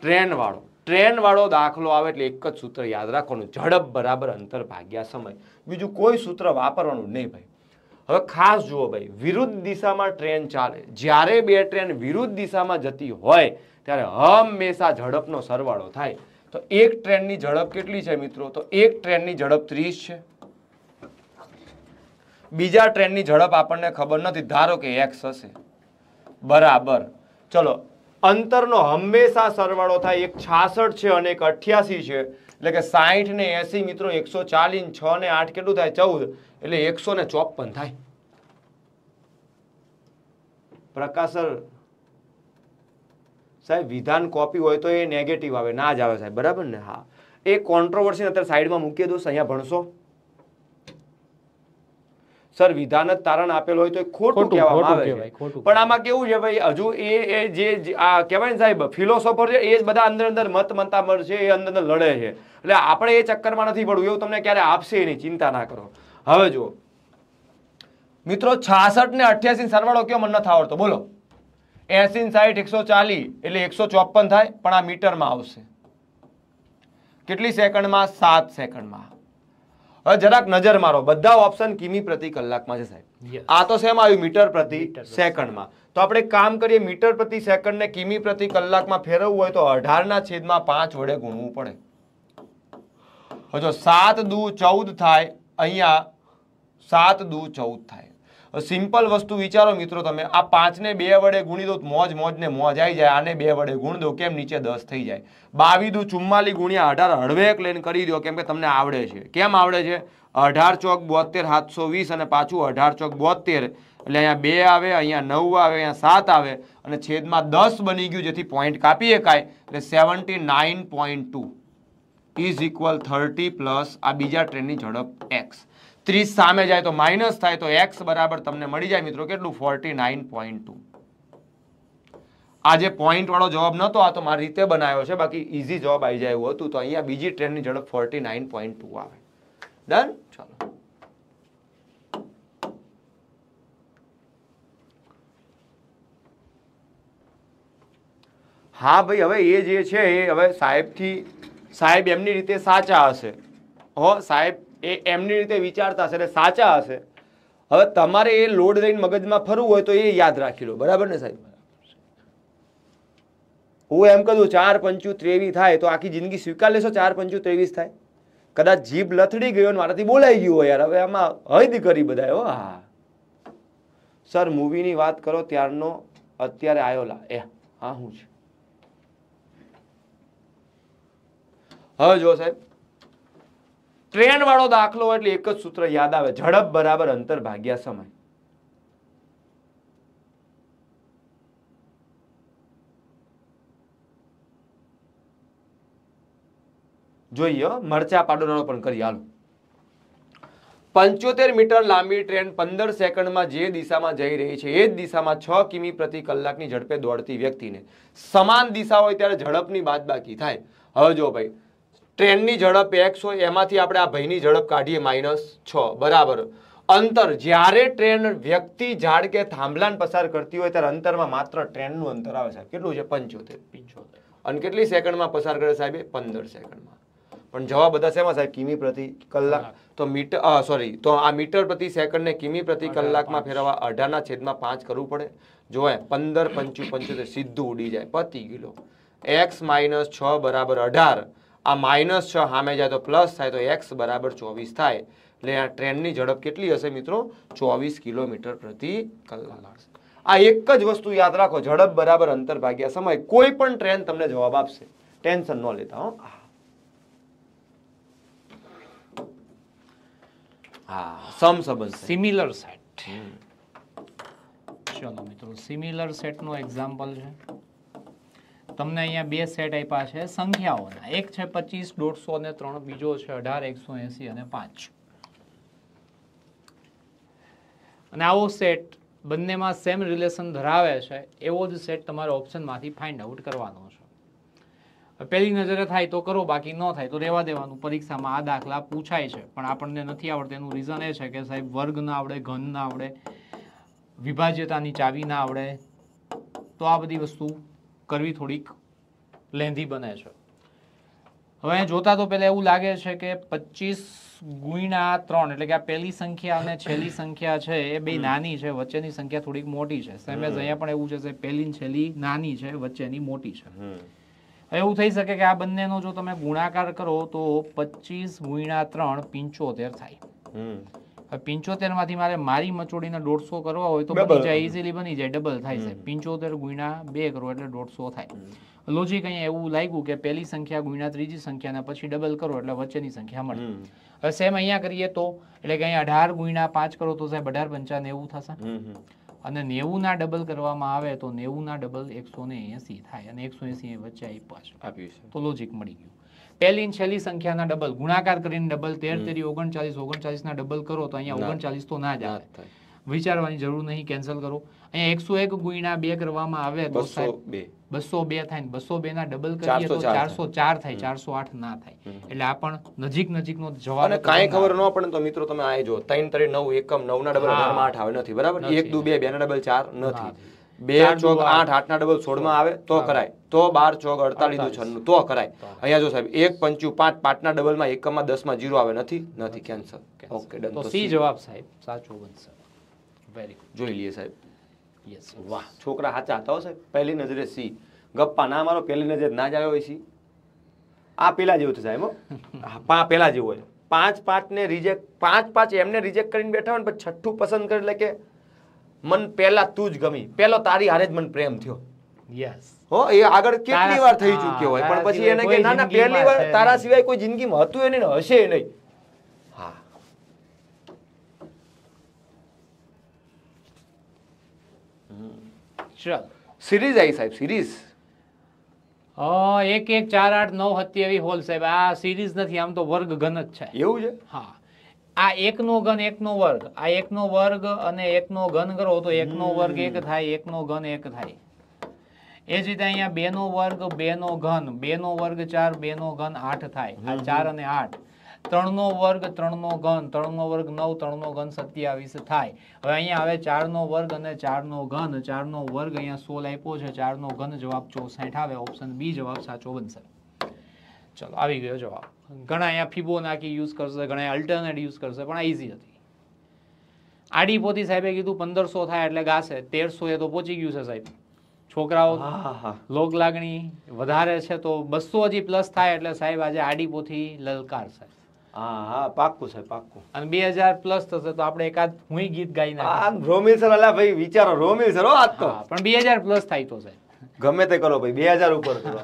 ટ્રેનવાળો ટ્રેનવાળો દાખલો આવે એટલે એક જ સૂત્ર યાદ રાખવાનું ઝડપ બરાબર અંતર ભાગ્યા સમય બીજું કોઈ સૂત્ર વાપરવાનું નહીં ભાઈ હવે ખાસ જુઓ ભાઈ વિરુદ્ધ દિશામાં ટ્રેન ચાલે જ્યારે બે ટ્રેન વિરુદ્ધ દિશામાં જતી હોય ત્યારે હંમેશા ઝડપનો સરવાળો થાય તો એક ટ્રેનની ઝડપ કેટલી છે મિત્રો તો એક ટ્રેનની ઝડપ ત્રીસ છે બીજા ટ્રેનની ઝડપ આપણને ખબર નથી ધારો કે એક્સ હશે બરાબર ચલો અંતરનો હંમેશા સરવાળો થાય એક છાસઠ છે અને એક અઠ્યાસી છે એટલે કે સાહીઠ ને એસી મિત્રો એકસો ચાલીસ છ ને આઠ કેટલું થાય ચૌદ એટલે એકસો ને ચોપન થાય પ્રકાશર સાહેબ વિધાન કોપી હોય તો એ નેગેટિવ આવે ના જ આવે સાહેબ બરાબર ને હા એ કોન્ટ્રોવર્સી અત્યારે સાઈડમાં મૂકી દો અહીંયા ભણશો સર વિધાન જ તારણ આપેલો હોય તો ખોટું કહેવામાં આવે પણ આમાં કેવું છે ભાઈ હજુ એ જે આ કહેવાય ને સાહેબ ફિલોસોફર છે એ જ બધા અંદર અંદર મત મતામર છે એ અંદર અંદર લડે છે એટલે આપણે એ ચક્કરમાં નથી પડવું એવું તમને ક્યારે આપશે એની ચિંતા ના કરો હવે જુઓ મિત્રો છાસઠ ને અઠ્યાસી સરવાળો કેમ મને નથી આવડતો બોલો એસી સાઈઠ એકસો ચાલી એટલે એકસો ચોપન થાય પણ આ મીટરમાં આવશે કેટલી સેકન્ડમાં સાત સેકન્ડમાં જરાક નજર મારો બધા ઓપ્શન કિમી પ્રતિ કલાકમાં છે સાહેબ આ તો સેમ આવ્યું મીટર પ્રતિ સેકન્ડમાં તો આપણે કામ કરીએ મીટર પ્રતિ સેકન્ડને કિમી પ્રતિ કલાકમાં ફેરવવું હોય તો અઢારના છેદમાં પાંચ વડે ગુણવું પડે હજો સાત દુ ચૌદ થાય અહીંયા સાત દુ ચૌદ થાય સિમ્પલ વસ્તુ વિચારો મિત્રો તમે આ પાંચને બે વડે ગુણી દો મોજ મોજને મોજ આવી જાય આને બે વડે ગુણ દો કેમ નીચે દસ થઈ જાય બાવી દું ચુમ્માલી ગુણ્યા અઢાર હળવેક લઈને કરી દો કેમ કે તમને આવડે છે કેમ આવડે છે અઢાર ચોક બોતેર સાતસો વીસ અને પાછું અઢાર ચોક બોતેર એટલે અહીંયા બે આવે અહીંયા નવ આવે અહીંયા સાત આવે અને છેદમાં દસ બની ગયું જેથી પોઈન્ટ કાપી શકાય એટલે seventy nine point two is equal thirty plus આ બીજા ટ્રેનની ઝડપ એક્સ ત્રીસ સામે જાય તો માઇનસ થાય તો એક્સ બરાબર તમને મળી જાય મિત્રો કેટલું ફોર્ટી નાઇન પોઈન્ટ ટુ આ જે પોઈન્ટવાળો જવાબ નહોતો આ તો મારી રીતે બનાવ્યો છે બાકી ઇઝી જવાબ આવી જાય એવું હતું તો અહીંયા બીજી ટ્રેનની ઝડપ ફોર્ટી નાઇન પોઈન્ટ ટુ આવે ડન ચાલો હા ભાઈ હવે એ જે છે એ હવે સાહેબથી સાહેબ એમની રીતે સાચા હશે હો સાહેબ એ એમની રીતે વિચારતા હશે અને સાચા હશે હવે તમારે એ લોડ લઈને મગજમાં ફરવું હોય તો એ યાદ રાખી લો બરાબર ને સાહેબ હું એમ કહું ચાર પંચું ત્રેવીસ થાય તો આખી જિંદગી સ્વીકાર લેશો ચાર પંચું ત્રેવીસ થાય કદાચ જીભ લથડી ગયો ને મારાથી બોલાઈ ગયું હોય યાર હવે આમાં હૈદ કરી બધા હો હા સર મૂવીની વાત કરો ત્યારનો અત્યારે આયોલા એ હા હું છે હવે જો સાહેબ ટ્રેનવાળો દાખલો એટલે એક જ સૂત્ર યાદ આવે ઝડપ બરાબર અંતર ભાગ્યા સમય જોઈએ મરચા પાડોરાળો પણ કરી હાલો પંચોતેર મીટર લાંબી ટ્રેન પંદર સેકન્ડમાં જે દિશામાં જઈ રહી છે એ જ દિશામાં છ કિમી પ્રતિ કલાકની ઝડપે દોડતી વ્યક્તિને સમાન દિશા હોય ત્યારે ઝડપની બાદબાકી થાય હવે જો ભાઈ ટ્રેનની ઝડપ એક્સ હોય એમાંથી આપણે આ ભાઈની ઝડપ કાઢીએ માઇનસ છ બરાબર અંતર જ્યારે ટ્રેન વ્યક્તિ ઝાડ કે થાંભલાને પસાર કરતી હોય ત્યારે અંતરમાં માત્ર ટ્રેનનું અંતર આવે સાહેબ કેટલું છે પંચોતેર પંચોતેર અને કેટલી સેકન્ડમાં પસાર કરે સાહેબ પંદર સેકન્ડમાં પણ જવાબ બધા શેમાં સાહેબ કિમી પ્રતિ કલાક તો મીટર સોરી તો આ મીટર પ્રતિ સેકન્ડને કિમી પ્રતિ કલાકમાં ફેરવવા અઢારના છેદમાં પાંચ કરવું પડે જોએ પંદર પંચું પંચોતેર સીધું ઉડી જાય પતી ગયેલો એક્સ માઇનસ છ બરાબર અઢાર આ માઇનસ છ સામે જાય તો પ્લસ થાય તો એક્સ બરાબર ચોવીસ થાય એટલે આ ટ્રેનની ઝડપ કેટલી હશે મિત્રો ચોવીસ કિલોમીટર પ્રતિ કલાક આ એક જ વસ્તુ યાદ રાખો ઝડપ બરાબર અંતર ભાગ્યા સમય કોઈ પણ ટ્રેન તમને જવાબ આપશે ટેન્શન ન લેતા હો હા સમ સંબંધ સિમિલર સેટ ચલો મિત્રો સિમિલર સેટનું એક્ઝામ્પલ છે તમને અહીંયા બે સેટ આપ્યા છે સંખ્યાઓના એક છે પચીસ દોઢસો અને ત્રણ બીજો છે અઢાર એકસો એંસી અને પાંચ અને આવો સેટ બંનેમાં સેમ રિલેશન ધરાવે છે એવો જ સેટ તમારે ઓપ્શનમાંથી ફાઇન્ડ આઉટ કરવાનો છે પહેલી નજરે થાય તો કરો બાકી ન થાય તો રહેવા દેવાનું પરીક્ષામાં આ દાખલા પૂછાય છે પણ આપણને નથી આવડતું એનું રીઝન એ છે કે સાહેબ વર્ગ ના આવડે ઘન ના આવડે વિભાજ્યતાની ચાવી ના આવડે તો આ બધી વસ્તુ કરવી થોડીક લેંધી બને છે હવે જોતા તો પહેલાં એવું લાગે છે કે પચીસ ગુણા ત્રણ એટલે કે આ પહેલી સંખ્યા અને છેલ્લી સંખ્યા છે એ બે નાની છે વચ્ચેની સંખ્યા થોડીક મોટી છે સેમ એઝ અહીંયા પણ એવું છે કે પહેલી છેલ્લી નાની છે વચ્ચેની મોટી છે એવું થઈ શકે કે આ બંનેનો જો તમે ગુણાકાર કરો તો પચીસ ગુણા ત્રણ પિંચોતેર થાય હમ પિંચોતેરમાંથી મારે મારી મચોડી મચોડીના દોઢસો કરવા હોય તો ઇઝીલી બની જાય ડબલ થાય છે પિંચોતેર ગુણ્યા બે કરો એટલે દોઢસો થાય લોજિક અહીંયા એવું લાગ્યું કે પહેલી સંખ્યા ગુણ્યા ત્રીજી સંખ્યા પછી ડબલ કરો એટલે વચ્ચેની સંખ્યા મળે હવે સેમ અહીંયા કરીએ તો એટલે કે અહીંયા અઢાર ગુણ્યા પાંચ કરો તો સાહેબ અઢાર પંચા નેવું થશે અને નેવું ના ડબલ કરવામાં આવે તો નેવું ના ડબલ એકસો ને એસી થાય અને એકસો એસી વચ્ચે આપ્યા છે તો લોજિક મળી ગયું પહેલી છેલ્લી સંખ્યાના ડબલ ગુણાકાર કરીને ડબલ તેર તેરી ઓગણચાલીસ ઓગણચાલીસના ડબલ કરો તો અહીંયા ઓગણચાલીસ તો ના જ આવે વિચારવાની જરૂર નહીં કેન્સલ કરો અહીંયા એકસો એક ગુણ્યા બે કરવામાં આવે તો બસો બે થાય ને બસો બે ના ડબલ કરીએ તો ચારસો ચાર થાય ચારસો આઠ ના થાય એટલે આ પણ નજીક નજીક નો જવાબ કઈ ખબર ન પડે તો મિત્રો તમે આ જો ત્રણ ત્રણ નવ એકમ નવ ના ડબલ આઠ આવે નથી બરાબર એક દુ બે બે ના ડબલ ચાર નથી બે ચોક આઠ આઠના ડબલ માં આવે તો કરાય તો બાર ચોક અડતાલીસ છન્નું તો કરાય અહીંયા જો સાહેબ એક પંચું પાંચ પાંચ ના પાંચના માં એકમાં દસમાં જીરો આવે નથી નથી કેન્સલ ઓકે ડન તો સી જવાબ સાહેબ સાચો બનશે વેરી ગુડ જોઈ લઈએ સાહેબ યસ વાહ છોકરા સાચા હતા સાહેબ પહેલી નજરે સી ગપ્પા ના મારો પહેલી નજરે ના જ આવ્યો હોય સી આ પેલા જેવું થશે સાહેબ પા પેલા જેવું હોય પાંચ પાંચ ને રિજેક્ટ પાંચ પાંચ એમને રિજેક્ટ કરીને બેઠા હોય ને પછી છઠ્ઠું પસંદ કરે એટલે કે મન પહેલા તું જ ગમી પહેલો તારી હારે જ મન પ્રેમ થયો હો એ આગળ કેટલી વાર થઈ ચૂક્યો હોય પણ પછી એને કે ના ના પહેલી વાર તારા સિવાય કોઈ જિંદગીમાં હતું એ હશે નહીં હા સિરીઝ આવી સાહેબ સિરીઝ એક એક ચાર આઠ નવ હતી એવી હોલ સાહેબ આ સિરીઝ નથી આમ તો વર્ગ ઘન જ છે એવું છે હા આ એકનો ઘન એકનો વર્ગ આ એકનો વર્ગ અને એકનો ઘન કરો તો એકનો વર્ગ એક થાય એકનો ઘન એક થાય એ જ રીતે અહીંયા બે નો વર્ગ બે નો ઘન બે નો વર્ગ ચાર બે નો ઘન આઠ થાય આ ચાર અને આઠ ત્રણ નો વર્ગ ત્રણ નો ઘન ત્રણ નો વર્ગ નવ ત્રણ નો ઘન સત્યાવીસ થાય હવે અહીંયા આવે ચાર નો વર્ગ અને ચાર નો ઘન ચાર નો વર્ગ અહીંયા સોલ આપ્યો છે ચાર નો ઘન જવાબ ચોસાઠ આવે ઓપ્શન બી જવાબ સાચો બનશે ચલો આવી ગયો જવાબ ઘણા અહીંયા નાખી યુઝ કરશે ઘણા અલ્ટરનેટ યુઝ કરશે પણ આ ઇઝી હતી આડી પોતી સાહેબે કીધું પંદરસો થાય એટલે ગાશે તેરસો એ તો પહોંચી ગયું છે સાહેબ છોકરાઓ લોક લાગણી વધારે છે તો બસો હજી પ્લસ થાય એટલે સાહેબ આજે આડી પોથી લલકારશે હા હા પાક્કું છે પાક્કું અને બે હજાર પ્લસ થશે તો આપણે એકાદ હું ગીત ગાઈ નાખીએ રોમિલ અલા ભાઈ વિચારો રોમિલ સર આજ તો પણ બે હજાર પ્લસ થાય તો સાહેબ ગમે તે કરો ભાઈ બે હજાર ઉપર કરો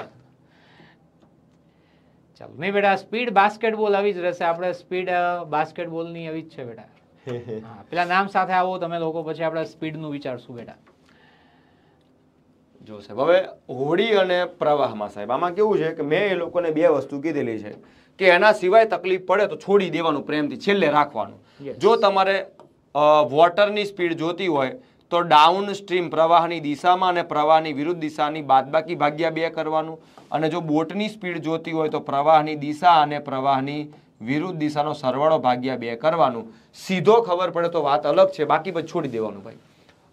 ચાલો નહીં બેટા સ્પીડ બાસ્કેટબોલ આવી જ રહેશે આપણે સ્પીડ બાસ્કેટબોલની આવી જ છે બેટા હા પેલા નામ સાથે આવો તમે લોકો પછી આપણે સ્પીડનું વિચારશું બેટા જો સાહેબ હવે હોડી અને પ્રવાહમાં સાહેબ આમાં કેવું છે કે મેં એ લોકોને બે વસ્તુ કીધેલી છે કે એના સિવાય તકલીફ પડે તો છોડી દેવાનું પ્રેમથી છેલ્લે રાખવાનું જો તમારે વોટરની સ્પીડ જોતી હોય તો ડાઉન સ્ટ્રીમ પ્રવાહની દિશામાં અને પ્રવાહની વિરુદ્ધ દિશાની બાદબાકી ભાગ્યા બે કરવાનું અને જો બોટની સ્પીડ જોતી હોય તો પ્રવાહની દિશા અને પ્રવાહની વિરુદ્ધ દિશાનો સરવાળો ભાગ્યા બે કરવાનું સીધો ખબર પડે તો વાત અલગ છે બાકી પછી છોડી દેવાનું ભાઈ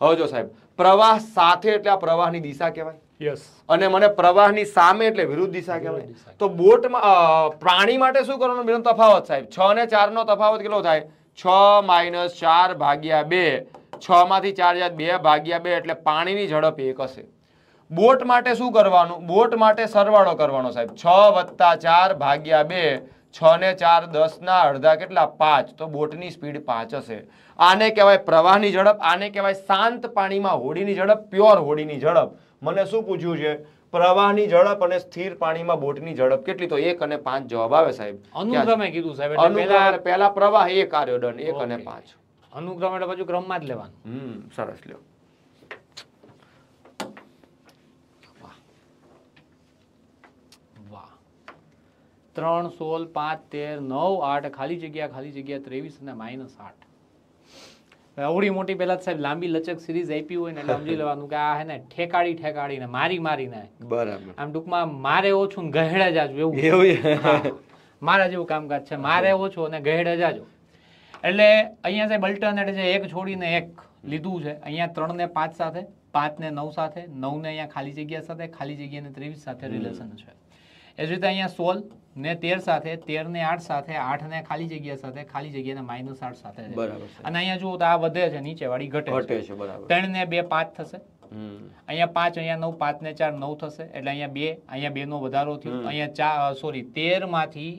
હવે જો સાહેબ પ્રવાહ સાથે એટલે આ પ્રવાહની દિશા કહેવાય અને મને પ્રવાહની સામે એટલે વિરુદ્ધ દિશા કહેવાય તો બોટમાં પ્રાણી માટે શું કરવાનો બેનો તફાવત સાહેબ છ ને ચાર નો તફાવત કેટલો થાય છ માઇનસ ચાર ભાગ્યા બે છ માંથી ચાર જાય બે ભાગ્યા બે એટલે પાણીની ઝડપ એક હશે બોટ માટે શું કરવાનું બોટ માટે સરવાળો કરવાનો સાહેબ છ વત્તા ચાર ભાગ્યા બે છ ને ચાર દસ ના અડધા કેટલા પાંચ તો બોટની સ્પીડ પાંચ હશે આને કહેવાય પ્રવાહની ઝડપ આને કહેવાય શાંત પાણીમાં હોડીની ઝડપ પ્યોર હોડીની ઝડપ મને શું પૂછ્યું છે પ્રવાહની ઝડપ અને સ્થિર પાણીમાં બોટની ઝડપ કેટલી તો એક અને પાંચ જવાબ આવે સાહેબ અનુક્રમે કીધું સાહેબ પહેલા પ્રવાહ એક આર્યો દંડ એક અને પાંચ અનુક્રમ એટલે પછી ક્રમમાં જ લેવાનું હમ સરસ લ્યો ત્રણ સોળ પાંચ તેર નવ આઠ ખાલી જગ્યા ખાલી જગ્યા ત્રેવીસ અને માઇનસ આઠ અવડી મોટી પહેલા સાહેબ લાંબી લચક સિરીઝ આપી હોય ને સમજી લેવાનું કે આ હે ને ઠેકાડી ઠેકાડીને મારી મારીને બરાબર આમ ટૂંકમાં મારે ઓછું ને ગહેડા જાજો એવું એવું મારા જેવું કામકાજ છે મારે ઓછું અને ગહેડા જાજો એટલે અહીંયા સાહેબ અલ્ટરનેટ છે એક છોડીને એક લીધું છે અહીંયા ત્રણ ને પાંચ સાથે પાંચ ને નવ સાથે નવ ને અહીંયા ખાલી જગ્યા સાથે ખાલી જગ્યા ને ત્રેવીસ સાથે રિલેશન છે એ જ રીતે અહીંયા સોલ ને તેર સાથે તેર ને આઠ સાથે આઠ ને ખાલી જગ્યા સાથે ખાલી જગ્યા ને માઇનસ આઠ સાથે બરાબર અને અહીંયા જુઓ તો આ વધે છે નીચે વાળી ઘટે ઘટે છે ત્રણ ને બે પાંચ થશે અહીંયા પાંચ અહીંયા નવ પાંચ ને ચાર નવ થશે એટલે અહીંયા બે અહીંયા બે નો વધારો થયો અહીંયા ચાર સોરી તેર માંથી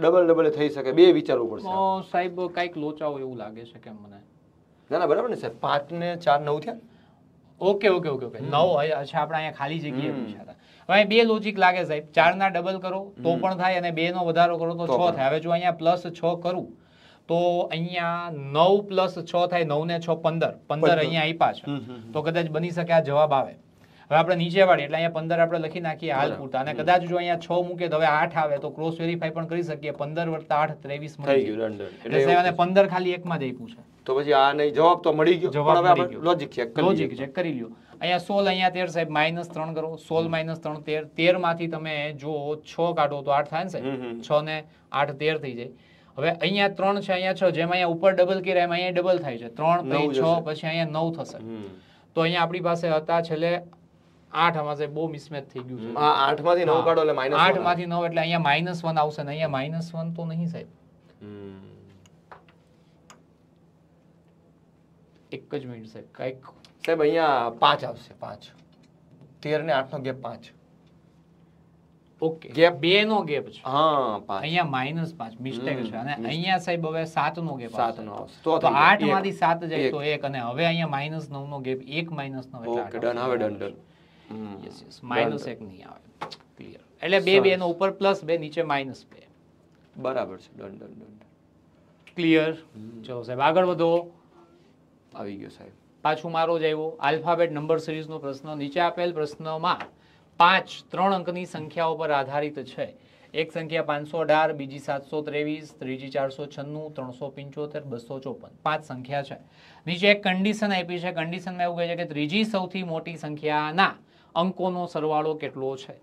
ડબલ ડબલ થઈ શકે બે વિચારવું પડશે સાહેબ કઈક લોચાઓ એવું લાગે છે કેમ મને ના બરાબર ને સાહેબ પાંચ ને ચાર નવ થયા ઓકે ઓકે ઓકે ઓકે નવ અચ્છા આપણે અહીંયા ખાલી જગ્યાએ પૂછ્યા હતા હવે બે લોજિક લાગે સાહેબ ચારના ડબલ કરો તો પણ થાય અને બેનો વધારો કરો તો છ થાય હવે જો અહીંયા પ્લસ છ કરું તો અહીંયા નવ પ્લસ છ થાય નવ ને છ પંદર પંદર અહીંયા આપ્યા છે તો કદાચ બની શકે આ જવાબ આવે હવે આપણે નીચે વાળી એટલે અહીંયા પંદર આપણે લખી નાખીએ હાલ પૂરતા અને કદાચ જો અહીંયા છ મૂકે તો હવે આઠ આવે તો ક્રોસ વેરીફાઈ પણ કરી શકીએ પંદર વર્તા આઠ ત્રેવીસ મળી ગયું એટલે પંદર ખાલી એકમાં જ આપ્યું છે તો પછી આ નહીં જવાબ તો મળી ગયો જવાબ હવે લોજિક ચેક કરી લોજિક ચેક કરી લ્યો અહીંયા સોળ અહીંયા તેર સાહેબ માઇનસ ત્રણ કરો સોલ માઇનસ ત્રણ તેર તેર માંથી તમે જો છ કાઢો તો આઠ થાય ને સાહેબ છ ને આઠ તેર થઈ જાય હવે અહીંયા ત્રણ છે અહીંયા છ જેમ અહીંયા ઉપર ડબલ કર્યા એમ અહીંયા ડબલ થાય છે ત્રણ પછી છ પછી અહીંયા નવ થશે તો અહીંયા આપણી પાસે હતા છેલ્લે આઠ અમારે બહુ મિસમેચ થઈ ગયું છે આઠ માંથી નવ કાઢો એટલે આઠ માંથી નવ એટલે અહીંયા માઇનસ વન આવશે ને અહીંયા માઇનસ વન તો નહીં સાહેબ એક જ મિનિટ સાહેબ કાંઈક સાહેબ અહીંયા પાંચ આવશે પાંચ તેર ને આઠ નો ગેપ પાંચ ઓકે ગેપ બે નો ગેપ છે હા અહીંયા માઇનસ પાંચ મિસ્ટેક છે અને અહીંયા સાહેબ હવે સાત નો ગેપ સાત નો તો આઠ માંથી સાત જાય તો એક અને હવે અહીંયા માઇનસ નવ નો ગેપ એક માઇનસ નવ ઓકે ડન હવે done done yes yes minus એક નહીં આવે ક્લિયર એટલે બે બે નો ઉપર પ્લસ બે નીચે માઇનસ બે બરાબર છે ડન ડન ડન ક્લિયર ચલો સાહેબ આગળ વધો આવી ગયો સાહેબ પાછું મારો જ આવ્યો આલ્ફાબેટ નંબર સિરીઝનો પ્રશ્ન નીચે આપેલ પ્રશ્નમાં પાંચ ત્રણ અંકની સંખ્યાઓ પર આધારિત છે એક સંખ્યા પાંચસો અઢાર બીજી સાતસો ત્રેવીસ ત્રીજી ચારસો છન્નું ત્રણસો પંચોતેર બસો ચોપન પાંચ સંખ્યા છે નીચે એક કન્ડિશન આપી છે કન્ડિશનમાં એવું કહે છે કે ત્રીજી સૌથી મોટી સંખ્યાના અંકોનો સરવાળો કેટલો છે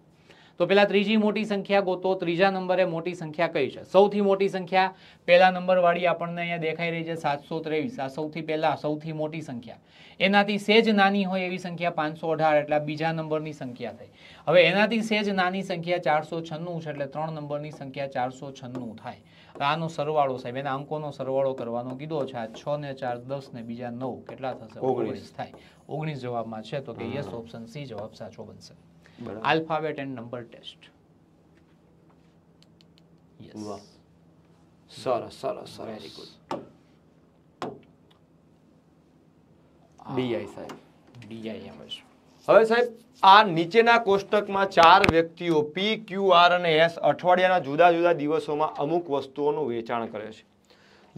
તો પેલા ત્રીજી મોટી સંખ્યા ગોતો ત્રીજા નંબરે મોટી સંખ્યા કઈ છે સૌથી મોટી સંખ્યા પહેલા નંબરવાળી આપણને અહીંયા દેખાઈ રહી છે સાતસો આ સૌથી પહેલા સૌથી મોટી સંખ્યા એનાથી સેજ નાની હોય એવી સંખ્યા પાંચસો એટલે બીજા નંબરની સંખ્યા થઈ હવે એનાથી સેજ નાની સંખ્યા ચારસો છન્નું છે એટલે ત્રણ નંબરની સંખ્યા ચારસો છન્નું થાય આનો સરવાળો સાહેબ એના અંકોનો સરવાળો કરવાનો કીધો છે આ છ ને ચાર દસ ને બીજા નવ કેટલા થશે ઓગણીસ થાય ઓગણીસ જવાબમાં છે તો કે યસ ઓપ્શન સી જવાબ સાચો બનશે આલ્ફાબેટ એન્ડ નંબર ટેસ્ટ સરસ સરસ વેરી ગુડ ડીઆઈ સાહેબ ડીઆઈ એમ જ હવે સાહેબ આ નીચેના કોષ્ટકમાં ચાર વ્યક્તિઓ પી ક્યુ આર અને એસ અઠવાડિયાના જુદા જુદા દિવસોમાં અમુક વસ્તુઓનું વેચાણ કરે છે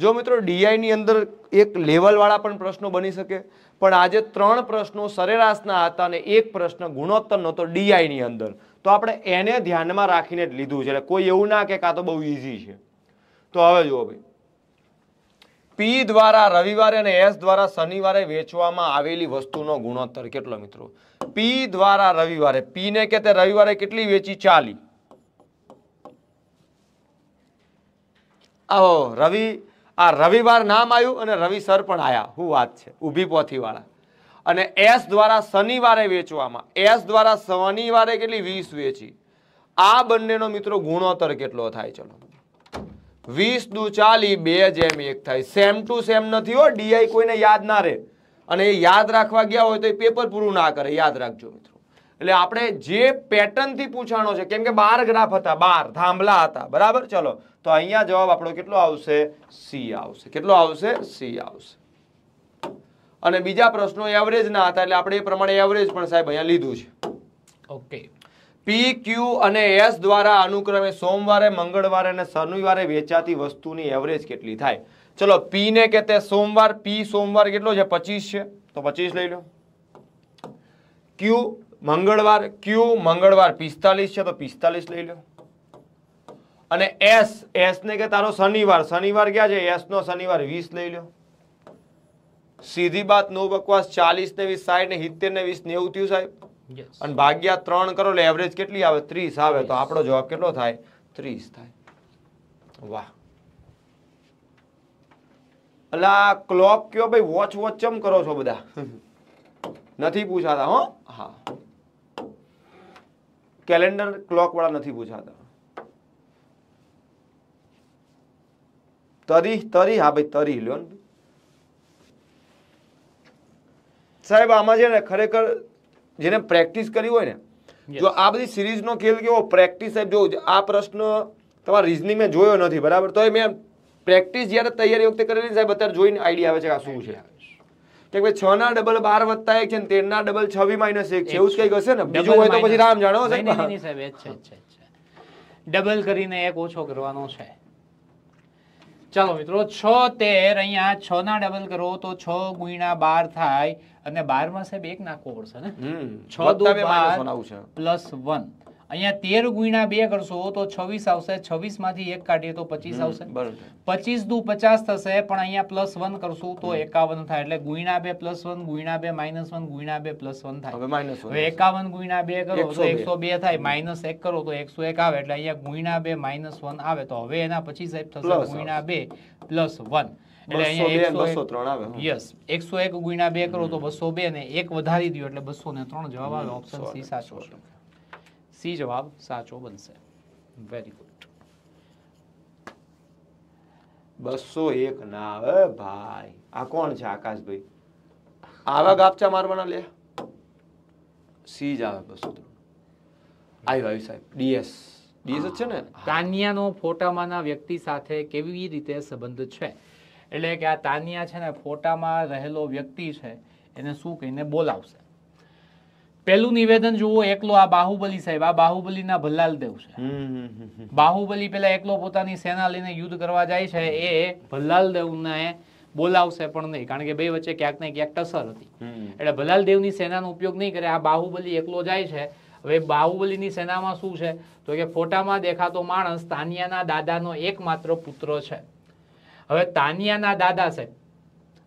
જો મિત્રો ડીઆઈની અંદર એક લેવલવાળા પણ પ્રશ્નો બની શકે પણ આજે ત્રણ પ્રશ્નો સરેરાશના હતા અને એક પ્રશ્ન ગુણોત્તર નહોતો ડીઆઈની અંદર તો આપણે એને ધ્યાનમાં રાખીને જ લીધું છે એટલે કોઈ એવું ના કે કાં તો બહુ ઇઝી છે તો હવે જુઓ ભાઈ પી દ્વારા રવિવારે અને એસ દ્વારા શનિવારે વેચવામાં આવેલી વસ્તુનો ગુણોત્તર કેટલો મિત્રો પી દ્વારા રવિવારે પીને કે તે રવિવારે કેટલી વેચી ચાલી આવો રવિ આ રવિવાર નામ આવ્યું અને રવિ સર પણ આવ્યા હું વાત છે ઊભી પોથીવાળા અને એસ દ્વારા શનિવારે વેચવામાં એસ દ્વારા શનિવારે કેટલી વીસ વેચી આ બંનેનો મિત્રો ગુણોત્તર કેટલો થાય ચલો વીસ દુ ચાલી બે જેમ એક થાય સેમ ટુ સેમ નથી હો ડીઆઈ કોઈને યાદ ના રહે અને એ યાદ રાખવા ગયા હોય તો એ પેપર પૂરું ના કરે યાદ રાખજો મિત્રો એટલે આપણે જે પેટર્નથી પૂછાણો છે કેમ કે બાર ગ્રાફ હતા બાર થાંભલા હતા બરાબર ચલો તો અહીંયા જવાબ આપણો કેટલો આવશે સી આવશે કેટલો આવશે સી આવશે અને બીજા પ્રશ્નો એવરેજ ના હતા એટલે આપણે એ પ્રમાણે એવરેજ પણ સાહેબ અહીંયા લીધું છે ઓકે પી ક્યુ અને એસ દ્વારા અનુક્રમે સોમવારે મંગળવારે અને શનિવારે વેચાતી વસ્તુની એવરેજ કેટલી થાય ચલો પી ને કે તે સોમવાર પી સોમવાર કેટલો છે પચીસ છે તો પચીસ લઈ લો ક્યુ મંગળવાર ક્યુ મંગળવાર પિસ્તાલીસ છે તો પિસ્તાલીસ લઈ લો અને એસ એસ ને કે તારો શનિવાર શનિવાર ક્યાં છે એસ નો શનિવાર વીસ લઈ લો સીધી બાત નો બકવાસ ચાલીસ ને વીસ સાઠ ને સિત્તેર ને વીસ નેવું થયું સાહેબ અને ભાગ્યા ત્રણ કરો એટલે એવરેજ કેટલી આવે ત્રીસ આવે તો આપણો જવાબ કેટલો થાય ત્રીસ થાય વાહ એટલે આ ક્લોક કયો ભાઈ વોચ વોચ ચમ કરો છો બધા નથી પૂછાતા હો હા કેલેન્ડર ક્લોક વાળા નથી પૂછાતા તરી તરી હા ભાઈ તરી લ્યો સાહેબ આમાં છે ને ખરેખર જેને પ્રેક્ટિસ કરી હોય ને જો આ બધી સિરીઝનો ખેલ કેવો પ્રેક્ટિસ સાહેબ જો આ પ્રશ્ન તમારા રીઝનિંગ મેં જોયો નથી બરાબર તો એ મેં પ્રેક્ટિસ જ્યારે તૈયારી વખતે કરેલી સાહેબ અત્યારે જોઈને આઈડિયા આવે છે આ શું છે કે ભાઈ છ ના ડબલ બાર વત્તા એક છે ને તેર ના ડબલ છવી માઇનસ એક છે એવું જ કઈક હશે ને બીજું હોય તો પછી રામ જાણો ડબલ કરીને એક ઓછો કરવાનો છે ચાલો મિત્રો છ તેર અહીંયા છ ના ડબલ કરો તો છ ગુણ્યા બાર થાય અને બાર માં સાહેબ એક નાખવો પડશે ને છ દુ બાર પ્લસ વન અહીંયા તેર ગુણ્યા બે કરશો તો છવ્વીસ આવશે છવ્વીસ માંથી એક કાઢીએ તો પચીસ આવશે પચીસ દુ પચાસ થશે પણ અહીંયા પ્લસ વન કરશું તો એકાવન થાય એટલે ગુણ્યા બે પ્લસ વન ગુણ્યા બે માઇનસ વન ગુણ્યા બે પ્લસ વન થાય એકાવન ગુણ્યા બે કરો તો એકસો બે થાય માઇનસ એક કરો તો એકસો એક આવે એટલે અહીંયા ગુણ્યા બે માઇનસ વન આવે તો હવે એના પછી સાહેબ થશે ગુણ્યા બે પ્લસ વન એકસો એક ગુણ્યા બે કરો તો બસો બે ને એક વધારી દો એટલે બસો ને ત્રણ જવાબ આવે ઓપ્શન સી સાચો સી જવાબ સાચો બનશે વેરી ગુડ બસો એક ના હવે ભાઈ આ કોણ છે આકાશભાઈ આવા ગાપચા મારવાના લે સી જ આવે બસો ત્રણ આવ્યું આવ્યું સાહેબ ડીએસ ડીએસ જ છે ને તાનિયાનો ફોટામાંના વ્યક્તિ સાથે કેવી રીતે સંબંધ છે એટલે કે આ તાનિયા છે ને ફોટામાં રહેલો વ્યક્તિ છે એને શું કહીને બોલાવશે પેલું નિવેદન જુઓ એકલો આ બાહુબલી સાહેબ આ બાહુબલી ના ભલાલ દેવ છે બાહુબલી પેલા એકલો પોતાની સેના લઈને યુદ્ધ કરવા જાય છે એ દેવ ને બોલાવશે પણ નહીં કારણ કે બે વચ્ચે ક્યાંક ને ક્યાંક ટસર હતી એટલે ભલ્લાલ દેવની સેનાનો ઉપયોગ નહીં કરે આ બાહુબલી એકલો જાય છે હવે બાહુબલી ની સેનામાં શું છે તો કે ફોટામાં દેખાતો માણસ તાનિયાના દાદાનો એકમાત્ર પુત્ર છે હવે તાનિયાના દાદા સાહેબ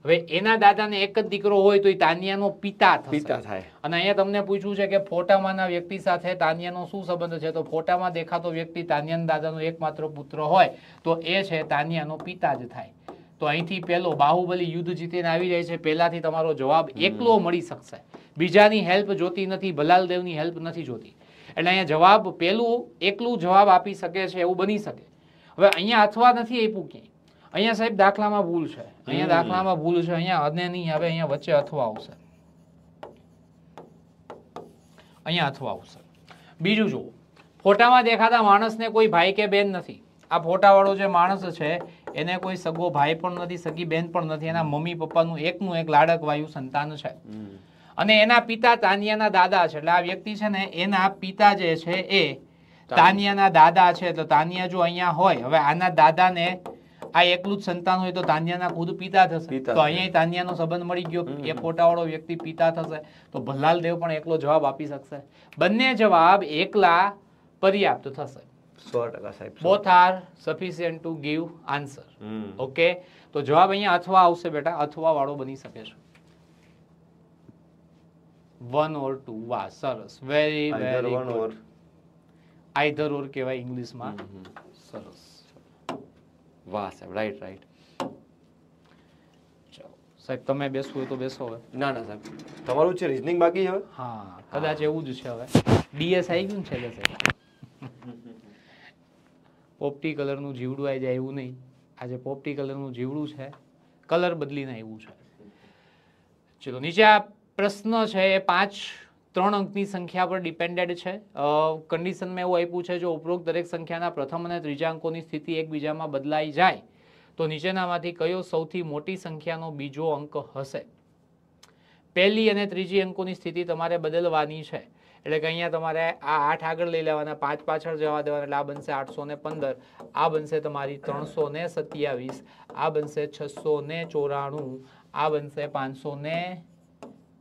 હવે એના દાદાને એક જ દીકરો હોય તો એ તાનિયાનો પિતા પિતા થાય અને અહીંયા તમને પૂછ્યું છે કે ફોટામાંના વ્યક્તિ સાથે તાનિયાનો શું સંબંધ છે તો ફોટામાં દેખાતો વ્યક્તિ તાનિયાના દાદાનો એકમાત્ર પુત્ર હોય તો એ છે તાનિયાનો પિતા જ થાય તો અહીંથી પહેલો બાહુબલી યુદ્ધ જીતીને આવી જાય છે પહેલાંથી તમારો જવાબ એકલો મળી શકશે બીજાની હેલ્પ જોતી નથી ભલાલદેવની હેલ્પ નથી જોતી એટલે અહીંયા જવાબ પહેલું એકલું જવાબ આપી શકે છે એવું બની શકે હવે અહીંયા અથવા નથી આપ્યું ક્યાંય અહીંયા સાહેબ દાખલામાં ભૂલ છે અહીંયા દાખલામાં ભૂલ છે અહીંયા અને નહીં આવે અહીંયા વચ્ચે અથવા આવશે અહીંયા અથવા આવશે બીજું જુઓ ફોટામાં દેખાતા માણસને કોઈ ભાઈ કે બેન નથી આ ફોટાવાળો જે માણસ છે એને કોઈ સગો ભાઈ પણ નથી સગી બેન પણ નથી એના મમ્મી પપ્પાનું એકનું એક લાડક વાયુ સંતાન છે અને એના પિતા તાનિયાના દાદા છે એટલે આ વ્યક્તિ છે ને એના પિતા જે છે એ તાનિયાના દાદા છે તો તાનિયા જો અહીંયા હોય હવે આના દાદાને આ એકલું જ સંતાન હોય તો તાન્યાના ખુદ પિતા થશે તો અહીંયા તાન્યાનો સંબંધ મળી ગયો એ ફોટાવાળો વ્યક્તિ પિતા થશે તો ભલ્લાલ દેવ પણ એકલો જવાબ આપી શકશે બંને જવાબ એકલા પર્યાપ્ત થશે ઓકે તો જવાબ અહીંયા અથવા આવશે બેટા અથવા વાળો બની શકે છે વન ઓર ટુ વાહ સરસ વેરી વેરી આઈધર ઓર કહેવાય ઇંગ્લિશમાં સરસ વાહ સાહેબ રાઈટ રાઈટ સાહેબ તમે બેસવું તો બેસો હવે ના ના સાહેબ તમારું છે રીઝનિંગ બાકી હવે હા કદાચ એવું જ છે હવે ડીએસ આવી ગયું છે સાહેબ પોપટી કલરનું જીવડું આવી જાય એવું નહીં આજે પોપટી કલરનું જીવડું છે કલર બદલીને આવ્યું છે ચલો નીચે આ પ્રશ્ન છે એ પાંચ ત્રણ અંકની સંખ્યા પર ડિપેન્ડેડ છે કન્ડિશન મેં એવું આપ્યું છે જો ઉપરોક્ત દરેક સંખ્યાના પ્રથમ અને ત્રીજા અંકોની સ્થિતિ એકબીજામાં બદલાઈ જાય તો નીચેનામાંથી કયો સૌથી મોટી સંખ્યાનો બીજો અંક હશે પહેલી અને ત્રીજી અંકોની સ્થિતિ તમારે બદલવાની છે એટલે કે અહીંયા તમારે આ આઠ આગળ લઈ લેવાના પાંચ પાછળ જવા દેવાના એટલે આ બનશે આઠસો ને પંદર આ બનશે તમારી ત્રણસો ને સત્યાવીસ આ બનશે છસો ને ચોરાણું આ બનશે પાંચસો ને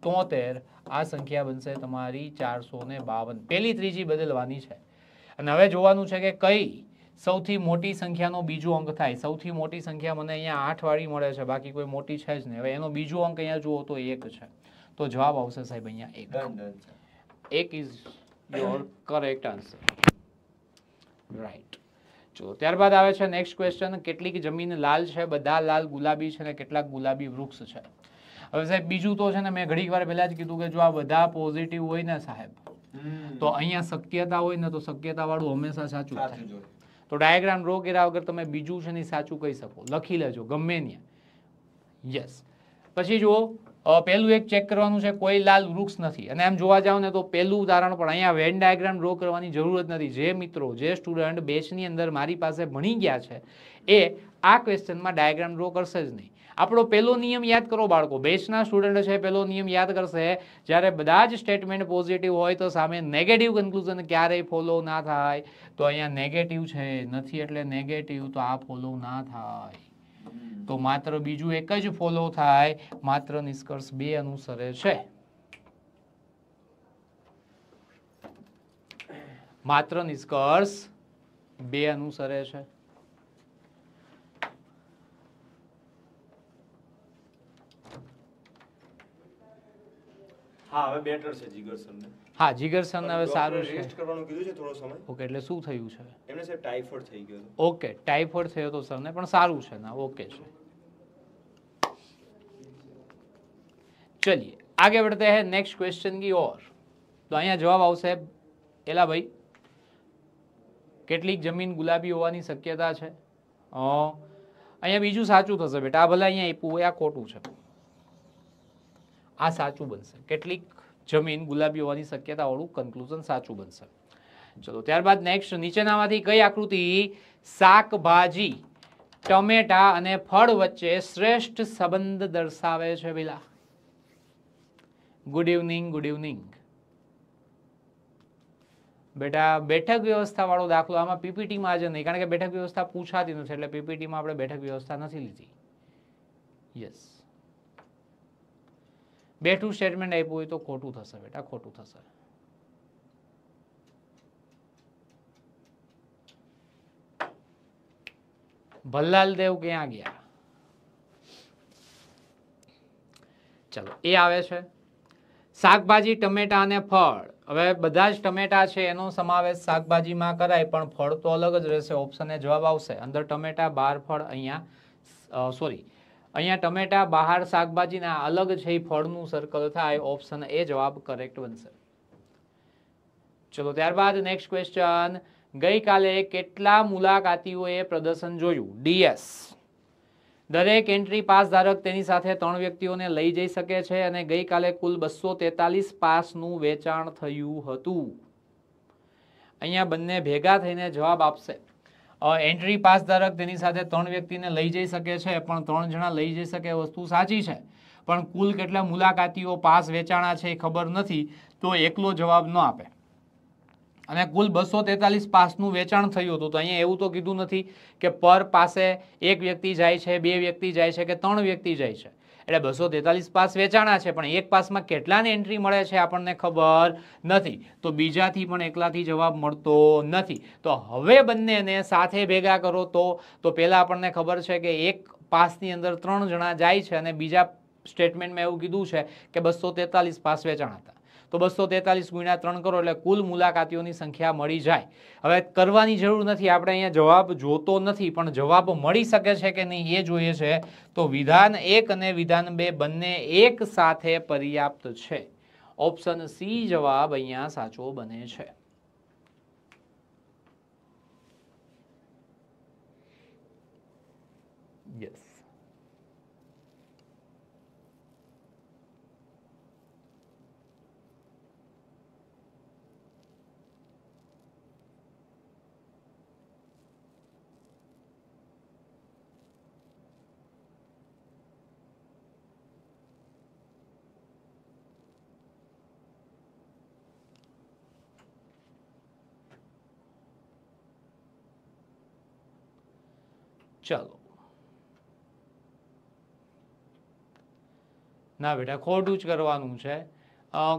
તોતેર આ સંખ્યા બનશે તમારી ચારસો ને બાવન પેલી ત્રીજી બદલવાની છે અને હવે જોવાનું છે કે કઈ સૌથી મોટી સંખ્યાનો બીજો અંક થાય સૌથી મોટી સંખ્યા મને અહીંયા આઠ વાળી મળે છે બાકી કોઈ મોટી છે જ નહીં હવે એનો બીજો અંક અહીંયા જુઓ તો એક છે તો જવાબ આવશે સાહેબ અહીંયા એક એક is your correct answer right જો ત્યારબાદ આવે છે નેક્સ્ટ ક્વેશ્ચન કેટલીક જમીન લાલ છે બધા લાલ ગુલાબી છે ને કેટલાક ગુલાબી વૃક્ષ છે હવે સાહેબ બીજું તો છે ને મેં ઘણી વાર પહેલા જ કીધું કે જો આ બધા પોઝિટિવ હોય ને સાહેબ તો અહીંયા શક્યતા હોય ને તો શક્યતા વાળું હંમેશા સાચું થાય તો ડાયાગ્રામ ડ્રો કર્યા વગર તમે બીજું છે ને સાચું કહી શકો લખી લેજો ગમે ત્યાં યસ પછી જુઓ પહેલું એક ચેક કરવાનું છે કોઈ લાલ વૃક્ષ નથી અને આમ જોવા જાવ ને તો પહેલું ઉદાહરણ પણ અહીંયા વેન ડાયાગ્રામ ડ્રો કરવાની જરૂર જ નથી જે મિત્રો જે સ્ટુડન્ટ બેચની અંદર મારી પાસે ભણી ગયા છે એ આ ક્વેશ્ચનમાં ડાયાગ્રામ ડ્રો કરશે જ નહીં આપણો પેલો નિયમ યાદ કરો બાળકો બેચના સ્ટુડન્ટ છે પેલો નિયમ યાદ કરશે જ્યારે બધા જ સ્ટેટમેન્ટ પોઝિટિવ હોય તો સામે નેગેટિવ કન્ક્લુઝન ક્યારેય ફોલો ના થાય તો અહીંયા નેગેટિવ છે નથી એટલે નેગેટિવ તો આ ફોલો ના થાય તો માત્ર બીજું એક જ ફોલો થાય માત્ર નિષ્કર્ષ બે અનુસરે છે માત્ર નિષ્કર્ષ બે અનુસરે છે હા હવે બેટર છે જીગરસનને હા જીગરસન હવે સારું છે રેસ્ટ કરવાનું કીધું છે થોડો સમય ઓકે એટલે શું થયું છે એમને સાહેબ ટાઇફોઇડ થઈ ગયો ઓકે ટાઇફોઇડ થયો તો સરને પણ સારું છે ના ઓકે છે ચલિए आगे बढ़ते हैं नेक्स्ट क्वेश्चन की ओर તો અહીંયા જવાબ આવશે એલા ભાઈ કેટલીક જમીન ગુલાબી હોવાની શક્યતા છે અહીંયા બીજું સાચું થશે બેટા આ ભલે અહીંયા આપ્યું હોય આ ખોટું છે આ સાચું બનશે કેટલીક જમીન ગુલાબી હોવાની શક્યતાવાળું કન્કલુઝન સાચું બનશે ચલો ત્યારબાદ નેક્સ્ટ નીચેનામાંથી કઈ આકૃતિ શાકભાજી ટમેટા અને ફળ વચ્ચે શ્રેષ્ઠ સંબંધ દર્શાવે છે બેલા ગુડ ઇવનિંગ ગુડ ઇવનિંગ બેટા બેઠક વ્યવસ્થાવાળો વાળો દાખલો આમાં પીપીટીમાં આજે નહીં કારણ કે બેઠક વ્યવસ્થા પૂછાતી નથી એટલે પીપીટીમાં આપણે બેઠક વ્યવસ્થા નથી લીધી યસ બેઠું સ્ટેટમેન્ટ આપ્યું હોય તો ખોટું થશે બેટા ખોટું થશે ભલ્લાલ દેવ ક્યાં ગયા ચલો એ આવે છે શાકભાજી ટમેટા અને ફળ હવે બધા જ ટમેટા છે એનો સમાવેશ શાકભાજીમાં કરાય પણ ફળ તો અલગ જ રહેશે ઓપ્શન જવાબ આવશે અંદર ટમેટા બાર ફળ અહીંયા સોરી અહીંયા ટમેટા બહાર શાકભાજીના અલગ છે એ ફળનું સર્કલ થાય ઓપ્શન એ જવાબ કરેક્ટ બનશે ચલો ત્યારબાદ નેક્સ્ટ ક્વેશ્ચન ગઈકાલે કેટલા મુલાકાતીઓએ પ્રદર્શન જોયું ડીએસ દરેક એન્ટ્રી પાસ ધારક તેની સાથે ત્રણ વ્યક્તિઓને લઈ જઈ શકે છે અને ગઈકાલે કુલ બસો તેતાલીસ પાસનું વેચાણ થયું હતું અહીંયા બંને ભેગા થઈને જવાબ આપશે એન્ટ્રી પાસ ધારક તેની સાથે ત્રણ વ્યક્તિને લઈ જઈ શકે છે પણ ત્રણ જણા લઈ જઈ શકે વસ્તુ સાચી છે પણ કુલ કેટલા મુલાકાતીઓ પાસ વેચાણા છે એ ખબર નથી તો એકલો જવાબ ન આપે અને કુલ બસો તેતાલીસ પાસનું વેચાણ થયું હતું તો અહીંયા એવું તો કીધું નથી કે પર પાસે એક વ્યક્તિ જાય છે બે વ્યક્તિ જાય છે કે ત્રણ વ્યક્તિ જાય છે એટલે બસો તેતાલીસ પાસ વેચાણા છે પણ એક પાસમાં કેટલાને એન્ટ્રી મળે છે આપણને ખબર નથી તો બીજાથી પણ એકલાથી જવાબ મળતો નથી તો હવે બંનેને સાથે ભેગા કરો તો તો પહેલાં આપણને ખબર છે કે એક પાસની અંદર ત્રણ જણા જાય છે અને બીજા સ્ટેટમેન્ટમાં એવું કીધું છે કે બસો તેતાલીસ પાસ વેચાણ હતા તો બસો તેતાલીસ ગુણ્યા ત્રણ કરો એટલે કુલ મુલાકાતીઓની સંખ્યા મળી જાય હવે કરવાની જરૂર નથી આપણે અહીંયા જવાબ જોતો નથી પણ જવાબ મળી શકે છે કે નહીં એ જોઈએ છે તો વિધાન એક અને વિધાન બે બંને એક સાથે પર્યાપ્ત છે ઓપ્શન સી જવાબ અહીંયા સાચો બને છે ચલો ના બેટા ખોટું જ કરવાનું છે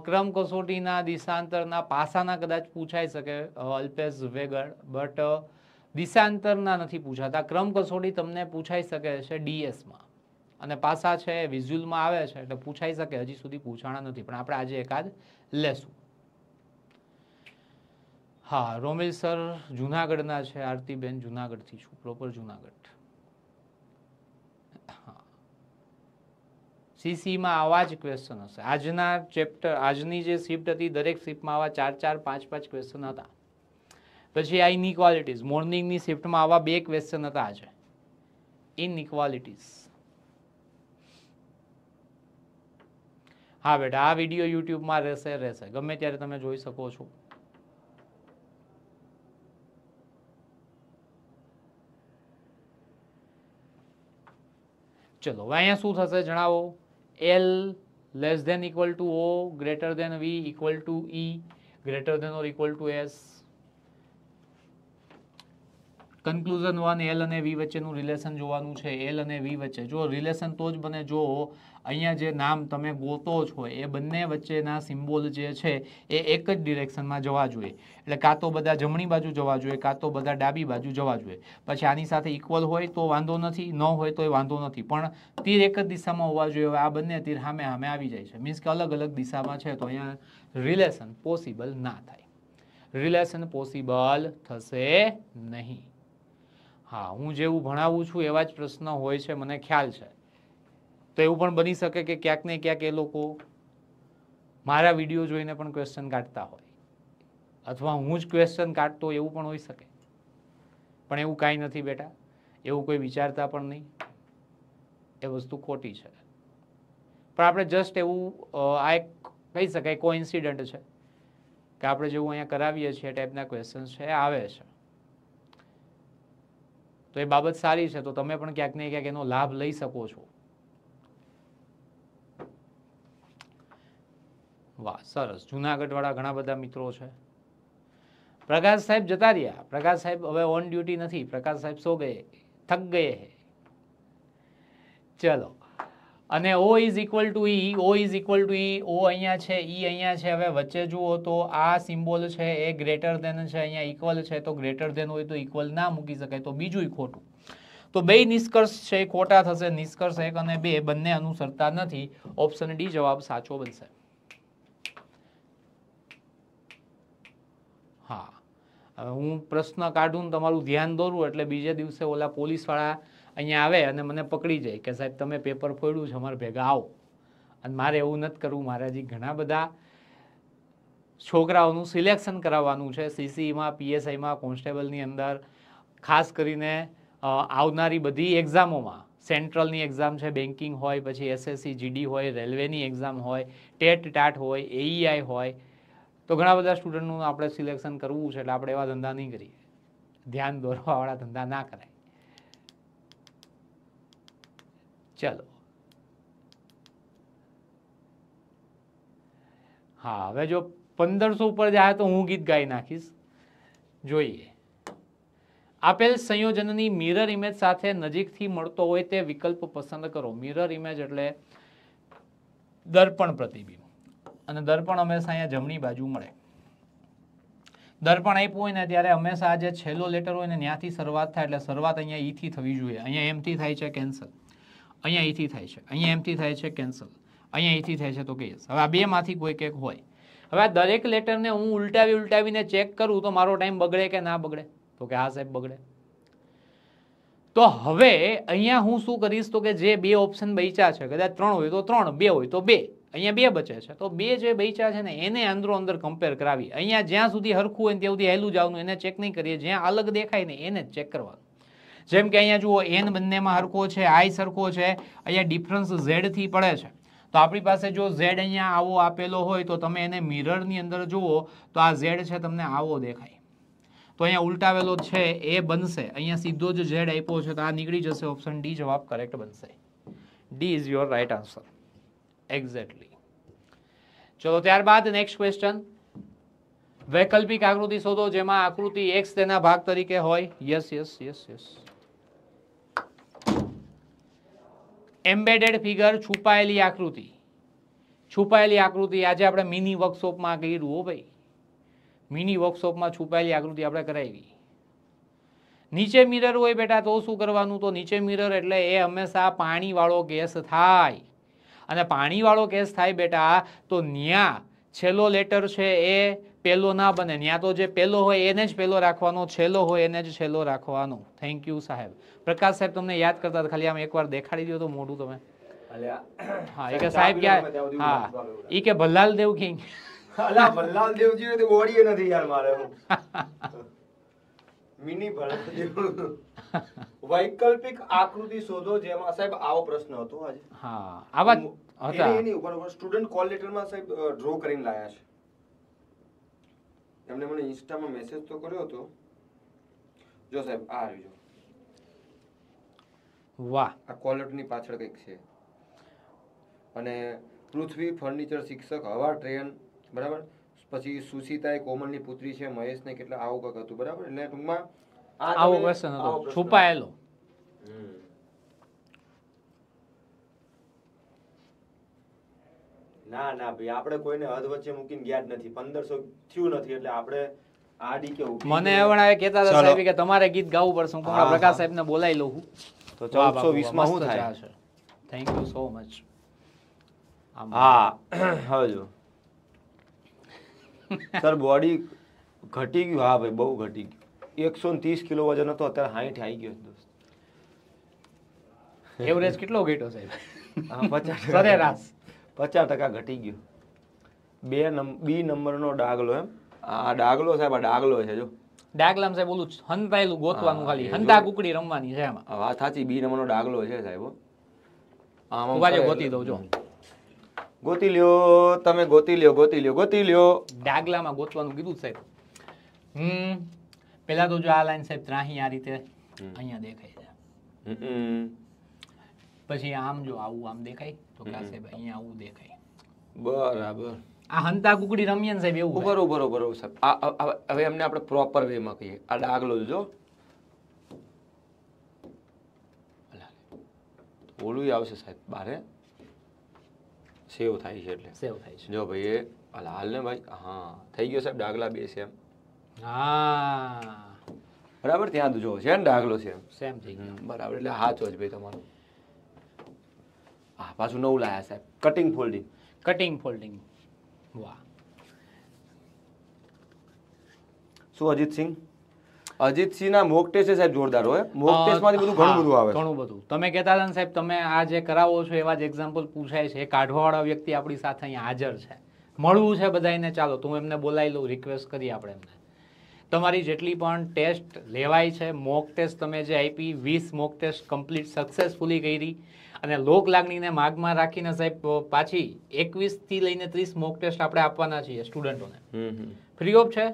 ક્રમ કસોટીના દિશાંતરના પાસાના કદાચ પૂછાઈ શકે અલ્પેશ વેગડ બટ દિશાંતરના નથી પૂછાતા ક્રમ કસોટી તમને પૂછાઈ શકે છે ડીએસમાં અને પાસા છે વિઝ્યુઅલમાં આવે છે એટલે પૂછાઈ શકે હજી સુધી પૂછાણા નથી પણ આપણે આજે એકાદ લેશું હા રોમેશ સર જુનાગઢના છે આરતીબેન જુનાગઢથી છું પ્રોપર જુનાગઢ સીસીમાં આવા જ ક્વેશ્ચન હશે આજના ચેપ્ટર આજની જે શિફ્ટ હતી દરેક શિફ્ટમાં આવા ચાર ચાર પાંચ પાંચ ક્વેશ્ચન હતા પછી આ ઇનઇક્વાલિટીઝ મોર્નિંગની શિફ્ટમાં આવા બે ક્વેશ્ચન હતા આજે ઇનઇક્વાલિટીઝ હા બેટા આ વિડીયો યુટ્યુબમાં રહેશે રહેશે ગમે ત્યારે તમે જોઈ શકો છો ચલો અહીંયા શું થશે જણાવો L less than equal to O greater than V equal to E greater than or equal to S conclusion one L અને વી વચ્ચેનું રિલેશન જોવાનું છે એલ અને વી વચ્ચે જો રિલેશન તો જ બને જો અહીંયા જે નામ તમે ગોતો છો એ બંને વચ્ચેના સિમ્બોલ જે છે એ એક જ ડિરેક્શનમાં જવા જોઈએ એટલે કાં તો બધા જમણી બાજુ જવા જોઈએ કાં તો બધા ડાબી બાજુ જવા જોઈએ પછી આની સાથે ઇક્વલ હોય તો વાંધો નથી ન હોય તો એ વાંધો નથી પણ તીર એક જ દિશામાં હોવા જોઈએ આ બંને તીર સામે સામે આવી જાય છે મીન્સ કે અલગ અલગ દિશામાં છે તો અહીંયા રિલેશન પોસિબલ ના થાય રિલેશન પોસિબલ થશે નહીં હા હું જેવું ભણાવું છું એવા જ પ્રશ્ન હોય છે મને ખ્યાલ છે તો એવું પણ બની શકે કે ક્યાંક ને ક્યાંક એ લોકો મારા વિડીયો જોઈને પણ ક્વેશ્ચન કાઢતા હોય અથવા હું જ ક્વેશ્ચન કાઢતો એવું પણ હોઈ શકે પણ એવું કાંઈ નથી બેટા એવું કોઈ વિચારતા પણ નહીં એ વસ્તુ ખોટી છે પણ આપણે જસ્ટ એવું આ એક કહી શકાય કોઇન્સિડન્ટ છે કે આપણે જેવું અહીંયા કરાવીએ છીએ ટાઈપના ક્વેશ્ચન છે આવે છે તો એ બાબત સારી છે તો તમે પણ ક્યાંક ને ક્યાંક એનો લાભ લઈ શકો છો વાહ સરસ જુનાગઢવાળા ઘણા બધા મિત્રો છે પ્રકાશ સાહેબ જતા રહ્યા પ્રકાશ સાહેબ હવે ઓન ડ્યુટી નથી પ્રકાશ સાહેબ સો ગયે થક ગયે હે ચલો અને O is equal to E O is equal to E O અહીંયા છે ઈ e અહીંયા છે હવે વચ્ચે જુઓ તો આ સિમ્બોલ છે એ ગ્રેટર ધેન છે અહીંયા ઇક્વલ છે તો ગ્રેટર ધેન હોય તો ઇક્વલ ના મૂકી શકાય તો બીજું ખોટું તો બે નિષ્કર્ષ છે ખોટા થશે નિષ્કર્ષ એક અને બે બંને અનુસરતા નથી ઓપ્શન ડી જવાબ સાચો બનશે હા હવે હું પ્રશ્ન કાઢું તમારું ધ્યાન દોરું એટલે બીજે દિવસે ઓલા પોલીસવાળા અહીંયા આવે અને મને પકડી જાય કે સાહેબ તમે પેપર ફોડ્યું છે અમારે ભેગા આવો અને મારે એવું નથી કરવું મારે હજી ઘણા બધા છોકરાઓનું સિલેક્શન કરાવવાનું છે સીસીમાં પીએસઆઈમાં કોન્સ્ટેબલની અંદર ખાસ કરીને આવનારી બધી એક્ઝામોમાં સેન્ટ્રલની એક્ઝામ છે બેન્કિંગ હોય પછી એસએસસી જીડી હોય રેલવેની એક્ઝામ હોય ટેટ ટાટ હોય એઈઆઈ હોય તો ઘણા બધા સ્ટુડન્ટનું આપણે સિલેક્શન કરવું છે એટલે આપણે એવા ધંધા નહીં કરીએ ધ્યાન દોરવાવાળા ધંધા ના કરાય ચલો હા હવે જો પંદરસો ઉપર જાય તો હું ગીત ગાઈ નાખીશ જોઈએ આપેલ સંયોજનની મિરર ઇમેજ સાથે નજીકથી મળતો હોય તે વિકલ્પ પસંદ કરો મિરર ઇમેજ એટલે દર્પણ પ્રતિબિંબ અને દર્પણ હંમેશા અહીંયા જમણી બાજુ મળે દર્પણ આપ્યું હોય ને ત્યારે હંમેશા આ જે છેલ્લો લેટર હોય ને ત્યાંથી શરૂઆત થાય એટલે શરૂઆત અહીંયા ઈથી થવી જોઈએ અહીંયા એમથી થાય છે કેન્સલ અહીંયા ઈથી થાય છે અહીંયા એમથી થાય છે કેન્સલ અહીંયા ઈથી થાય છે તો કે હવે આ બેમાંથી કોઈક એક હોય હવે આ દરેક લેટરને હું ઉલટાવી ઉલટાવીને ચેક કરું તો મારો ટાઈમ બગડે કે ના બગડે તો કે હા સાહેબ બગડે તો હવે અહીંયા હું શું કરીશ તો કે જે બે ઓપ્શન બચ્યા છે કદાચ ત્રણ હોય તો ત્રણ બે હોય તો બે અહીંયા બે બચે છે તો બે જે બચ્યા છે ને એને અંદરો અંદર કમ્પેર કરાવી અહીંયા જ્યાં સુધી હરખું હોય ત્યાં સુધી હેલું જવાનું એને ચેક નહીં કરીએ જ્યાં અલગ દેખાય ને એને ચેક કરવાનું જેમ કે અહીંયા જુઓ એન બંનેમાં હરખો છે આઈ સરખો છે અહીંયા ડિફરન્સ ઝેડથી પડે છે તો આપણી પાસે જો ઝેડ અહીંયા આવો આપેલો હોય તો તમે એને મિરરની અંદર જુઓ તો આ ઝેડ છે તમને આવો દેખાય તો અહીંયા ઉલટાવેલો છે એ બનશે અહીંયા સીધો જ ઝેડ આપ્યો છે તો આ નીકળી જશે ઓપ્શન ડી જવાબ કરેક્ટ બનશે D is your right answer exactly ચલો ત્યારબાદ નેક્સ્ટ ક્વેશ્ચન વૈકલ્પિક આકૃતિ શોધો જેમાં આકૃતિ એક્સ તેના ભાગ તરીકે હોય yes yes yes yes embedded figure છુપાયેલી આકૃતિ છુપાયેલી આકૃતિ આજે આપણે મિની વર્કશોપમાં કર્યું હો ભાઈ મિની વર્કશોપમાં છુપાયેલી આકૃતિ આપણે કરાવી નીચે મિરર હોય બેટા તો શું કરવાનું તો નીચે મિરર એટલે એ હંમેશા પાણીવાળો ગેસ થાય અને પાણીવાળો કેસ થાય બેટા તો ન્યા છેલ્લો લેટર છે એ પેલો ના બને ત્યાં તો જે પેલો હોય એને જ પેલો રાખવાનો છેલ્લો હોય એને જ છેલ્લો રાખવાનો થેન્ક યુ સાહેબ પ્રકાશ સાહેબ તમને યાદ કરતા ખાલી આમ એકવાર દેખાડી દો તો મોઢું તમે હા એ કે સાહેબ ક્યાં હા એ કે ભલ્લાલ દેવ કિંગ ભલ્લાલ દેવજી નથી યાર મારે મિની ભારત વૈકલ્પિક આકૃતિ શોધો જેમાં સાહેબ આવો પ્રશ્ન હતો આજે હા આવા હતા એની ઉપર સ્ટુડન્ટ કોલ લેટરમાં સાહેબ ડ્રો કરીને લાયા છે એમને મને ઇન્સ્ટા ઇન્સ્ટામાં મેસેજ તો કર્યો હતો જો સાહેબ આ આવી જો વાહ આ કોલ ની પાછળ કઈક છે અને પૃથ્વી ફર્નિચર શિક્ષક હવા ટ્રેન બરાબર પછી સુશીતા એ ની પુત્રી છે મહેશને કેટલા આવું કંઈક હતું બરાબર એટલે ટૂંકમાં આવો પ્રશ્ન હતો છુપાયેલો ના ના ભાઈ આપણે કોઈને હદ વચ્ચે મૂકીને ગયા જ નથી પંદરસો થયું નથી એટલે આપણે આડી કેવું મને એવણ આવે કેતા હતા સાહેબ કે તમારે ગીત ગાવું પડશે હું કમળા પ્રકાશ સાહેબને બોલાવી લઉં તો 1420 માં શું થાય થેન્ક યુ સો મચ હા હવે સર બોડી ઘટી ગયું હા ભાઈ બહુ ઘટી ગયું એકસો ત્રીસ કિલો વજન હતો અત્યારે સાઠ આવી ગયો દોસ્ત એવરેજ કેટલો ઘટ્યો સાહેબ પચાસ સરેરાશ પચાસ ટકા ઘટી ગયો બે નંબર બી નંબરનો ડાગલો એમ આ ડાગલો સાહેબ આ ડાગલો છે જો ડાગલામ સાહેબ ઓલું હંતાયેલું ગોતવાનું ખાલી હંતા કુકડી રમવાની છે એમાં વાત સાચી બી નંબરનો ડાગલો છે સાહેબ આમાં ગોતી દઉં જો ગોતી લ્યો તમે ગોતી લ્યો ગોતી લ્યો ગોતી લ્યો ડાગલામાં ગોતવાનું કીધું સાહેબ હમ પેલા તો જો આ લાઈન સાહેબ ત્રાહી આ રીતે અહીંયા દેખાય છે પછી આમ જો આવું આમ દેખાય તો કા સાહેબ અહીંયા આવું દેખાય બરાબર આ હંતા કુકડી રમીએ સાહેબ એવું બરોબર બરોબર સાહેબ આ હવે એમને આપણે પ્રોપર વે માં કહીએ આ ડાગલો જો ઓળું આવશે સાહેબ બારે સેવ થાય છે એટલે સેવ થાય છે જો ભાઈ એ હાલ ને ભાઈ હા થઈ ગયો સાહેબ ડાગલા બે છે એમ હા બરાબર ત્યાં જો છે ને ડાગલો છે સેમ થઈ ગયો બરાબર એટલે હાચો જ ભાઈ તમારો હા પાછું નવું લાયા સાહેબ કટિંગ ફોલ્ડિંગ કટિંગ ફોલ્ડિંગ વાહ શું અજીતસિંહ અજીતસિંહના મોક ટેસ્ટ સાહેબ જોરદાર હોય મોક ટેસ્ટમાંથી બધું ઘણું બધું આવે ઘણું બધું તમે કહેતા હતા ને સાહેબ તમે આ જે કરાવો છો એવા જ એક્ઝામ્પલ પૂછાય છે એ કાઢવાવાળા વ્યક્તિ આપણી સાથે અહીંયા હાજર છે મળવું છે બધાને ચાલો તો હું એમને બોલાવી લઉં રિક્વેસ્ટ કરીએ આપણે એમને તમારી જેટલી પણ ટેસ્ટ લેવાય છે મોક ટેસ્ટ તમે જે આપી વીસ મોક ટેસ્ટ કમ્પ્લીટ સક્સેસફુલી કરી અને લોક લાગણીને માગમાં રાખીને સાહેબ પાછી એકવીસથી લઈને ત્રીસ મોક ટેસ્ટ આપણે આપવાના છીએ સ્ટુડન્ટોને ફ્રી ઓફ છે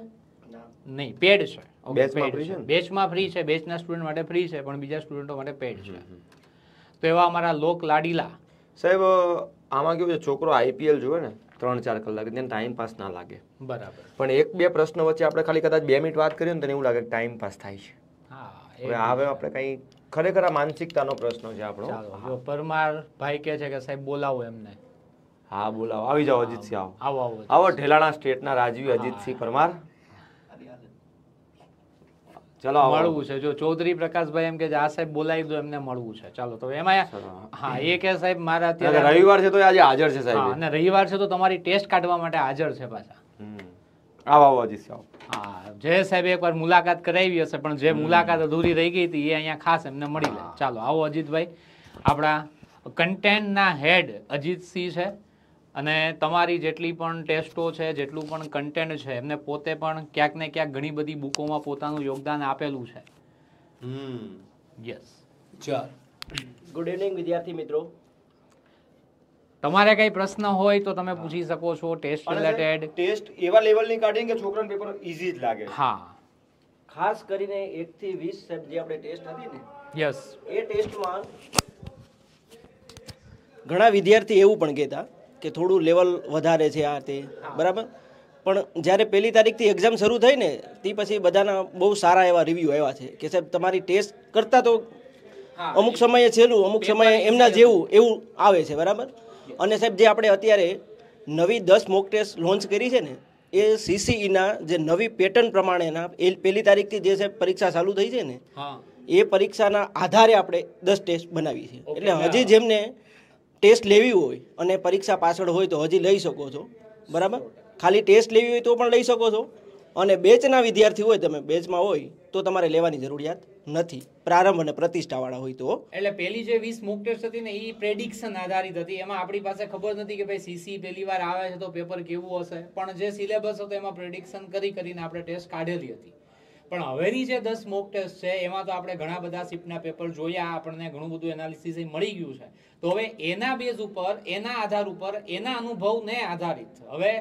નહીં પેડ છે બેચમાં ફ્રી છે બેચના સ્ટુડન્ટ માટે ફ્રી છે પણ બીજા સ્ટુડન્ટો માટે પેડ છે તો એવા અમારા લોક લાડીલા સાહેબ આમાં કેવું છે છોકરો આઈપીએલ જુએ ને ત્રણ ચાર કલાક તેને ટાઈમ પાસ ના લાગે બરાબર પણ એક બે પ્રશ્ન વચ્ચે આપણે ખાલી કદાચ બે મિનિટ વાત કરીએ ને તને એવું લાગે ટાઈમ પાસ થાય છે હવે હવે આપણે કંઈ ખરેખર આ માનસિકતાનો પ્રશ્ન છે આપણો પરમાર ભાઈ કે છે કે સાહેબ બોલાવો એમને હા બોલાવો આવી જાઓ અજીતસિંહ આવો આવો આવો ઢેલાણા સ્ટેટના રાજવી અજીતસિંહ પરમાર ચલો મળવું છે જો ચૌધરી પ્રકાશભાઈ એમ કે આ સાહેબ બોલાવી દો એમને મળવું છે ચાલો તો એમાં હા એ કે સાહેબ મારા અત્યારે રવિવાર છે તો આજે હાજર છે સાહેબ અને રવિવાર છે તો તમારી ટેસ્ટ કાઢવા માટે હાજર છે પાછા આવો આવો અજીત સાહેબ હા જય સાહેબ એકવાર મુલાકાત કરાવી હશે પણ જે મુલાકાત અધૂરી રહી ગઈ હતી એ અહીંયા ખાસ એમને મળી લે ચાલો આવો અજીતભાઈ આપણા કન્ટેન્ટના હેડ અજીતસિંહ છે અને તમારી જેટલી પણ ટેસ્ટો છે જેટલું પણ કન્ટેન્ટ છે એમને પોતે પણ ક્યાંક ને ક્યાંક ઘણી બધી બુકોમાં પોતાનું યોગદાન આપેલું છે યસ ચાલ ગુડ ઇવનિંગ વિદ્યાર્થી મિત્રો તમારે કઈ પ્રશ્ન હોય તો તમે પૂછી શકો છો ટેસ્ટ રિલેટેડ ટેસ્ટ એવા લેવલની કાઢીને કે છોકરાને પેપર ઈઝી જ લાગે હા ખાસ કરીને 1 થી 20 શબ્દ જે આપણે ટેસ્ટ હતી ને યસ એ ટેસ્ટમાં ઘણા વિદ્યાર્થી એવું પણ કહેતા કે થોડું લેવલ વધારે છે આ તે બરાબર પણ જ્યારે પહેલી તારીખથી એક્ઝામ શરૂ થઈ ને તે પછી બધાના બહુ સારા એવા રિવ્યૂ આવ્યા છે કે સાહેબ તમારી ટેસ્ટ કરતાં તો અમુક સમયે છેલ્લું અમુક સમયે એમના જેવું એવું આવે છે બરાબર અને સાહેબ જે આપણે અત્યારે નવી દસ મોક ટેસ્ટ લોન્ચ કરી છે ને એ સીસીઈના જે નવી પેટર્ન પ્રમાણેના એ પહેલી તારીખથી જે સાહેબ પરીક્ષા ચાલુ થઈ છે ને એ પરીક્ષાના આધારે આપણે દસ ટેસ્ટ બનાવી છે એટલે હજી જેમને ટેસ્ટ લેવી હોય અને પરીક્ષા પાછળ હોય તો હજી લઈ શકો છો બરાબર ખાલી ટેસ્ટ લેવી હોય તો પણ લઈ શકો છો અને બેચના વિદ્યાર્થી હોય તમે બેચમાં હોય તો તમારે લેવાની જરૂરિયાત નથી પ્રારંભ અને પ્રતિષ્ઠાવાળા હોય તો એટલે પહેલી જે વીસ મુક ટેસ્ટ હતી ને એ પ્રેડિક્શન આધારિત હતી એમાં આપણી પાસે ખબર નથી કે ભાઈ સીસી પહેલી વાર આવે છે તો પેપર કેવું હશે પણ જે સિલેબસ હતો એમાં પ્રેડિક્શન કરી કરીને આપણે ટેસ્ટ કાઢેલી હતી પણ હવેની જે દસ મોક ટેસ્ટ છે એમાં તો આપણે ઘણા બધા શિફ્ટના પેપર જોયા આપણને ઘણું બધું એનાલિસિસ મળી ગયું છે તો હવે એના બેઝ ઉપર એના આધાર ઉપર એના અનુભવને આધારિત હવે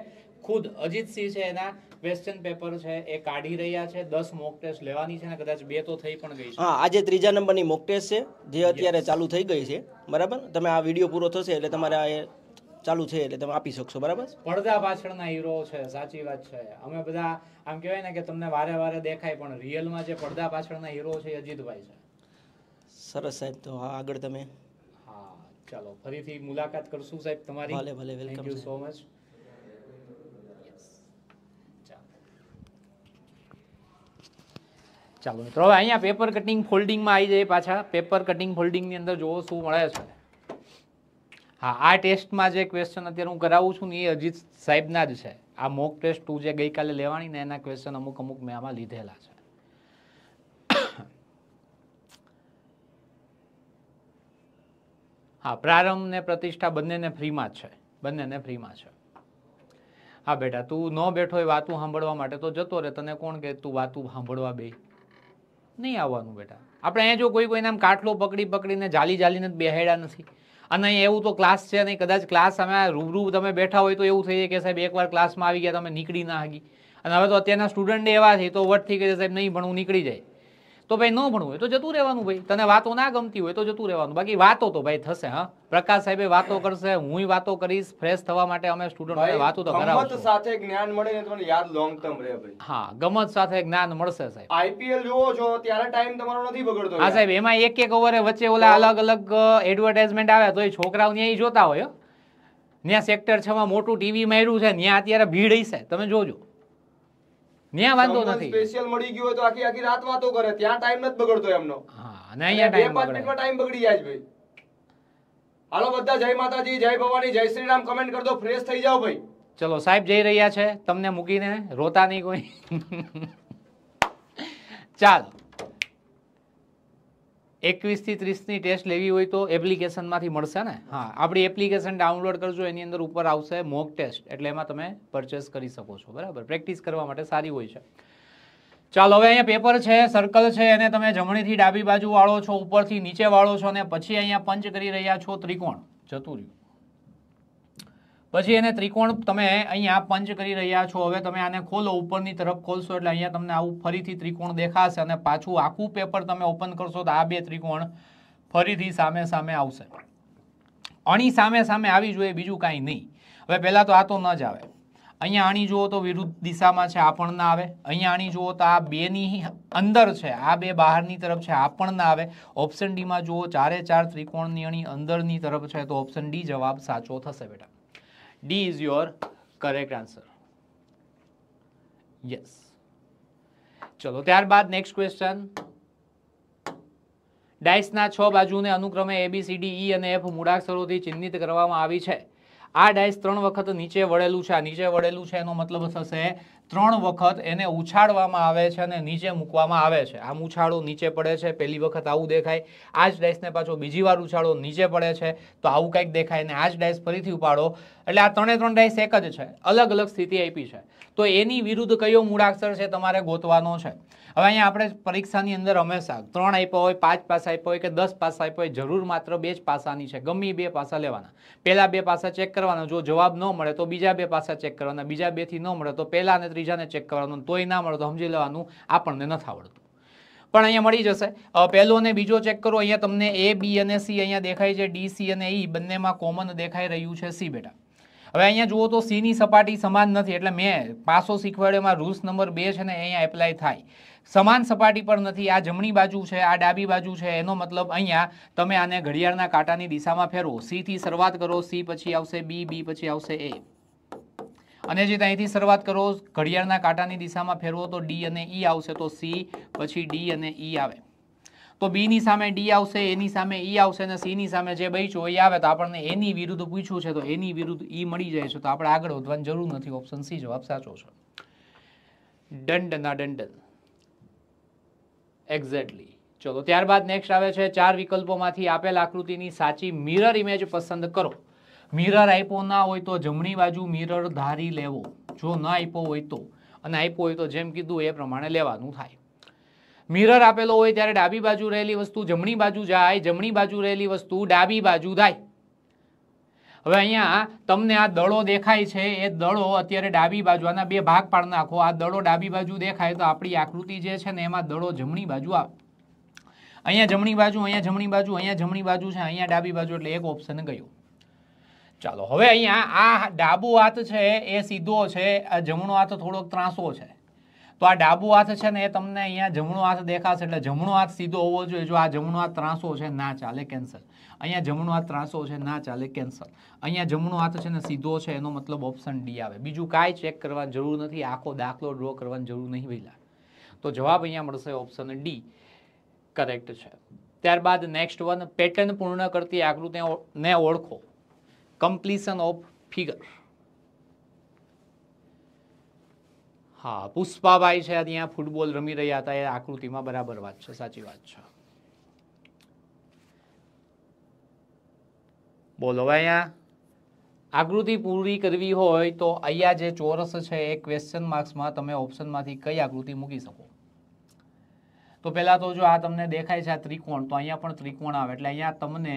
ખુદ અજીતસિંહ છે એના ક્વેશ્ચન પેપર છે એ કાઢી રહ્યા છે દસ મોક ટેસ્ટ લેવાની છે અને કદાચ બે તો થઈ પણ ગઈ છે હા આજે ત્રીજા નંબરની મોક ટેસ્ટ છે જે અત્યારે ચાલુ થઈ ગઈ છે બરાબર તમે આ વિડીયો પૂરો થશે એટલે તમારે આ ચાલુ છે એટલે તમે આપી શકશો બરાબર પડદા પાછળના હીરો છે સાચી વાત છે અમે બધા આમ કહેવાય ને કે તમને વારે વારે દેખાય પણ રિયલમાં જે પડદા પાછળના હીરો છે અજીતભાઈ છે સરસ સાહેબ તો હા આગળ તમે હા ચાલો ફરીથી મુલાકાત કરશું સાહેબ તમારી ભલે ભલે વેલકમ યુ સો મચ ચાલો મિત્રો હવે અહીંયા પેપર કટિંગ ફોલ્ડિંગમાં આવી જાય પાછા પેપર કટિંગ ફોલ્ડિંગની અંદર જોવો શું મળે છે હા આ ટેસ્ટમાં જે ક્વેશ્ચન અત્યારે હું કરાવું છું ને એ અજીત સાહેબના જ છે આ મોક ટેસ્ટ ટુ જે ગઈકાલે લેવાની ને એના ક્વેશ્ચન અમુક અમુક મેં આમાં લીધેલા છે હા પ્રારંભ ને પ્રતિષ્ઠા બંનેને ફ્રીમાં જ છે બંનેને ફ્રીમાં છે હા બેટા તું ન બેઠો એ વાતું સાંભળવા માટે તો જતો રહે તને કોણ કે તું વાતું સાંભળવા બે નહીં આવવાનું બેટા આપણે અહીંયા જો કોઈ કોઈને આમ કાટલો પકડી પકડીને જાલી જાલીને જ બેહેડા નથી અને એવું તો ક્લાસ છે નહીં કદાચ ક્લાસ અમે રૂબરૂ તમે બેઠા હોય તો એવું થઈ જાય કે સાહેબ એકવાર ક્લાસમાં આવી ગયા તમે નીકળી ના હકી અને હવે તો અત્યારના સ્ટુડન્ટ એવા છે તો વટ થઈ ગયા સાહેબ નહીં ભણવું નીકળી જાય તો ભાઈ ન ભણવું હોય તો જતું રહેવાનું ભાઈ તને વાતો ના ગમતી હોય તો જતું રહેવાનું બાકી વાતો તો ભાઈ થશે હા પ્રકાશ સાહેબે વાતો કરશે હું વાતો કરીશ ફ્રેશ થવા માટે અમે સ્ટુડન્ટ સાથે જ્ઞાન મળે ને યાદ લોંગ ટર્મ રહે ભાઈ હા ગમત સાથે જ્ઞાન મળશે સાહેબ આઈપીએલ જોવો છો ત્યારે ટાઈમ તમારો નથી બગડતો હા સાહેબ એમાં એક એક ઓવરે વચ્ચે ઓલા અલગ અલગ એડવર્ટાઇઝમેન્ટ આવે તો એ છોકરાઓને અહીં જોતા હોય ત્યાં સેક્ટર છમાં મોટું ટીવી માર્યું છે ત્યાં અત્યારે ભીડ હશે તમે જોજો ન્યા વાંધો નથી સ્પેશિયલ મળી ગયો તો આખી આખી રાત વાતો કરે ત્યાં ટાઈમ નથી બગડતો એમનો હા અને અહીંયા ટાઈમ બગડે 5 મિનિટમાં ટાઈમ બગડી જાય ભાઈ હાલો બધા જય માતાજી જય ભવાની જય શ્રી રામ કમેન્ટ કરી દો ફ્રેશ થઈ જાઓ ભાઈ ચલો સાહેબ જઈ રહ્યા છે તમને મૂકીને રોતા નહીં કોઈ ચાલો એકવીસથી ત્રીસની ટેસ્ટ લેવી હોય તો એપ્લિકેશનમાંથી મળશે ને હા આપણી એપ્લિકેશન ડાઉનલોડ કરજો એની અંદર ઉપર આવશે મોક ટેસ્ટ એટલે એમાં તમે પરચેસ કરી શકો છો બરાબર પ્રેક્ટિસ કરવા માટે સારી હોય છે ચાલો હવે અહીંયા પેપર છે સર્કલ છે અને તમે જમણીથી ડાબી બાજુ વાળો છો ઉપરથી નીચે વાળો છો અને પછી અહીંયા પંચ કરી રહ્યા છો ત્રિકોણ જતું રહ્યું પછી એને ત્રિકોણ તમે અહીંયા પંચ કરી રહ્યા છો હવે તમે આને ખોલો ઉપરની તરફ ખોલશો એટલે અહીંયા તમને આવું ફરીથી ત્રિકોણ દેખાશે અને પાછું આખું પેપર તમે ઓપન કરશો તો આ બે ત્રિકોણ ફરીથી સામે સામે આવશે અણી સામે સામે આવી જોઈએ બીજું કાંઈ નહીં હવે પહેલાં તો આ તો ન જ આવે અહીંયા અણી જુઓ તો વિરુદ્ધ દિશામાં છે આ પણ ના આવે અહીંયા અણી જુઓ તો આ બેની અંદર છે આ બે બહારની તરફ છે આ પણ ના આવે ઓપ્શન ડીમાં જુઓ ચારે ચાર ત્રિકોણની અણી અંદરની તરફ છે તો ઓપ્શન ડી જવાબ સાચો થશે બેટા D is your correct answer. Yes. ચલો ત્યારબાદ નેક્સ્ટ ક્વેશ્ચન ડાઇસના છ બાજુને અનુક્રમે એ બી સી ડી ઈ અને એફ મૂળાક્ષરોથી ચિહ્નિત કરવામાં આવી છે આ ડાયસ ત્રણ વખત નીચે વળેલું છે આ નીચે વળેલું છે એનો મતલબ થશે ત્રણ વખત એને ઉછાળવામાં આવે છે અને નીચે મૂકવામાં આવે છે આમ ઉછાળો નીચે પડે છે પહેલી વખત આવું દેખાય આ જ ડાયસને પાછો બીજી વાર ઉછાળો નીચે પડે છે તો આવું કંઈક દેખાય અને આ જ ડાયસ ફરીથી ઉપાડો એટલે આ ત્રણે ત્રણ ડાઈસ એક જ છે અલગ અલગ સ્થિતિ આપી છે તો એની વિરુદ્ધ કયો મૂળાક્ષર છે તમારે ગોતવાનો છે હવે અહીંયા આપણે પરીક્ષાની અંદર હંમેશા ત્રણ આપ્યા હોય પાંચ પાસ આપ્યા હોય કે દસ પાસ આપ્યા હોય જરૂર માત્ર બે જ પાસાની છે ગમે બે પાસા લેવાના પહેલાં બે પાસા ચેક કરવાના જો જવાબ ન મળે તો બીજા બે પાસા ચેક કરવાના બીજા બેથી ન મળે તો પહેલા અને ત્રીજાને ચેક કરવાનું તોય ના મળે તો સમજી લેવાનું આપણને નથી આવડતું પણ અહીંયા મળી જશે પહેલો અને બીજો ચેક કરો અહીંયા તમને એ બી અને સી અહીંયા દેખાય છે ડી સી અને ઈ e બંનેમાં કોમન દેખાઈ રહ્યું છે સી બેટા હવે અહીંયા જુઓ તો સીની સપાટી સમાન નથી એટલે મેં પાસો શીખવાડ્યો એમાં રૂલ્સ નંબર બે છે ને અહીંયા એપ્લાય થાય સમાન સપાટી પર નથી આ જમણી બાજુ છે આ ડાબી બાજુ છે એનો મતલબ અહીંયા તમે આને ઘડિયાળના કાંટાની દિશામાં ફેરવો સીથી શરૂઆત કરો સી પછી આવશે બી બી પછી આવશે એ અને જે અહીંથી શરૂઆત કરો ઘડિયાળના કાંટાની દિશામાં ફેરવો તો ડી અને ઈ આવશે તો સી પછી ડી અને ઈ આવે તો બીની સામે ડી આવશે એની સામે ઈ આવશે અને સીની સામે જે બચ્યું એ આવે તો આપણને એની વિરુદ્ધ પૂછ્યું છે તો એની વિરુદ્ધ ઈ મળી જાય છે તો આપણે આગળ વધવાની જરૂર નથી ઓપ્શન સી જવાબ સાચો છો છે દંડના દંડન એક્ઝેક્ટલી ચલો ત્યારબાદ નેક્સ્ટ આવે છે ચાર વિકલ્પોમાંથી આપેલ આકૃતિની સાચી મિરર ઇમેજ પસંદ કરો મિરર આપ્યો ના હોય તો જમણી બાજુ મિરર ધારી લેવો જો ન આપ્યો હોય તો અને આપ્યો હોય તો જેમ કીધું એ પ્રમાણે લેવાનું થાય મિરર આપેલો હોય ત્યારે ડાબી બાજુ રહેલી વસ્તુ જમણી બાજુ જાય જમણી બાજુ રહેલી વસ્તુ ડાબી બાજુ થાય હવે અહીંયા તમને આ દળો દેખાય છે એ દળો અત્યારે ડાબી બાજુ આના બે ભાગ પાડ નાખો આ દળો ડાબી બાજુ દેખાય તો આપણી આકૃતિ જે છે ને એમાં દળો જમણી બાજુ આવે અહીંયા જમણી બાજુ અહીંયા જમણી બાજુ અહીંયા જમણી બાજુ છે અહીંયા ડાબી બાજુ એટલે એક ઓપ્શન ગયું ચાલો હવે અહીંયા આ ડાબો હાથ છે એ સીધો છે આ જમણો હાથ થોડોક ત્રાસો છે તો આ ડાબો હાથ છે ને એ તમને અહીંયા જમણો હાથ દેખાશે એટલે જમણો હાથ સીધો હોવો જોઈએ જો આ જમણો હાથ ત્રાસો છે ના ચાલે કેન્સલ અહીંયા જમણો હાથ ત્રાસો છે ના ચાલે કેન્સલ અહીંયા જમણો હાથ છે ને સીધો છે એનો મતલબ ઓપ્શન ડી આવે બીજું કાંઈ ચેક કરવાની જરૂર નથી આખો દાખલો ડ્રો કરવાની જરૂર નહીં પહેલાં તો જવાબ અહીંયા મળશે ઓપ્શન ડી કરેક્ટ છે ત્યારબાદ નેક્સ્ટ વન પેટર્ન પૂર્ણ કરતી ને ઓળખો કમ્પ્લીશન ઓફ ફિગર હા પુષ્પાભાઈ છે ત્યાં ફૂટબોલ રમી રહ્યા હતા એ આકૃતિમાં બરાબર વાત છે સાચી વાત છે બોલો ભાઈ અહીંયા આકૃતિ પૂરી કરવી હોય તો અહીંયા જે ચોરસ છે એ ક્વેશ્ચન માર્ક્સમાં તમે ઓપ્શનમાંથી કઈ આકૃતિ મૂકી શકો તો પહેલાં તો જો આ તમને દેખાય છે આ ત્રિકોણ તો અહીંયા પણ ત્રિકોણ આવે એટલે અહીંયા તમને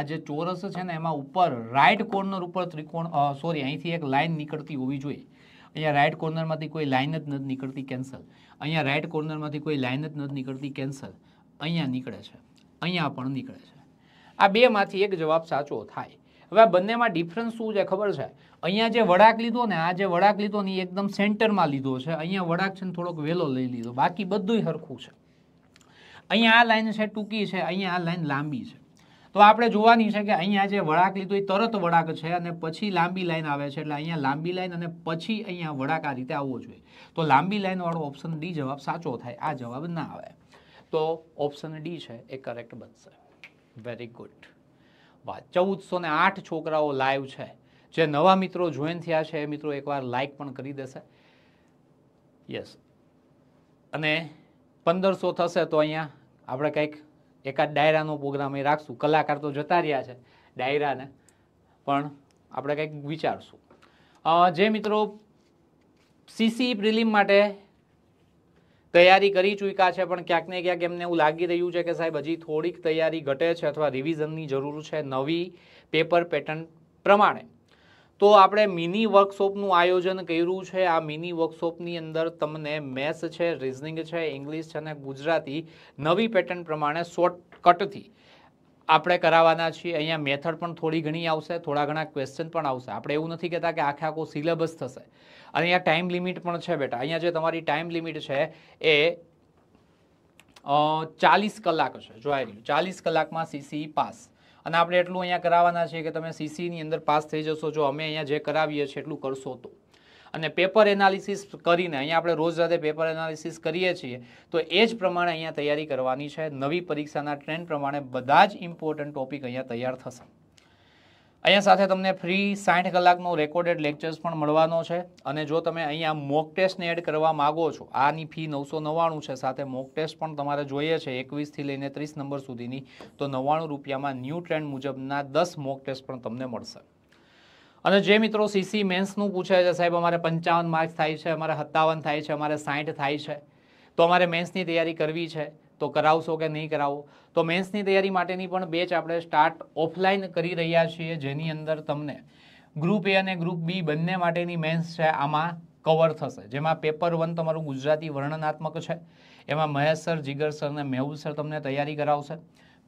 આ જે ચોરસ છે ને એમાં ઉપર રાઇટ કોર્નર ઉપર ત્રિકોણ સોરી અહીંથી એક લાઇન નીકળતી હોવી જોઈએ અહીંયા રાઇટ કોર્નરમાંથી કોઈ લાઇન જ નથી નીકળતી કેન્સલ અહીંયા રાઇટ કોર્નરમાંથી કોઈ લાઇન જ નથી નીકળતી કેન્સલ અહીંયા નીકળે છે અહીંયા પણ નીકળે છે આ બેમાંથી એક જવાબ સાચો થાય હવે આ બંનેમાં ડિફરન્સ શું છે ખબર છે અહીંયા જે વડાક લીધો ને આ જે વડાક લીધો ને એકદમ સેન્ટરમાં લીધો છે અહીંયા વડાક છે ને થોડોક વહેલો લઈ લીધો બાકી બધું સરખું છે અહીંયા આ લાઈન છે ટૂંકી છે અહીંયા આ લાઈન લાંબી છે તો આપણે જોવાની છે કે અહીંયા જે વળાક લીધો એ તરત વળાક છે અને પછી લાંબી લાઈન આવે છે એટલે અહીંયા લાંબી લાઈન અને પછી અહીંયા વળાક આ રીતે આવવો જોઈએ તો લાંબી લાઈનવાળો ઓપ્શન ડી જવાબ સાચો થાય આ જવાબ ના આવે તો ઓપ્શન ડી છે એ કરેક્ટ બનશે વેરી ગુડ વાહ ચૌદસો ને આઠ છોકરાઓ લાઈવ છે જે નવા મિત્રો જોઈન થયા છે એ મિત્રો એકવાર લાઈક પણ કરી દેશે યસ અને પંદરસો થશે તો અહીંયા આપણે કંઈક એકાદ ડાયરાનો પ્રોગ્રામ એ રાખશું કલાકાર તો જતા રહ્યા છે ડાયરાને પણ આપણે કંઈક વિચારશું જે મિત્રો સીસી પ્રિલિમ માટે તૈયારી કરી ચૂક્યા છે પણ ક્યાંક ને ક્યાંક એમને એવું લાગી રહ્યું છે કે સાહેબ હજી થોડીક તૈયારી ઘટે છે અથવા રિવિઝનની જરૂર છે નવી પેપર પેટર્ન પ્રમાણે તો આપણે મિની વર્કશોપનું આયોજન કર્યું છે આ મિની વર્કશોપની અંદર તમને મેથ્સ છે રિઝનિંગ છે ઇંગ્લિશ છે અને ગુજરાતી નવી પેટર્ન પ્રમાણે શોર્ટકટથી આપણે કરાવવાના છીએ અહીંયા મેથડ પણ થોડી ઘણી આવશે થોડા ઘણા ક્વેશ્ચન પણ આવશે આપણે એવું નથી કહેતા કે આખે આખો સિલેબસ થશે અને અહીંયા ટાઈમ લિમિટ પણ છે બેટા અહીંયા જે તમારી ટાઈમ લિમિટ છે એ ચાલીસ કલાક છે જોઈ રહ્યું ચાલીસ કલાકમાં સીસી પાસ અને આપણે એટલું અહીંયા કરાવવાના છીએ કે તમે સીસીની અંદર પાસ થઈ જશો જો અમે અહીંયા જે કરાવીએ છીએ એટલું કરશો તો અને પેપર એનાલિસિસ કરીને અહીંયા આપણે રોજ રાતે પેપર એનાલિસિસ કરીએ છીએ તો એ જ પ્રમાણે અહીંયા તૈયારી કરવાની છે નવી પરીક્ષાના ટ્રેન્ડ પ્રમાણે બધા જ ઇમ્પોર્ટન્ટ ટોપિક અહીંયા તૈયાર થશે અહીંયા સાથે તમને ફ્રી સાઠ કલાકનો રેકોર્ડેડ લેક્ચર્સ પણ મળવાનો છે અને જો તમે અહીંયા મોક ટેસ્ટને એડ કરવા માગો છો આની ફી નવસો નવ્વાણું છે સાથે મોક ટેસ્ટ પણ તમારે જોઈએ છે એકવીસથી લઈને ત્રીસ નંબર સુધીની તો નવ્વાણું રૂપિયામાં ન્યૂ ટ્રેન્ડ મુજબના દસ મોક ટેસ્ટ પણ તમને મળશે અને જે મિત્રો સીસી મેન્સનું પૂછે છે સાહેબ અમારે પંચાવન માર્ક્સ થાય છે અમારે સત્તાવન થાય છે અમારે સાઠ થાય છે તો અમારે મેન્સની તૈયારી કરવી છે તો કરાવશો કે નહીં કરાવો તો મેન્સની તૈયારી માટેની પણ બેચ આપણે સ્ટાર્ટ ઓફલાઈન કરી રહ્યા છીએ જેની અંદર તમને ગ્રુપ એ અને ગ્રુપ બી બંને માટેની મેન્સ છે આમાં કવર થશે જેમાં પેપર વન તમારું ગુજરાતી વર્ણનાત્મક છે એમાં મહેશ સર જીગર સર અને મેહુલ સર તમને તૈયારી કરાવશે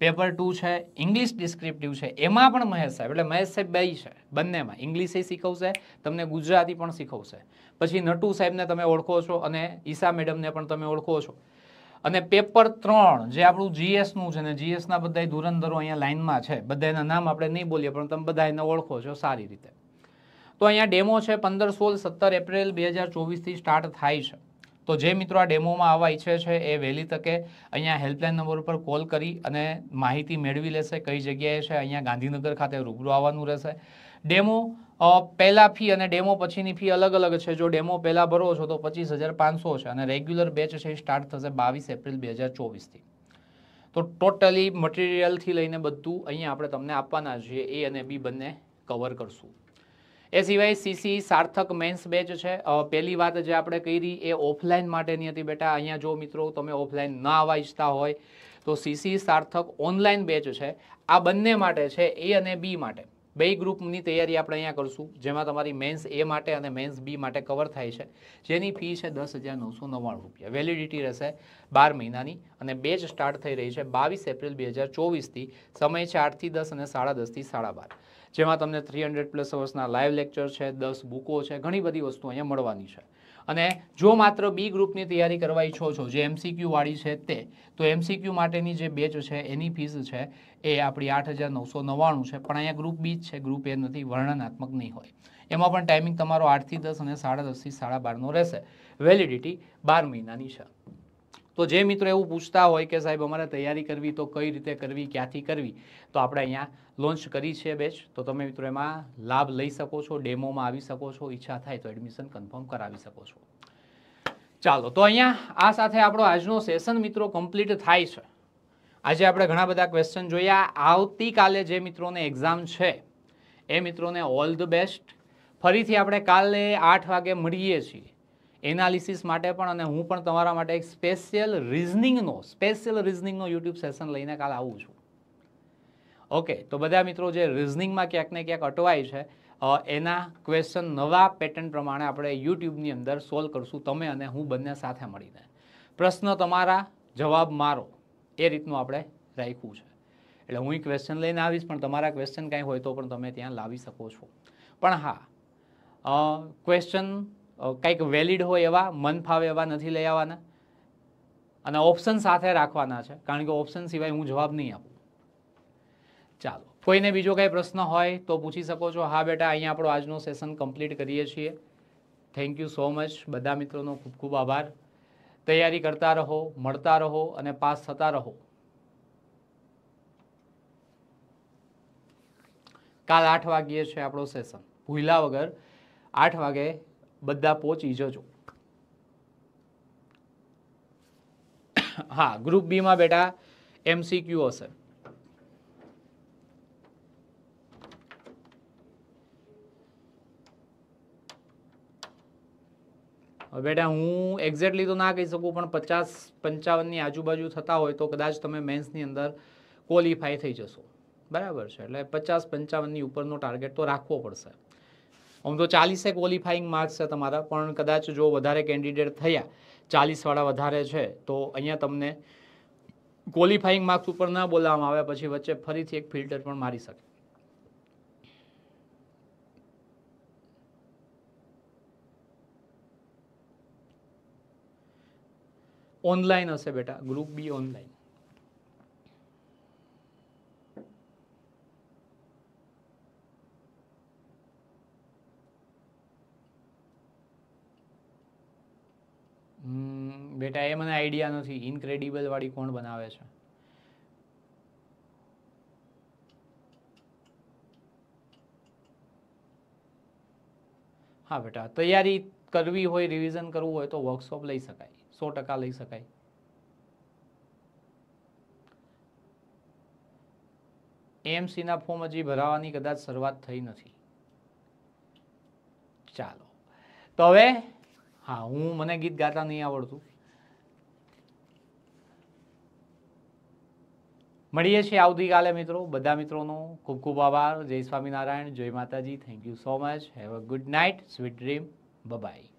પેપર ટુ છે ઇંગ્લિશ ડિસ્ક્રિપ્ટિવ છે એમાં પણ મહેશ સાહેબ એટલે મહેશ સાહેબ બે છે બંનેમાં ઇંગ્લિશ એ શીખવશે તમને ગુજરાતી પણ શીખવશે પછી નટુ સાહેબને તમે ઓળખો છો અને ઈશા મેડમને પણ તમે ઓળખો છો અને પેપર ત્રણ જે આપણું જીએસનું છે ને જીએસના બધા ધુરંધરો અહીંયા લાઇનમાં છે બધાના નામ આપણે નહીં બોલીએ પણ તમે બધા એને ઓળખો છો સારી રીતે તો અહીંયા ડેમો છે પંદર સોળ સત્તર એપ્રિલ બે હજાર ચોવીસથી સ્ટાર્ટ થાય છે તો જે મિત્રો આ ડેમોમાં આવવા ઈચ્છે છે એ વહેલી તકે અહીંયા હેલ્પલાઇન નંબર ઉપર કોલ કરી અને માહિતી મેળવી લેશે કઈ જગ્યાએ છે અહીંયા ગાંધીનગર ખાતે રૂબરૂ આવવાનું રહેશે ડેમો પહેલાં ફી અને ડેમો પછીની ફી અલગ અલગ છે જો ડેમો પહેલાં ભરો છો તો પચીસ હજાર પાંચસો છે અને રેગ્યુલર બેચ છે એ સ્ટાર્ટ થશે બાવીસ એપ્રિલ બે હજાર ચોવીસથી તો ટોટલી મટીરિયલથી લઈને બધું અહીંયા આપણે તમને આપવાના છીએ એ અને બી બંને કવર કરશું એ સિવાય સીસી સાર્થક મેન્સ બેચ છે પહેલી વાત જે આપણે કરી એ ઓફલાઈન માટેની હતી બેટા અહીંયા જો મિત્રો તમે ઓફલાઈન ના આવવા ઈચ્છતા હોય તો સીસી સાર્થક ઓનલાઈન બેચ છે આ બંને માટે છે એ અને બી માટે બે ગ્રુપની તૈયારી આપણે અહીંયા કરશું જેમાં તમારી મેન્સ એ માટે અને મેન્સ બી માટે કવર થાય છે જેની ફી છે દસ હજાર નવસો નવ્વાણું રૂપિયા વેલિડિટી રહેશે બાર મહિનાની અને બેચ સ્ટાર્ટ થઈ રહી છે બાવીસ એપ્રિલ બે હજાર ચોવીસથી સમય છે આઠથી દસ અને સાડા દસથી સાડા બાર જેમાં તમને થ્રી હંડ્રેડ પ્લસ અવર્સના લાઈવ લેક્ચર છે દસ બુકો છે ઘણી બધી વસ્તુ અહીંયા મળવાની છે અને જો માત્ર બી ગ્રુપની તૈયારી કરવા ઈચ્છો છો જે એમસીક્યુવાળી છે તે તો એમસીક્યુ માટેની જે બેચ છે એની ફીસ છે એ આપણી આઠ હજાર નવસો નવ્વાણું છે પણ અહીંયા ગ્રુપ બી જ છે ગ્રુપ એ નથી વર્ણનાત્મક નહીં હોય એમાં પણ ટાઈમિંગ તમારો આઠથી દસ અને સાડા દસથી સાડા બારનો રહેશે વેલિડિટી બાર મહિનાની છે તો જે મિત્રો એવું પૂછતા હોય કે સાહેબ અમારે તૈયારી કરવી તો કઈ રીતે કરવી ક્યાંથી કરવી તો આપણે અહીંયા લોન્ચ કરી છે બેચ તો તમે મિત્રો એમાં લાભ લઈ શકો છો ડેમોમાં આવી શકો છો ઈચ્છા થાય તો એડમિશન કન્ફર્મ કરાવી શકો છો ચાલો તો અહીંયા આ સાથે આપણો આજનો સેશન મિત્રો કમ્પ્લીટ થાય છે આજે આપણે ઘણા બધા ક્વેશ્ચન જોયા આવતીકાલે જે મિત્રોને એક્ઝામ છે એ મિત્રોને ઓલ ધ બેસ્ટ ફરીથી આપણે કાલે આઠ વાગે મળીએ છીએ એનાલિસિસ માટે પણ અને હું પણ તમારા માટે એક સ્પેશિયલ રિઝનિંગનો સ્પેશિયલ રિઝનિંગનો યુટ્યુબ સેશન લઈને કાલ આવું છું ઓકે તો બધા મિત્રો જે રિઝનિંગમાં ક્યાંક ને ક્યાંક અટવાય છે એના ક્વેશ્ચન નવા પેટર્ન પ્રમાણે આપણે યુટ્યુબની અંદર સોલ્વ કરશું તમે અને હું બંને સાથે મળીને પ્રશ્ન તમારા જવાબ મારો એ રીતનું આપણે રાખ્યું છે એટલે હું ક્વેશ્ચન લઈને આવીશ પણ તમારા ક્વેશ્ચન કાંઈ હોય તો પણ તમે ત્યાં લાવી શકો છો પણ હા ક્વેશ્ચન કંઈક વેલિડ હોય એવા મન ફાવે એવા નથી લઈ આવવાના અને ઓપ્શન સાથે રાખવાના છે કારણ કે ઓપ્શન સિવાય હું જવાબ નહીં આપું ચાલો કોઈને બીજો કંઈ પ્રશ્ન હોય તો પૂછી શકો છો હા બેટા અહીંયા આપણો આજનો સેશન કમ્પ્લીટ કરીએ છીએ થેન્ક યુ સો મચ બધા મિત્રોનો ખૂબ ખૂબ આભાર તૈયારી કરતા રહો મળતા રહો અને પાસ થતા રહો કાલ આઠ વાગ્યે છે આપણો સેશન ભૂલા વગર આઠ વાગે બધા પહોંચી જજો હા ગ્રુપ બીમાં બેટા એમસીક્યુ હશે બેટા હું એક્ઝેક્ટલી તો ના કહી શકું પણ પચાસ પંચાવનની આજુબાજુ થતા હોય તો કદાચ તમે મેન્સની અંદર ક્વોલિફાય થઈ જશો બરાબર છે એટલે પચાસ પંચાવનની ઉપરનો ટાર્ગેટ તો રાખવો પડશે આમ તો ચાલીસે ક્વોલિફાઇંગ માર્ક્સ છે તમારા પણ કદાચ જો વધારે કેન્ડિડેટ થયા ચાલીસવાળા વધારે છે તો અહીંયા તમને ક્વોલિફાઈંગ માર્ક્સ ઉપર ના બોલાવવામાં આવે પછી વચ્ચે ફરીથી એક ફિલ્ટર પણ મારી શકે ઓનલાઈન હશે બેટા ગ્રુપ બી ઓનલાઈન બેટા એ મને આઈડિયા નથી ઇનક્રેડિબલ વાળી કોણ બનાવે છે હા બેટા તૈયારી કરવી હોય રિવિઝન કરવું હોય તો વર્કશોપ લઈ શકાય સો ટકા લઈ શકાય એમસીના ફોર્મ હજી ભરાવાની કદાચ શરૂઆત થઈ નથી ચાલો તો હવે હા હું મને ગીત ગાતા નહીં આવડતું મળીએ છીએ આવતીકાલે મિત્રો બધા મિત્રોનો ખૂબ ખૂબ આભાર જય સ્વામિનારાયણ જય માતાજી thank you so much have a good night sweet dream bye-bye